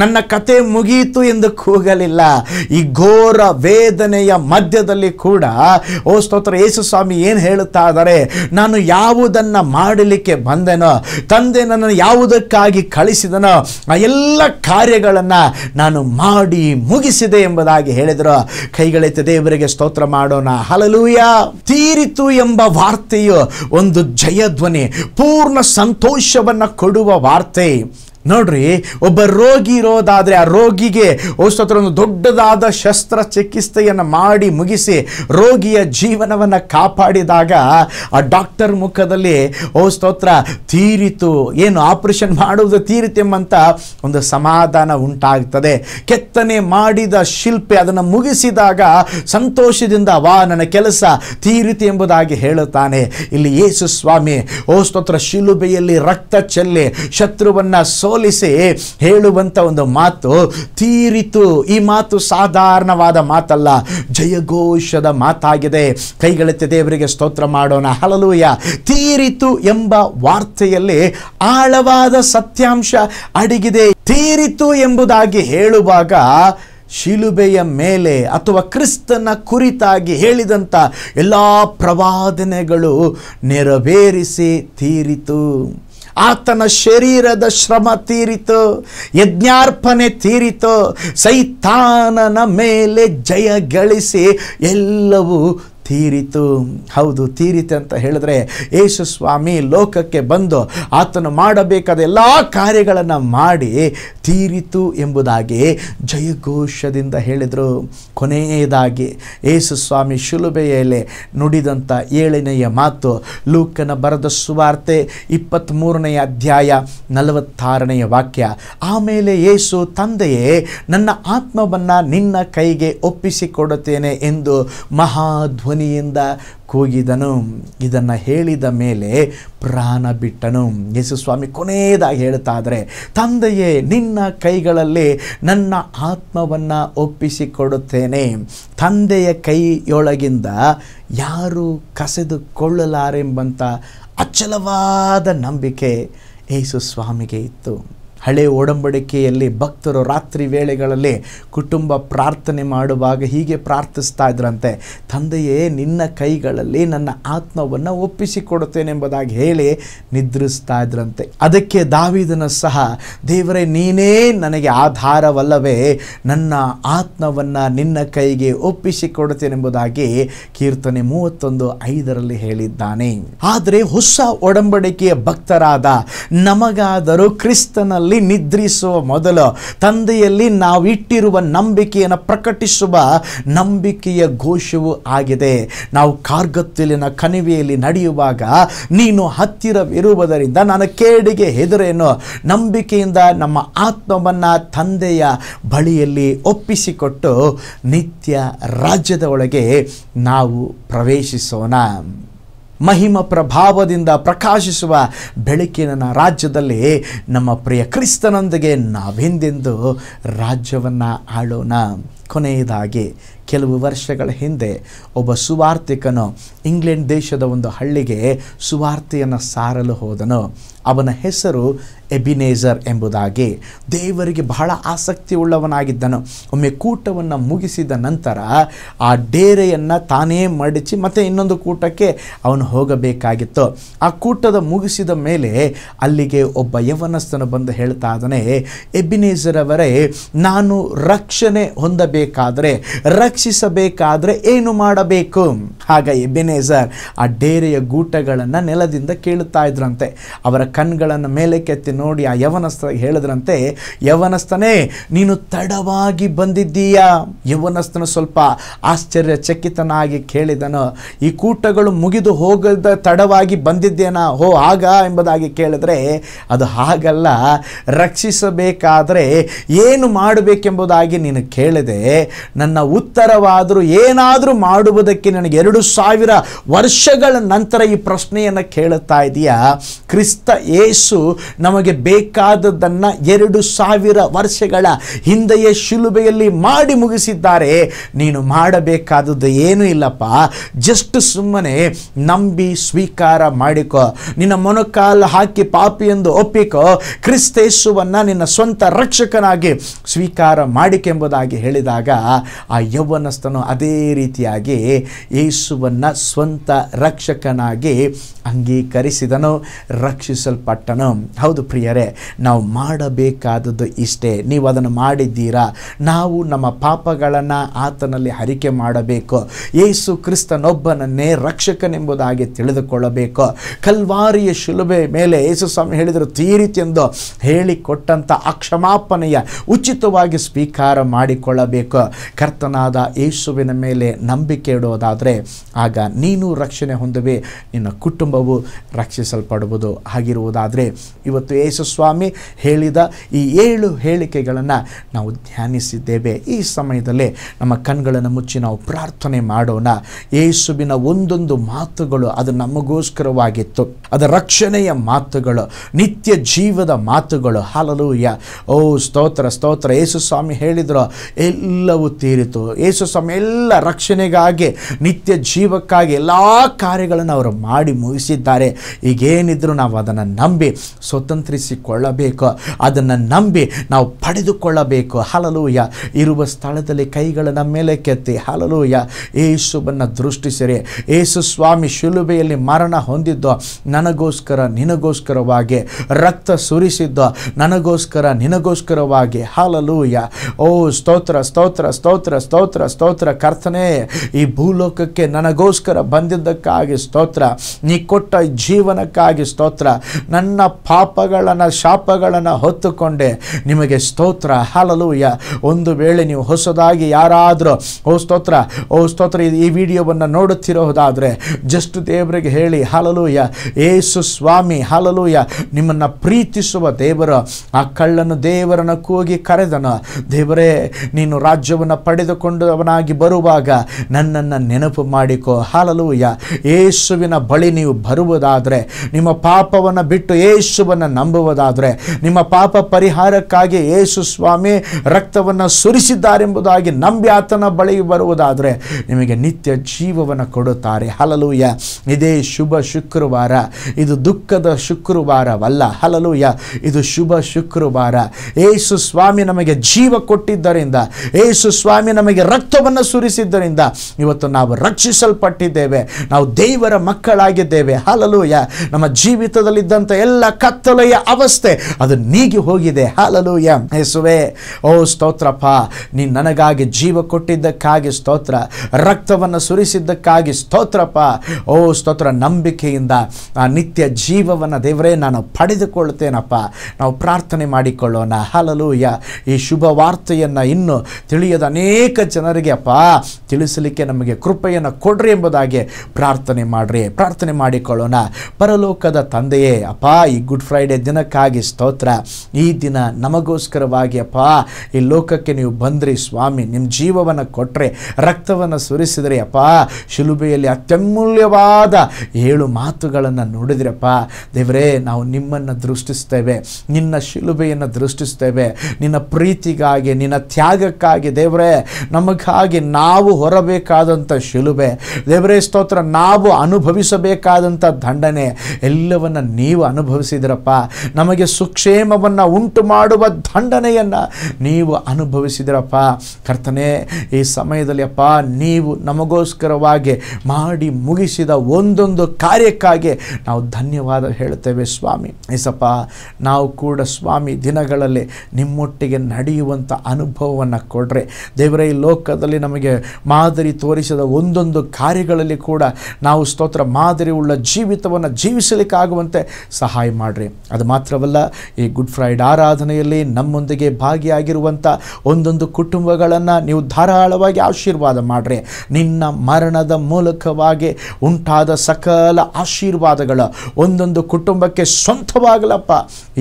Speaker 1: ನನ್ನ ಕತೆ ಮುಗಿಯಿತು ಎಂದು ಕೂಗಲಿಲ್ಲ ಈ ಘೋರ ವೇದನೆಯ ಮಧ್ಯದಲ್ಲಿ ಕೂಡ ಓ ಸ್ತೋತ್ರ ಯೇಸು ಸ್ವಾಮಿ ಏನು ಹೇಳುತ್ತಾ ಇದ್ದಾರೆ ನಾನು ಯಾವುದನ್ನು ಮಾಡಲಿಕ್ಕೆ ಬಂದೆನೋ ತಂದೆ ನನ್ನನ್ನು ಯಾವುದಕ್ಕಾಗಿ ಕಳಿಸಿದನೋ ಆ ಎಲ್ಲ ಕಾರ್ಯಗಳನ್ನು ನಾನು ಮಾಡಿ ಮುಗಿಸಿದೆ ಎಂಬುದಾಗಿ ಹೇಳಿದರು ಕೈಗಳೆತ್ತ ದೇವರಿಗೆ ಸ್ತೋತ್ರ ಮಾಡೋಣ ಹಲಲೂಯ ತೀರಿತು ಎಂಬ ವಾರ್ತೆಯು ಒಂದು ಜಯಧ್ವನಿ ಪೂರ್ಣ ಸಂತೋಷವನ್ನು ಕೊಡುವ ವಾರ್ತೆ ನೋಡ್ರಿ ಒಬ್ಬ ರೋಗಿ ಇರೋದಾದರೆ ಆ ರೋಗಿಗೆ ಅಷ್ಟೊತ್ತರ ಒಂದು ದೊಡ್ಡದಾದ ಚಿಕಿತ್ಸೆಯನ್ನು ಮಾಡಿ ಮುಗಿಸಿ ರೋಗಿಯ ಜೀವನವನ್ನು ಕಾಪಾಡಿದಾಗ ಆ ಡಾಕ್ಟರ್ ಮುಖದಲ್ಲಿ ಓ ಸ್ತೋತ್ರ ತೀರಿತು ಏನು ಆಪರೇಷನ್ ಮಾಡುವುದು ತೀರಿತು ಎಂಬಂತ ಒಂದು ಸಮಾಧಾನ ಉಂಟಾಗ್ತದೆ ಕೆತ್ತನೆ ಮಾಡಿದ ಶಿಲ್ಪಿ ಅದನ್ನು ಮುಗಿಸಿದಾಗ ಸಂತೋಷದಿಂದ ವಾ ನನ್ನ ಕೆಲಸ ತೀರಿತು ಎಂಬುದಾಗಿ ಹೇಳುತ್ತಾನೆ ಇಲ್ಲಿ ಯೇಸು ಸ್ವಾಮಿ ಓ ಸ್ತೋತ್ರ ಶಿಲುಬೆಯಲ್ಲಿ ರಕ್ತ ಚೆಲ್ಲೆ ಶತ್ರುವನ್ನು ಸೋ ಹೋಲಿಸಿ ಹೇಳುವಂತ ಒಂದು ಮಾತು ತೀರಿತು ಈ ಮಾತು ಸಾಧಾರಣವಾದ ಮಾತಲ್ಲ ಜಯಘೋಷದ ಮಾತಾಗಿದೆ ಕೈಗಳೆತ್ತೆ ದೇವರಿಗೆ ಸ್ತೋತ್ರ ಮಾಡೋಣ ಹಲಲೂಯ ತೀರಿತು ಎಂಬ ವಾರ್ತೆಯಲ್ಲಿ ಆಳವಾದ ಸತ್ಯಾಂಶ ಅಡಗಿದೆ ತೀರಿತು ಎಂಬುದಾಗಿ ಹೇಳುವಾಗ ಶಿಲುಬೆಯ ಮೇಲೆ ಅಥವಾ ಕ್ರಿಸ್ತನ ಕುರಿತಾಗಿ ಹೇಳಿದಂಥ ಎಲ್ಲ ಪ್ರವಾದನೆಗಳು ನೆರವೇರಿಸಿ ತೀರಿತು ಆತನ ಶರೀರದ ಶ್ರಮ ತೀರಿತು ಯಜ್ಞಾರ್ಪಣೆ ತೀರಿತು ಸೈತಾನನ ಮೇಲೆ ಜಯ ಗಳಿಸಿ ಎಲ್ಲವೂ ತೀರಿತು ಹೌದು ತೀರಿತು ಅಂತ ಹೇಳಿದ್ರೆ ಯೇಸು ಸ್ವಾಮಿ ಲೋಕಕ್ಕೆ ಬಂದು ಆತನು ಮಾಡಬೇಕಾದ ಎಲ್ಲ ಕಾರ್ಯಗಳನ್ನು ಮಾಡಿ ತೀರಿತು ಎಂಬುದಾಗಿ ಜಯಘೋಷದಿಂದ ಹೇಳಿದರು ಕೊನೆಯದಾಗಿ ಯೇಸು ಸ್ವಾಮಿ ಶಿಲುಬೆಯಲ್ಲಿ ನುಡಿದಂಥ ಏಳನೆಯ ಮಾತು ಲೂಕನ ಬರದ ಸುವಾರ್ತೆ ಇಪ್ಪತ್ತ್ಮೂರನೆಯ ಅಧ್ಯಾಯ ನಲವತ್ತಾರನೆಯ ವಾಕ್ಯ ಆಮೇಲೆ ಯೇಸು ತಂದೆಯೇ ನನ್ನ ಆತ್ಮವನ್ನು ನಿನ್ನ ಕೈಗೆ ಒಪ್ಪಿಸಿಕೊಡುತ್ತೇನೆ ಎಂದು ಮಹಾಧ್ವನಿ ಧ್ವನಿಯಿಂದ ಕೂಗಿದನು ಇದನ್ನು ಹೇಳಿದ ಮೇಲೆ ಪ್ರಾಣ ಬಿಟ್ಟನು ಯೇಸು ಸ್ವಾಮಿ ಕೊನೆಯದಾಗಿ ಹೇಳ್ತಾ ತಂದೆಯೇ ನಿನ್ನ ಕೈಗಳಲ್ಲಿ ನನ್ನ ಆತ್ಮವನ್ನು ಒಪ್ಪಿಸಿಕೊಡುತ್ತೇನೆ ತಂದೆಯ ಕೈಯೊಳಗಿಂದ ಯಾರು ಕಸೆದುಕೊಳ್ಳಲಾರೆಂಬಂಥ ಅಚಲವಾದ ನಂಬಿಕೆ ಯೇಸು ಸ್ವಾಮಿಗೆ ಇತ್ತು ಹಳೆ ಒಡಂಬಡಿಕೆಯಲ್ಲಿ ಭಕ್ತರು ರಾತ್ರಿ ವೇಳೆಗಳಲ್ಲಿ ಕುಟುಂಬ ಪ್ರಾರ್ಥನೆ ಮಾಡುವಾಗ ಹೀಗೆ ಪ್ರಾರ್ಥಿಸ್ತಾ ಇದ್ರಂತೆ ತಂದೆಯೇ ನಿನ್ನ ಕೈಗಳಲ್ಲಿ ನನ್ನ ಆತ್ಮವನ್ನು ಒಪ್ಪಿಸಿಕೊಡುತ್ತೇನೆಂಬುದಾಗಿ ಹೇಳಿ ನಿದ್ರಿಸ್ತಾ ಇದ್ರಂತೆ ಅದಕ್ಕೆ ದಾವಿದನ ಸಹ ದೇವರೇ ನೀನೇ ನನಗೆ ಆಧಾರವಲ್ಲವೇ ನನ್ನ ಆತ್ಮವನ್ನು ನಿನ್ನ ಕೈಗೆ ಒಪ್ಪಿಸಿಕೊಡುತ್ತೇನೆಂಬುದಾಗಿ ಕೀರ್ತನೆ ಮೂವತ್ತೊಂದು ಐದರಲ್ಲಿ ಹೇಳಿದ್ದಾನೆ ಆದರೆ ಹೊಸ ಒಡಂಬಡಿಕೆಯ ಭಕ್ತರಾದ ನಮಗಾದರೂ ಕ್ರಿಸ್ತನಲ್ಲಿ ರಾತ್ರಿಯಲ್ಲಿ ನಿದ್ರಿಸುವ ಮೊದಲು ತಂದೆಯಲ್ಲಿ ನಾವು ಇಟ್ಟಿರುವ ನಂಬಿಕೆಯನ್ನು ಪ್ರಕಟಿಸುವ ನಂಬಿಕೆಯ ಘೋಷವು ಆಗಿದೆ ನಾವು ಕಾರ್ಗತ್ತಲಿನ ಕಣಿವೆಯಲ್ಲಿ ನಡೆಯುವಾಗ ನೀನು ಹತ್ತಿರವಿರುವುದರಿಂದ ನಾನು ಕೇಡಿಗೆ ಹೆದರೇನು ನಂಬಿಕೆಯಿಂದ ನಮ್ಮ ಆತ್ಮವನ್ನು ತಂದೆಯ ಬಳಿಯಲ್ಲಿ ಒಪ್ಪಿಸಿಕೊಟ್ಟು ನಿತ್ಯ ರಾಜ್ಯದ ಒಳಗೆ ನಾವು ಪ್ರವೇಶಿಸೋಣ ಮಹಿಮ ಪ್ರಭಾವದಿಂದ ಪ್ರಕಾಶಿಸುವ ಬೆಳಕಿನ ರಾಜ್ಯದಲ್ಲಿ ನಮ್ಮ ಪ್ರಿಯ ಕ್ರಿಸ್ತನೊಂದಿಗೆ ನಾವೆಂದೆಂದು ರಾಜ್ಯವನ್ನು ಆಳೋಣ ಕೊನೆಯದಾಗಿ ಕೆಲವು ವರ್ಷಗಳ ಹಿಂದೆ ಒಬ್ಬ ಸುವಾರ್ಥಿಕನು ಇಂಗ್ಲೆಂಡ್ ದೇಶದ ಒಂದು ಹಳ್ಳಿಗೆ ಸುವಾರ್ತೆಯನ್ನು ಸಾರಲು ಹೋದನು ಅವನ ಹೆಸರು ಎಬಿನೇಜರ್ ಎಂಬುದಾಗಿ ದೇವರಿಗೆ ಬಹಳ ಆಸಕ್ತಿ ಉಳ್ಳವನಾಗಿದ್ದನು ಒಮ್ಮೆ ಕೂಟವನ್ನು ಮುಗಿಸಿದ ನಂತರ ಆ ಡೇರೆಯನ್ನು ತಾನೇ ಮಡಚಿ ಮತ್ತು ಇನ್ನೊಂದು ಕೂಟಕ್ಕೆ ಅವನು ಹೋಗಬೇಕಾಗಿತ್ತು ಆ ಕೂಟದ ಮುಗಿಸಿದ ಮೇಲೆ ಅಲ್ಲಿಗೆ ಒಬ್ಬ ಯವನಸ್ಥನು ಬಂದು ಹೇಳ್ತಾ ಇದ್ದಾನೆ ಎಬಿನೇಜರ್ ಅವರೇ ನಾನು ರಕ್ಷಣೆ ಹೊಂದಬೇಕಾದರೆ ರಕ್ಷ ರಕ್ಷಿಸಬೇಕಾದರೆ ಏನು ಮಾಡಬೇಕು ಆಗ ಎಬೆನೇಜರ್ ಆ ಡೇರೆಯ ಗೂಟಗಳನ್ನು ನೆಲದಿಂದ ಕೇಳುತ್ತಾ ಇದ್ರಂತೆ ಅವರ ಕಣ್ಗಳನ್ನು ಕೆತ್ತಿ ನೋಡಿ ಆ ಯವನಸ್ಥ ಹೇಳಿದ್ರಂತೆ ಯವನಸ್ಥನೇ ನೀನು ತಡವಾಗಿ ಬಂದಿದ್ದೀಯಾ ಯವನಸ್ಥನು ಸ್ವಲ್ಪ ಆಶ್ಚರ್ಯಚಕಿತನಾಗಿ ಕೇಳಿದನು ಈ ಕೂಟಗಳು ಮುಗಿದು ಹೋಗದ ತಡವಾಗಿ ಬಂದಿದ್ದೇನಾ ಹೋ ಆಗ ಎಂಬುದಾಗಿ ಕೇಳಿದ್ರೆ ಅದು ಹಾಗಲ್ಲ ರಕ್ಷಿಸಬೇಕಾದರೆ ಏನು ಮಾಡಬೇಕೆಂಬುದಾಗಿ ನೀನು ಕೇಳಿದೆ ನನ್ನ ಉತ್ತರ ಉತ್ತರವಾದರೂ ಏನಾದರೂ ಮಾಡುವುದಕ್ಕೆ ನನಗೆ ಎರಡು ಸಾವಿರ ವರ್ಷಗಳ ನಂತರ ಈ ಪ್ರಶ್ನೆಯನ್ನು ಕೇಳುತ್ತಾ ಇದೆಯಾ ಕ್ರಿಸ್ತ ಯೇಸು ನಮಗೆ ಬೇಕಾದದ್ದನ್ನು ಎರಡು ಸಾವಿರ ವರ್ಷಗಳ ಹಿಂದೆಯೇ ಶಿಲುಬೆಯಲ್ಲಿ ಮಾಡಿ ಮುಗಿಸಿದ್ದಾರೆ ನೀನು ಮಾಡಬೇಕಾದದ್ದು ಏನೂ ಇಲ್ಲಪ್ಪ ಜಸ್ಟ್ ಸುಮ್ಮನೆ ನಂಬಿ ಸ್ವೀಕಾರ ಮಾಡಿಕೊ ನಿನ್ನ ಮೊನಕಾಲು ಹಾಕಿ ಪಾಪಿ ಎಂದು ಒಪ್ಪಿಕೊ ಕ್ರಿಸ್ತೇಸುವನ್ನು ನಿನ್ನ ಸ್ವಂತ ರಕ್ಷಕನಾಗಿ ಸ್ವೀಕಾರ ಮಾಡಿಕೆಂಬುದಾಗಿ ಹೇಳಿದಾಗ ಆ ಯೌವ ಅನ್ನಿಸ್ತಾನೋ ಅದೇ ರೀತಿಯಾಗಿ ಯೇಸುವನ್ನು ಸ್ವಂತ ರಕ್ಷಕನಾಗಿ ಅಂಗೀಕರಿಸಿದನು ರಕ್ಷಿಸಲ್ಪಟ್ಟನು ಹೌದು ಪ್ರಿಯರೇ ನಾವು ಮಾಡಬೇಕಾದದ್ದು ಇಷ್ಟೇ ನೀವು ಅದನ್ನು ಮಾಡಿದ್ದೀರಾ ನಾವು ನಮ್ಮ ಪಾಪಗಳನ್ನು ಆತನಲ್ಲಿ ಹರಿಕೆ ಮಾಡಬೇಕು ಯೇಸು ಕ್ರಿಸ್ತನೊಬ್ಬನನ್ನೇ ರಕ್ಷಕನೆಂಬುದಾಗಿ ತಿಳಿದುಕೊಳ್ಳಬೇಕು ಕಲ್ವಾರಿಯ ಶಿಲುಬೆ ಮೇಲೆ ಯೇಸು ಸ್ವಾಮಿ ಹೇಳಿದರು ತೀರಿತೆಂದು ಹೇಳಿಕೊಟ್ಟಂಥ ಅಕ್ಷಮಾಪನೆಯ ಉಚಿತವಾಗಿ ಸ್ವೀಕಾರ ಮಾಡಿಕೊಳ್ಳಬೇಕು ಕರ್ತನಾದ ಯೇಸುವಿನ ಮೇಲೆ ನಂಬಿಕೆ ಇಡೋದಾದರೆ ಆಗ ನೀನು ರಕ್ಷಣೆ ಹೊಂದುವೆ ನಿನ್ನ ಕುಟುಂಬವು ರಕ್ಷಿಸಲ್ಪಡುವುದು ಹಾಗಿರುವುದಾದರೆ ಇವತ್ತು ಯೇಸು ಸ್ವಾಮಿ ಹೇಳಿದ ಈ ಏಳು ಹೇಳಿಕೆಗಳನ್ನು ನಾವು ಧ್ಯಾನಿಸಿದ್ದೇವೆ ಈ ಸಮಯದಲ್ಲಿ ನಮ್ಮ ಕಣ್ಗಳನ್ನು ಮುಚ್ಚಿ ನಾವು ಪ್ರಾರ್ಥನೆ ಮಾಡೋಣ ಯೇಸುವಿನ ಒಂದೊಂದು ಮಾತುಗಳು ಅದು ನಮಗೋಸ್ಕರವಾಗಿತ್ತು ಅದರ ರಕ್ಷಣೆಯ ಮಾತುಗಳು ನಿತ್ಯ ಜೀವದ ಮಾತುಗಳು ಹಾಲಲೂಯ್ಯ ಓ ಸ್ತೋತ್ರ ಸ್ತೋತ್ರ ಯೇಸು ಸ್ವಾಮಿ ಹೇಳಿದ್ರು ಎಲ್ಲವೂ ತೀರಿತು ಯೇಸು ಎಲ್ಲ ರಕ್ಷಣೆಗಾಗಿ ನಿತ್ಯ ಜೀವಕ್ಕಾಗಿ ಎಲ್ಲ ಕಾರ್ಯಗಳನ್ನು ಅವರು ಮಾಡಿ ಮುಗಿಸಿದ್ದಾರೆ ಈಗೇನಿದ್ರು ನಾವು ಅದನ್ನು ನಂಬಿ ಸ್ವತಂತ್ರಿಸಿಕೊಳ್ಳಬೇಕು ಅದನ್ನು ನಂಬಿ ನಾವು ಪಡೆದುಕೊಳ್ಳಬೇಕು ಹಲಲೂಯ ಇರುವ ಸ್ಥಳದಲ್ಲಿ ಕೈಗಳನ್ನು ಮೇಲೆ ಕೆತ್ತಿ ಹಲಲೂಯ ಯೇಸುವನ್ನು ದೃಷ್ಟಿಸಿರಿ ಯೇಸು ಸ್ವಾಮಿ ಶಿಲುಬೆಯಲ್ಲಿ ಮರಣ ಹೊಂದಿದ್ದೋ ನನಗೋಸ್ಕರ ನಿನಗೋಸ್ಕರವಾಗಿ ರಕ್ತ ಸುರಿಸಿದ್ದೋ ನನಗೋಸ್ಕರ ನಿನಗೋಸ್ಕರವಾಗಿ ಹಲಲೂಯ ಓ ಸ್ತೋತ್ರ ಸ್ತೋತ್ರ ಸ್ತೋತ್ರ ಸ್ತೋತ್ರ ಸ್ತೋತ್ರ ಕರ್ತನೇ ಈ ಭೂಲೋಕಕ್ಕೆ ನನಗೋಸ್ಕರ ಬಂದಿದ್ದಕ್ಕಾಗಿ ಸ್ತೋತ್ರ ನೀ ಕೊಟ್ಟ ಜೀವನಕ್ಕಾಗಿ ಸ್ತೋತ್ರ ನನ್ನ ಪಾಪಗಳನ್ನು ಶಾಪಗಳನ್ನು ಹೊತ್ತುಕೊಂಡೆ ನಿಮಗೆ ಸ್ತೋತ್ರ ಹಾಲಲೂಯ ಒಂದು ವೇಳೆ ನೀವು ಹೊಸದಾಗಿ ಯಾರಾದರೂ ಓ ಸ್ತೋತ್ರ ಓ ಸ್ತೋತ್ರ ಈ ವಿಡಿಯೋವನ್ನು ನೋಡುತ್ತಿರೋದಾದರೆ ಜಸ್ಟ್ ದೇವರಿಗೆ ಹೇಳಿ ಹಲಲು ಏಸು ಸ್ವಾಮಿ ಹಲಲು ನಿಮ್ಮನ್ನು ಪ್ರೀತಿಸುವ ದೇವರು ಆ ಕಳ್ಳನ್ನು ದೇವರನ್ನು ಕೂಗಿ ಕರೆದನು ದೇವರೇ ನೀನು ರಾಜ್ಯವನ್ನು ಪಡೆದುಕೊಂಡು ಆಶ್ರಯಿಸುವವನಾಗಿ ಬರುವಾಗ ನನ್ನನ್ನು ನೆನಪು ಮಾಡಿಕೊ ಹಾಲಲೂಯ ಯೇಸುವಿನ ಬಳಿ ನೀವು ಬರುವುದಾದರೆ ನಿಮ್ಮ ಪಾಪವನ್ನು ಬಿಟ್ಟು ಯೇಸುವನ್ನು ನಂಬುವುದಾದರೆ ನಿಮ್ಮ ಪಾಪ ಪರಿಹಾರಕ್ಕಾಗಿ ಯೇಸು ಸ್ವಾಮಿ ರಕ್ತವನ್ನು ಸುರಿಸಿದ್ದಾರೆಂಬುದಾಗಿ ನಂಬಿ ಆತನ ಬಳಿ ಬರುವುದಾದರೆ ನಿಮಗೆ ನಿತ್ಯ ಜೀವವನ್ನು ಕೊಡುತ್ತಾರೆ ಹಲಲೂಯ ಇದೇ ಶುಭ ಶುಕ್ರವಾರ ಇದು ದುಃಖದ ಶುಕ್ರವಾರವಲ್ಲ ಹಲಲೂಯ ಇದು ಶುಭ ಶುಕ್ರವಾರ ಏಸು ಸ್ವಾಮಿ ನಮಗೆ ಜೀವ ಕೊಟ್ಟಿದ್ದರಿಂದ ಏಸು ಸ್ವಾಮಿ ನಮಗೆ ರಕ್ತವನ್ನು ಸುರಿಸಿದ್ದರಿಂದ ಇವತ್ತು ನಾವು ರಕ್ಷಿಸಲ್ಪಟ್ಟಿದ್ದೇವೆ ನಾವು ದೇವರ ಮಕ್ಕಳಾಗಿದ್ದೇವೆ ಹಾಲಲೂಯ ನಮ್ಮ ಜೀವಿತದಲ್ಲಿದ್ದಂಥ ಎಲ್ಲ ಕತ್ತಲೆಯ ಅವಸ್ಥೆ ಅದು ನೀಗಿ ಹೋಗಿದೆ ಹಾಲಲೂಯ ಯೇಸುವೆ ಓ ಸ್ತೋತ್ರಪ್ಪ ನೀ ನನಗಾಗಿ ಜೀವ ಕೊಟ್ಟಿದ್ದಕ್ಕಾಗಿ ಸ್ತೋತ್ರ ರಕ್ತವನ್ನು ಸುರಿಸಿದ್ದಕ್ಕಾಗಿ ಸ್ತೋತ್ರಪ್ಪ ಓ ಸ್ತೋತ್ರ ನಂಬಿಕೆಯಿಂದ ಆ ನಿತ್ಯ ಜೀವವನ್ನು ದೇವರೇ ನಾನು ಪಡೆದುಕೊಳ್ಳುತ್ತೇನಪ್ಪ ನಾವು ಪ್ರಾರ್ಥನೆ ಮಾಡಿಕೊಳ್ಳೋಣ ಹಾಲಲೂಯ ಈ ಶುಭ ವಾರ್ತೆಯನ್ನು ಇನ್ನು ತಿಳಿಯದ ಅನೇಕ ಜನ ಜನರಿಗೆ ಅಪ್ಪ ತಿಳಿಸಲಿಕ್ಕೆ ನಮಗೆ ಕೃಪೆಯನ್ನು ಕೊಡ್ರಿ ಎಂಬುದಾಗಿ ಪ್ರಾರ್ಥನೆ ಮಾಡ್ರಿ ಪ್ರಾರ್ಥನೆ ಮಾಡಿಕೊಳ್ಳೋಣ ಪರಲೋಕದ ತಂದೆಯೇ ಅಪ್ಪ ಈ ಗುಡ್ ಫ್ರೈಡೇ ದಿನಕ್ಕಾಗಿ ಸ್ತೋತ್ರ ಈ ದಿನ ನಮಗೋಸ್ಕರವಾಗಿ ಅಪ್ಪ ಈ ಲೋಕಕ್ಕೆ ನೀವು ಬಂದ್ರಿ ಸ್ವಾಮಿ ನಿಮ್ಮ ಜೀವವನ್ನು ಕೊಟ್ಟರೆ ರಕ್ತವನ್ನು ಸುರಿಸಿದ್ರಿ ಅಪ್ಪ ಶಿಲುಬೆಯಲ್ಲಿ ಅತ್ಯಮೂಲ್ಯವಾದ ಏಳು ಮಾತುಗಳನ್ನು ನೋಡಿದ್ರಪ್ಪ ದೇವರೇ ನಾವು ನಿಮ್ಮನ್ನು ದೃಷ್ಟಿಸ್ತೇವೆ ನಿನ್ನ ಶಿಲುಬೆಯನ್ನು ದೃಷ್ಟಿಸ್ತೇವೆ ನಿನ್ನ ಪ್ರೀತಿಗಾಗಿ ನಿನ್ನ ತ್ಯಾಗಕ್ಕಾಗಿ ದೇವರೇ ನಮಗೆ ನಮಗಾಗಿ ನಾವು ಹೊರಬೇಕಾದಂಥ ಶಿಲುಬೆ ದೇವರೇ ಸ್ತೋತ್ರ ನಾವು ಅನುಭವಿಸಬೇಕಾದಂಥ ದಂಡನೆ ಎಲ್ಲವನ್ನು ನೀವು ಅನುಭವಿಸಿದಿರಪ್ಪ ನಮಗೆ ಸುಕ್ಷೇಮವನ್ನು ಉಂಟು ಮಾಡುವ ದಂಡನೆಯನ್ನು ನೀವು ಅನುಭವಿಸಿದಿರಪ್ಪ ಕರ್ತನೆ ಈ ಸಮಯದಲ್ಲಿ ಅಪ್ಪ ನೀವು ನಮಗೋಸ್ಕರವಾಗಿ ಮಾಡಿ ಮುಗಿಸಿದ ಒಂದೊಂದು ಕಾರ್ಯಕ್ಕಾಗಿ ನಾವು ಧನ್ಯವಾದ ಹೇಳ್ತೇವೆ ಸ್ವಾಮಿ ಏಸಪ್ಪ ನಾವು ಕೂಡ ಸ್ವಾಮಿ ದಿನಗಳಲ್ಲಿ ನಿಮ್ಮೊಟ್ಟಿಗೆ ನಡೆಯುವಂಥ ಅನುಭವವನ್ನು ಕೊಡ್ರೆ ದೇವರ ಲೋಕ ಲೋಕದಲ್ಲಿ ನಮಗೆ ಮಾದರಿ ತೋರಿಸಿದ ಒಂದೊಂದು ಕಾರ್ಯಗಳಲ್ಲಿ ಕೂಡ ನಾವು ಸ್ತೋತ್ರ ಮಾದರಿ ಉಳ್ಳ ಜೀವಿತವನ್ನು ಜೀವಿಸಲಿಕ್ಕಾಗುವಂತೆ ಸಹಾಯ ಮಾಡಿರಿ ಅದು ಮಾತ್ರವಲ್ಲ ಈ ಗುಡ್ ಫ್ರೈಡ್ ಆರಾಧನೆಯಲ್ಲಿ ನಮ್ಮೊಂದಿಗೆ ಭಾಗಿಯಾಗಿರುವಂಥ ಒಂದೊಂದು ಕುಟುಂಬಗಳನ್ನು ನೀವು ಧಾರಾಳವಾಗಿ ಆಶೀರ್ವಾದ ಮಾಡಿರಿ ನಿನ್ನ ಮರಣದ ಮೂಲಕವಾಗಿ ಉಂಟಾದ ಸಕಲ ಆಶೀರ್ವಾದಗಳ ಒಂದೊಂದು ಕುಟುಂಬಕ್ಕೆ ಸ್ವಂತವಾಗಲಪ್ಪ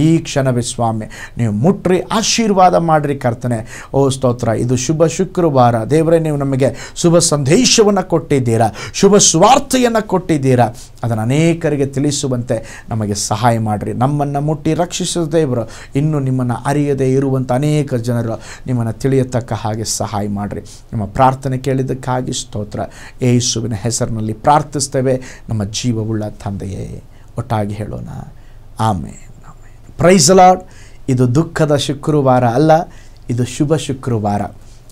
Speaker 1: ಈ ಕ್ಷಣವೇ ಸ್ವಾಮಿ ನೀವು ಮುಟ್ರಿ ಆಶೀರ್ವಾದ ಮಾಡಿರಿ ಕರ್ತನೆ ಓ ಸ್ತೋತ್ರ ಇದು ಶುಭ ಶುಕ್ರವಾರ ದೇವರೇ ನೀವು ನಮಗೆ ಶುಭ ಸಂದೇಶವನ್ನು ಕೊಟ್ಟಿದ್ದೀರಾ ಶುಭ ಸ್ವಾರ್ಥೆಯನ್ನು ಕೊಟ್ಟಿದ್ದೀರಾ ಅದನ್ನು ಅನೇಕರಿಗೆ ತಿಳಿಸುವಂತೆ ನಮಗೆ ಸಹಾಯ ಮಾಡಿರಿ ನಮ್ಮನ್ನು ಮುಟ್ಟಿ ರಕ್ಷಿಸಿದ ದೇವರು ಇನ್ನೂ ನಿಮ್ಮನ್ನು ಅರಿಯದೇ ಇರುವಂಥ ಅನೇಕ ಜನರು ನಿಮ್ಮನ್ನು ತಿಳಿಯತಕ್ಕ ಹಾಗೆ ಸಹಾಯ ಮಾಡಿರಿ ನಿಮ್ಮ ಪ್ರಾರ್ಥನೆ ಕೇಳಿದ್ದಕ್ಕಾಗಿ ಸ್ತೋತ್ರ ಯೇಸುವಿನ ಹೆಸರಿನಲ್ಲಿ ಪ್ರಾರ್ಥಿಸ್ತೇವೆ ನಮ್ಮ ಜೀವವುಳ್ಳ ತಂದೆಯೇ ಒಟ್ಟಾಗಿ ಹೇಳೋಣ ಆಮೆ ಪ್ರೈಸ್ ಲಾಡ್ ಇದು ದುಃಖದ ಶುಕ್ರವಾರ ಅಲ್ಲ ಇದು ಶುಭ ಶುಕ್ರವಾರ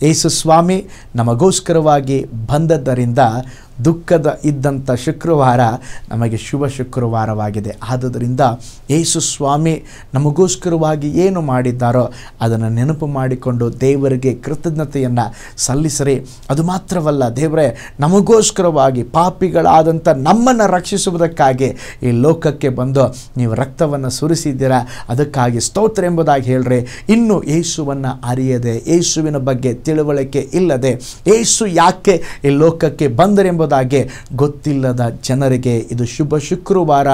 Speaker 1: ಯೇಸು ಸ್ವಾಮಿ ನಮಗೋಸ್ಕರವಾಗಿ ಬಂದದ್ದರಿಂದ ದುಃಖದ ಇದ್ದಂಥ ಶುಕ್ರವಾರ ನಮಗೆ ಶುಭ ಶುಕ್ರವಾರವಾಗಿದೆ ಆದುದರಿಂದ ಯೇಸು ಸ್ವಾಮಿ ನಮಗೋಸ್ಕರವಾಗಿ ಏನು ಮಾಡಿದ್ದಾರೋ ಅದನ್ನು ನೆನಪು ಮಾಡಿಕೊಂಡು ದೇವರಿಗೆ ಕೃತಜ್ಞತೆಯನ್ನು ಸಲ್ಲಿಸರಿ ಅದು ಮಾತ್ರವಲ್ಲ ದೇವರೇ ನಮಗೋಸ್ಕರವಾಗಿ ಪಾಪಿಗಳಾದಂಥ ನಮ್ಮನ್ನು ರಕ್ಷಿಸುವುದಕ್ಕಾಗಿ ಈ ಲೋಕಕ್ಕೆ ಬಂದು ನೀವು ರಕ್ತವನ್ನು ಸುರಿಸಿದ್ದೀರಾ ಅದಕ್ಕಾಗಿ ಸ್ತೋತ್ರ ಎಂಬುದಾಗಿ ಹೇಳ್ರಿ ಇನ್ನು ಯೇಸುವನ್ನು ಅರಿಯದೆ ಯೇಸುವಿನ ಬಗ್ಗೆ ತಿಳುವಳಿಕೆ ಇಲ್ಲದೆ ಯೇಸು ಯಾಕೆ ಈ ಲೋಕಕ್ಕೆ ಬಂದರೆಂಬ ಎಂಬುದಾಗಿ ಗೊತ್ತಿಲ್ಲದ ಜನರಿಗೆ ಇದು ಶುಭ ಶುಕ್ರವಾರ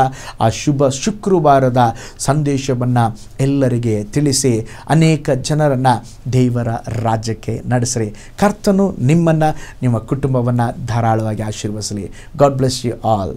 Speaker 1: ಆ ಶುಭ ಶುಕ್ರವಾರದ ಸಂದೇಶವನ್ನು ಎಲ್ಲರಿಗೆ ತಿಳಿಸಿ ಅನೇಕ ಜನರನ್ನು ದೇವರ ರಾಜ್ಯಕ್ಕೆ ನಡೆಸ್ರಿ ಕರ್ತನು ನಿಮ್ಮನ್ನು ನಿಮ್ಮ ಕುಟುಂಬವನ್ನು ಧಾರಾಳವಾಗಿ ಆಶೀರ್ವದಿಸಲಿ ಗಾಡ್ ಬ್ಲೆಸ್ ಯು ಆಲ್